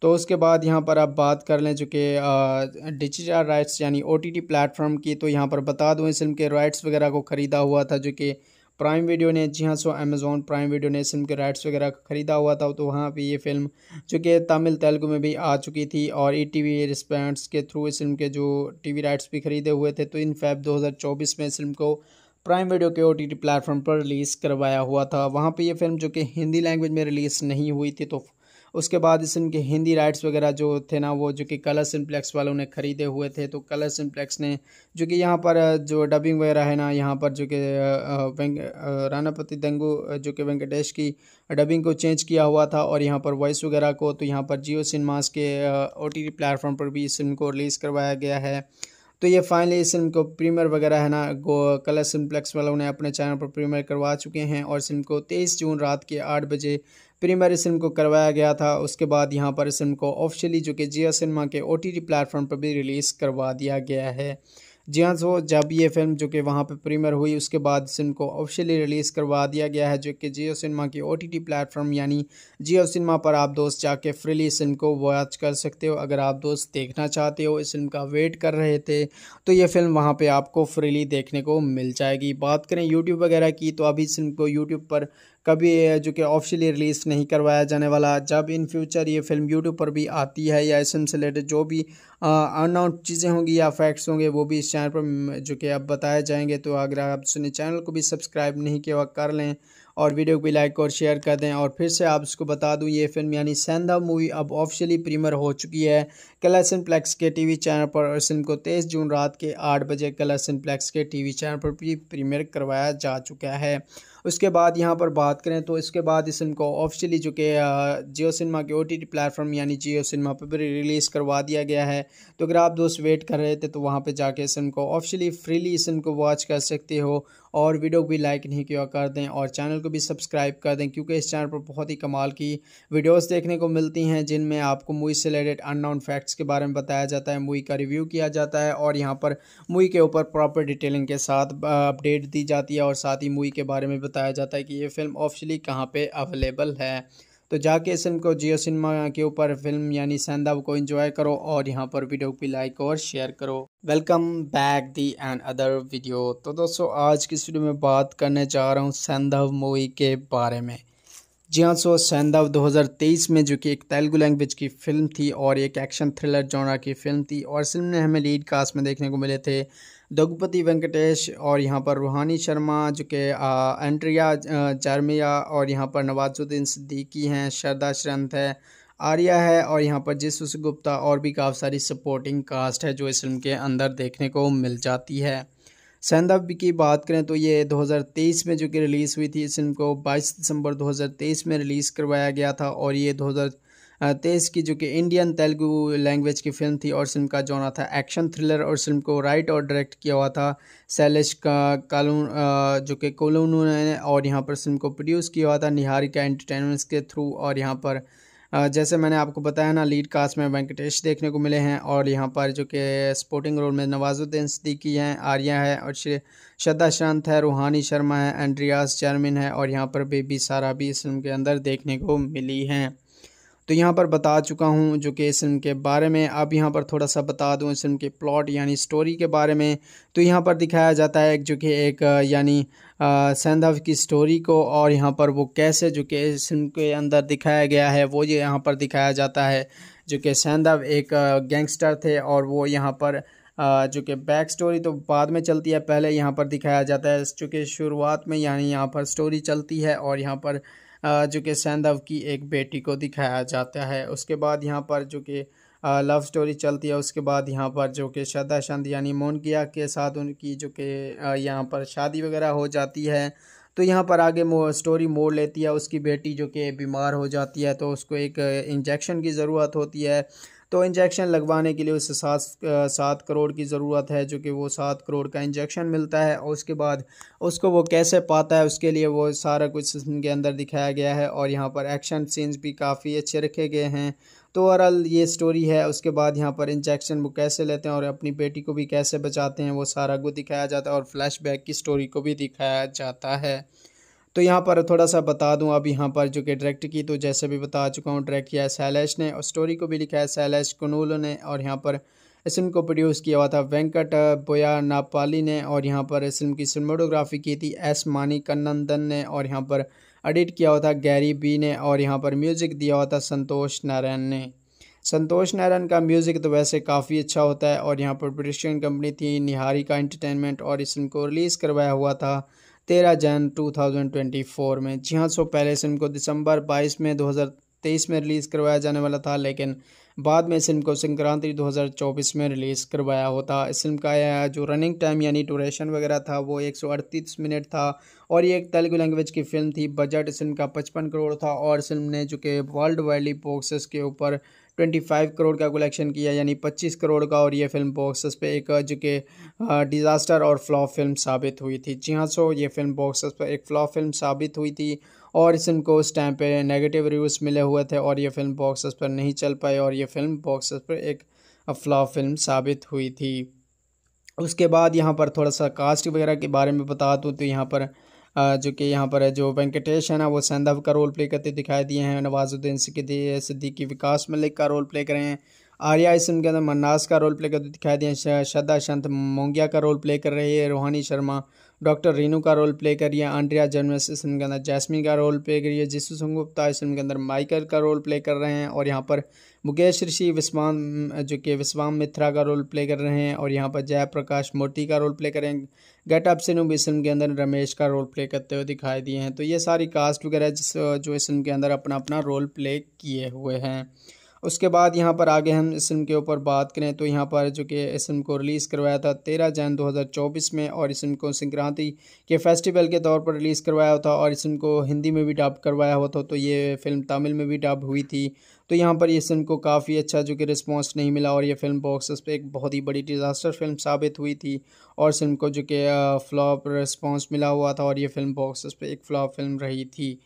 तो उसके बाद यहाँ पर आप बात कर लें चूँकि डिजिटल राइट्स यानी ओ टी प्लेटफॉर्म की तो यहाँ पर बता दूँ इस फिल्म के राइट्स वगैरह को ख़रीदा हुआ था जो कि प्राइम वीडियो ने जी हाँ सो अमेज़ॉन प्राइम वीडियो ने इस फिल्म के राइट्स वगैरह ख़रीदा हुआ था तो वहाँ पे ये फिल्म जो कि तमिल तेलुगु में भी आ चुकी थी और ई टी वी रिस्पेंट्स के थ्रू इस फिल्म के जो टी वी राइट्स भी ख़रीदे हुए थे तो इन फैब चौबीस में इस फिल्म को प्राइम वीडियो के ओ टी टी प्लेटफॉर्म पर रिलीज़ करवाया हुआ था वहाँ पर यह फिल्म जो कि हिंदी लैंग्वेज में रिलीज़ नहीं हुई थी तो उसके बाद इस इनके हिंदी राइट्स वगैरह जो थे ना वो जो कि कलर सिम्प्लेक्स वालों ने ख़रीदे हुए थे तो कलर सिम्प्लेक्स ने जो कि यहाँ पर जो डबिंग वगैरह है ना यहाँ पर जो कि रानापति दंगू जो कि वेंकटेश की डबिंग को चेंज किया हुआ था और यहाँ पर वॉइस वगैरह को तो यहाँ पर जियो सिनेमास के ओ टी प्लेटफॉर्म पर भी इस फिल्म को रिलीज़ करवाया गया है तो ये फाइनली इस फिल्म को प्रीमियर वगैरह है ना गो कलर सिम्प्लेक्स वालों ने अपने चैनल पर प्रीमियर करवा चुके हैं और इस फिल्म को तेईस जून रात के आठ बजे प्रीमियर फिल्म को करवाया गया था उसके बाद यहाँ पर इस फिल्म को ऑफिशियली जो कि जिया सिनेमा के ओ टी प्लेटफॉर्म पर भी रिलीज़ करवा दिया गया है जी हाँ सो जब ये फिल्म जो कि वहाँ पर प्रीमियर हुई उसके बाद फिल्म को ऑफिशियली रिलीज़ करवा दिया गया है जो कि जियो सिनेमा की ओ टी प्लेटफॉर्म यानी जियो सिनेमा पर आप दोस्त जाके फ्रीली इस फिल्म को वॉच कर सकते हो अगर आप दोस्त देखना चाहते हो इस फिल्म का वेट कर रहे थे तो ये फिल्म वहाँ पर आपको फ्रीली देखने को मिल जाएगी बात करें यूट्यूब वगैरह की तो अभी इस फिल्म को यूट्यूब पर कभी जो कि ऑफिशियली रिलीज़ नहीं करवाया जाने वाला जब इन फ्यूचर ये फिल्म यूट्यूब पर भी आती है या इसम से रिलेटेड जो भी अनाउंस चीज़ें होंगी या फैक्ट्स होंगे वो भी इस चैनल पर जो कि अब बताए जाएंगे तो अगर आप सुने चैनल को भी सब्सक्राइब नहीं किया कर लें और वीडियो को भी लाइक और शेयर कर दें और फिर से आप उसको बता दूं ये फिल्म यानी सेंधा मूवी अब ऑफिशियली प्रीमियर हो चुकी है कलर प्लेक्स के टीवी चैनल पर और फिल्म को 23 जून रात के 8 बजे कलर प्लेक्स के टीवी चैनल पर भी प्रीमियर करवाया जा चुका है उसके बाद यहाँ पर बात करें तो इसके बाद इस फिल्म को ऑफिशियली जो कि जियो सिनेमा के ओ टी टी प्लेटफॉर्म यानी जियो सिनेमा पर भी रिलीज़ करवा दिया गया है तो अगर आप दोस्त वेट कर रहे थे तो वहाँ पर जाके इस फिल्म को ऑफिशियली फ्रीली इस फिल्म को वॉच कर सकते हो और वीडियो को भी लाइक नहीं किया कर दें और चैनल को भी सब्सक्राइब कर दें क्योंकि इस चैनल पर बहुत ही कमाल की वीडियोस देखने को मिलती हैं जिनमें आपको मूवी से रिलेटेड अननोन फैक्ट्स के बारे में बताया जाता है मूवी का रिव्यू किया जाता है और यहाँ पर मूवी के ऊपर प्रॉपर डिटेलिंग के साथ अपडेट दी जाती है और साथ ही मूवी के बारे में बताया जाता है कि ये फिल्म ऑफिशली कहाँ पर अवेलेबल है तो जाके इस फिल्म को जियो सिनेमा के ऊपर फिल्म यानी सेंधा को इंजॉय करो और यहाँ पर वीडियो को लाइक और शेयर करो welcome back the and other video तो दोस्तों आज की वीडियो में बात करने जा रहा हूँ सैंधव मूवी के बारे में जी हाँ सो हज़ार 2023 में जो कि एक तेलुगु लैंग्वेज की फिल्म थी और एक एक्शन थ्रिलर जोड़ा की फिल्म थी और फिल्म ने हमें लीड कास्ट में देखने को मिले थे दघुपति वेंकटेश और यहाँ पर रूहानी शर्मा जो कि एंट्रिया जारमिया और यहाँ पर नवाजुद्दीन सिद्दीकी हैं शरदा श्रंथ है आर्या है और यहाँ पर जिसुस गुप्ता और भी काफ़ी सारी सपोर्टिंग कास्ट है जो इस फिल्म के अंदर देखने को मिल जाती है सैंदव की बात करें तो ये 2023 में जो कि रिलीज़ हुई थी इस फिल्म को 22 दिसंबर 2023 में रिलीज़ करवाया गया था और ये तेईस की जो कि इंडियन तेलुगु लैंग्वेज की फिल्म थी और फिल्म का जॉनर था एक्शन थ्रिलर और फिल्म को राइट और डायरेक्ट किया हुआ था शैलेश का कालून जो कि कोलोनू ने और यहाँ पर फिल्म को प्रोड्यूस किया हुआ था निहारिका एंटरटेनमेंट्स के थ्रू और यहाँ पर जैसे मैंने आपको बताया ना लीड कास्ट में वेंकटेश देखने को मिले हैं और यहाँ पर जो कि स्पोर्टिंग रोल में नवाजुद्दीन सिद्दीकी हैं आर्या है और श्रद्धा शांत है रूहानी शर्मा है एंड्रियास चेयरमैन है और यहाँ पर बेबी सारा भी इस फिल्म के अंदर देखने को मिली हैं तो यहाँ पर बता चुका हूँ जो कि इस फिल्म के बारे में अब यहाँ पर थोड़ा सा बता दूँ इस फिल्म के प्लॉट यानी स्टोरी के बारे में तो यहाँ पर दिखाया जाता है जो कि एक यानी सैंधव की स्टोरी को और यहाँ पर वो कैसे जो कि इस फिल्म के अंदर दिखाया गया है वो ये यहाँ पर दिखाया जाता है जो कि सैंधव एक गैंगस्टर थे और वो यहाँ पर जो कि बैक स्टोरी तो बाद में चलती है पहले यहाँ पर दिखाया जाता है चूँकि शुरुआत में यानी यहाँ पर स्टोरी चलती है और यहाँ पर जो कि सैंधव की एक बेटी को दिखाया जाता है उसके बाद यहाँ पर जो कि लव स्टोरी चलती है उसके बाद यहाँ पर जो कि श्रद्धा शंद यानी मोनकिया के साथ उनकी जो कि यहाँ पर शादी वगैरह हो जाती है तो यहाँ पर आगे मो, स्टोरी मोड़ लेती है उसकी बेटी जो कि बीमार हो जाती है तो उसको एक इंजेक्शन की ज़रूरत होती है तो इंजेक्शन लगवाने के लिए उसे सात सात करोड़ की ज़रूरत है जो कि वो सात करोड़ का इंजेक्शन मिलता है और उसके बाद उसको वो कैसे पाता है उसके लिए वो सारा कुछ उनके के अंदर दिखाया गया है और यहाँ पर एक्शन सीन्स भी काफ़ी अच्छे रखे गए हैं तो ओवरऑल ये स्टोरी है उसके बाद यहाँ पर इंजेक्शन वो कैसे लेते हैं और अपनी बेटी को भी कैसे बचाते हैं वो सारा कुछ दिखाया जाता है और फ्लैशबैक की स्टोरी को भी दिखाया जाता है तो यहाँ पर थोड़ा सा बता दूँ अब यहाँ पर जो कि डायरेक्ट की तो जैसे भी बता चुका हूँ डायरेक्ट किया है सैलैश ने और स्टोरी को भी लिखा है सैलैश कनूल ने और यहाँ पर इस फिल्म को प्रोड्यूस किया हुआ था वेंकट बोया नापाली ने और यहाँ पर इस फिल्म की सिनेमाटोग्राफी की थी एस मानी कन्नंदन ने और यहाँ पर एडिट किया हुआ था गैरी बी ने और यहाँ पर म्यूज़िक दिया हुआ था संतोष नारायण ने संतोष नारायण का म्यूज़िक तो वैसे काफ़ी अच्छा होता है और यहाँ पर प्रोडक्शन कंपनी थी निहारी का इंटरटेनमेंट और इस फिल्म को रिलीज़ करवाया हुआ था तेरह जन 2024 में जी हाँ सो पहले इस फिल्म को दिसंबर 22 में 2023 में रिलीज़ करवाया जाने वाला था लेकिन बाद में इस फिल्म को संक्रांति 2024 में रिलीज़ करवाया होता इस फिल्म का जो रनिंग टाइम यानी ड्यूरेशन वगैरह था वो अड़तीस मिनट था और ये एक तेलुगु लैंग्वेज की फिल्म थी बजट इस फिल्म का पचपन करोड़ था और इस फिल्म ने जो कि वर्ल्ड वाइडली बॉक्सेस के ऊपर 25 करोड़ का कलेक्शन किया यानी 25 करोड़ का और ये फिल्म बॉक्सेस पे एक जो कि डिज़ास्टर और फ्लॉप फिल्म साबित हुई थी जी हाँ सो ये फिल्म बॉक्सेस पर एक फ्लॉप फिल्म साबित हुई थी और इस फिल्म को उस टाइम पे नेगेटिव रिव्यूज़ मिले हुए थे और ये फिल्म बॉक्सेस पर नहीं चल पाई और ये फिल्म बॉक्सेस पर एक फ्लॉप फिल्म साबित हुई थी उसके बाद यहाँ पर थोड़ा सा कास्ट वगैरह के बारे में बता दूँ तो यहाँ पर जो कि यहाँ पर है जो वेंकटेश है ना वो सैंधव का रोल प्ले करते दिखाई दिए हैं नवाजुद्दीन सिद्दीकी विकास मलिक का रोल प्ले रहे हैं आर्या इसम के अंदर मन्नास का रोल प्ले करते दिखाई दिए हैं श्रद्धा शंत मोंगिया का रोल प्ले कर रही है रोहानी शर्मा डॉक्टर रीनू का रोल प्ले कर रही है आंड्रिया जर्मस इसम के अंदर जैसमिन का रोल प्ले कर रही है जिसू संगुप्ता के अंदर माइकल का रोल प्ले कर रहे हैं और यहाँ पर मुकेश ऋषि विस्वाम जो कि विस्वाम मित्रा का रोल प्ले कर रहे हैं और यहाँ पर जयप्रकाश मोती का रोल प्ले करें गेट अप नूब इस फिल्म के अंदर रमेश का रोल प्ले करते हुए दिखाई दिए हैं तो ये सारी कास्ट वगैरह जिस जो इस फिल्म के अंदर अपना अपना रोल प्ले किए हुए हैं उसके बाद यहाँ पर आगे हम इस फिल्म के ऊपर बात करें तो यहाँ पर जो कि इस फिल्म को रिलीज़ करवाया था तेरह जैन चौबीस में और इस फिल्म को संक्रांति के फेस्टिवल के तौर पर रिलीज़ करवाया हुआ था और इस फिल्म को हिंदी में भी डब करवाया हुआ था तो ये फिल्म तमिल में भी डब हुई थी तो यहाँ पर इस फिल्म को काफ़ी अच्छा जो कि रिस्पॉन्स नहीं मिला और ये फिल्म बॉक्स पे एक बहुत ही बड़ी डिज़ास्टर फिल्म साबित हुई थी और इस फिल्म को जो कि फ्लॉप रिस्पॉन्स मिला हुआ था और ये फिल्म बॉक्स पे एक फ्लॉप फिल्म रही थी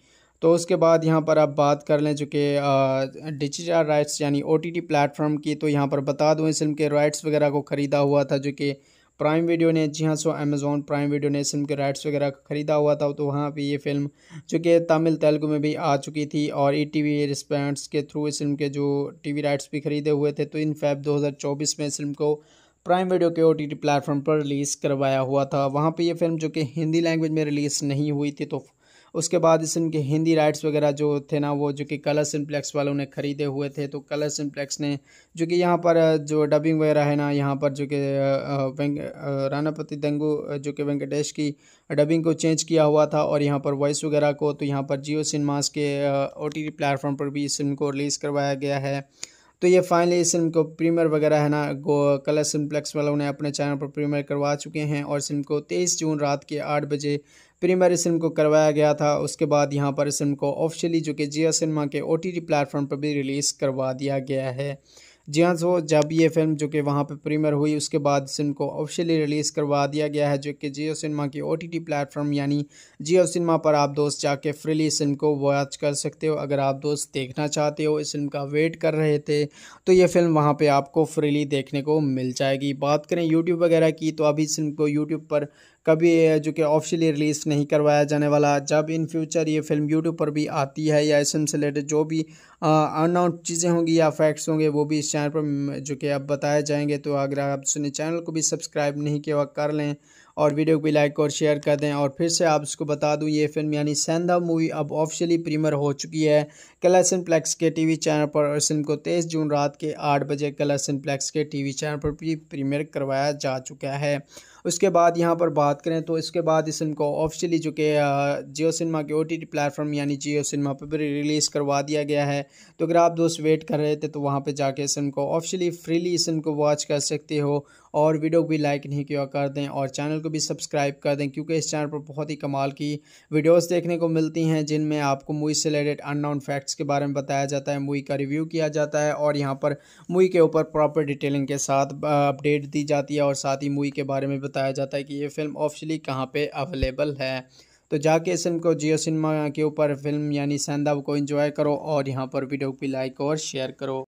तो उसके बाद यहाँ पर आप बात कर लें चूँकि डिजिटल राइट्स यानी ओ टी प्लेटफॉर्म की तो यहाँ पर बता दूँ इस फिल्म के राइट्स वगैरह को ख़रीदा हुआ था जो कि प्राइम वीडियो ने जी हाँ सो अमेज़ॉन प्राइम वीडियो ने इस फिल्म के राइट्स वगैरह को ख़रीदा हुआ था तो वहाँ पे ये फिल्म जो कि तमिल तेलुगु में भी आ चुकी थी और ई टी वी रिस्पेंट्स के थ्रू इस फिल्म के जो टी वी राइट्स भी ख़रीदे हुए थे तो इन फैब चौबीस में इस फिल्म को प्राइम वीडियो के ओ टी टी प्लेटफॉर्म पर रिलीज़ करवाया हुआ था वहाँ पर यह फिल्म जो कि हिंदी लैंग्वेज में रिलीज़ नहीं हुई थी तो उसके बाद इस इनके हिंदी राइट्स वगैरह जो थे ना वो जो कि कलर सिम्प्लेक्स वालों ने ख़रीदे हुए थे तो कलर सिम्प्लेक्स ने जो कि यहाँ पर जो डबिंग वगैरह है ना यहाँ पर जो कि रानापति दंगू जो कि वेंकटेश की डबिंग को चेंज किया हुआ था और यहाँ पर वॉइस वगैरह को तो यहाँ पर जियो सिनेमास के ओ टी प्लेटफॉर्म पर भी इस फिल्म को रिलीज़ करवाया गया है तो ये फाइनली इस फिल्म को प्रीमियर वगैरह है ना गो कलर सिम्प्लेक्स वालों ने अपने चैनल पर प्रीमियर करवा चुके हैं और इस फिल्म को तेईस जून रात के आठ बजे प्रीमियर इस फिल्म को करवाया गया था उसके बाद यहाँ पर इस फिल्म को ऑफिशियली जो कि जिया सिनेमा के ओ टी प्लेटफॉर्म पर भी रिलीज़ करवा दिया गया है जी हाँ सो जब ये फिल्म जो कि वहाँ पे प्रीमियर हुई उसके बाद इस फिल्म को ऑफिशियली रिलीज़ करवा दिया गया है जो कि जियो सिनेमा की ओ टी प्लेटफॉर्म यानी जियो सिनेमा पर आप दोस्त जाके फ्रीली इस फिल्म को वॉच कर सकते हो अगर आप दोस्त देखना चाहते हो इस फिल्म का वेट कर रहे थे तो ये फिल्म वहाँ पर आपको फ्रीली देखने को मिल जाएगी बात करें यूट्यूब वगैरह की तो अभी इस फिल्म को यूट्यूब पर कभी जो कि ऑफिशियली रिलीज़ नहीं करवाया जाने वाला जब इन फ्यूचर ये फिल्म यूट्यूब पर भी आती है या इस से रिलेटेड जो भी अनाउंस चीज़ें होंगी या फैक्ट्स होंगे वो भी इस चैनल पर जो कि अब बताए जाएंगे तो अगर आप सुने चैनल को भी सब्सक्राइब नहीं किया कर लें और वीडियो को भी लाइक और शेयर कर दें और फिर से आप इसको बता दूं ये फिल्म यानी सेंधा मूवी अब ऑफिशियली प्रीमियर हो चुकी है कलर प्लेक्स के टीवी चैनल पर और फिल्म को 23 जून रात के 8 बजे कलर प्लेक्स के टीवी चैनल पर भी प्रीमियर करवाया जा चुका है उसके बाद यहाँ पर बात करें तो इसके बाद इस फिल्म को ऑफिशियली जो कि जियो सिनेमा के ओ टी टी प्लेटफॉर्म यानी जियो सिनेमा पर भी रिलीज़ करवा दिया गया है तो अगर आप दोस्त वेट कर रहे थे तो वहाँ पर जाके इस फिल्म को ऑफिशियली फ्रीली इस फिल्म को वॉच कर सकते हो और वीडियो को भी लाइक नहीं किया कर दें और चैनल को भी सब्सक्राइब कर दें क्योंकि इस चैनल पर बहुत ही कमाल की वीडियोस देखने को मिलती हैं जिनमें आपको मूवी से रिलेटेड नाउन फैक्ट्स के बारे में बताया जाता है मूवी का रिव्यू किया जाता है और यहाँ पर मूवी के ऊपर प्रॉपर डिटेलिंग के साथ अपडेट दी जाती है और साथ ही मूवी के बारे में बताया जाता है कि ये फिल्म ऑफिशली कहाँ पर अवेलेबल है तो जाके इस फिल्म को जियो सिनेमा के ऊपर फिल्म यानी सैंदाव को एंजॉय करो और यहाँ पर वीडियो को भी लाइक और शेयर करो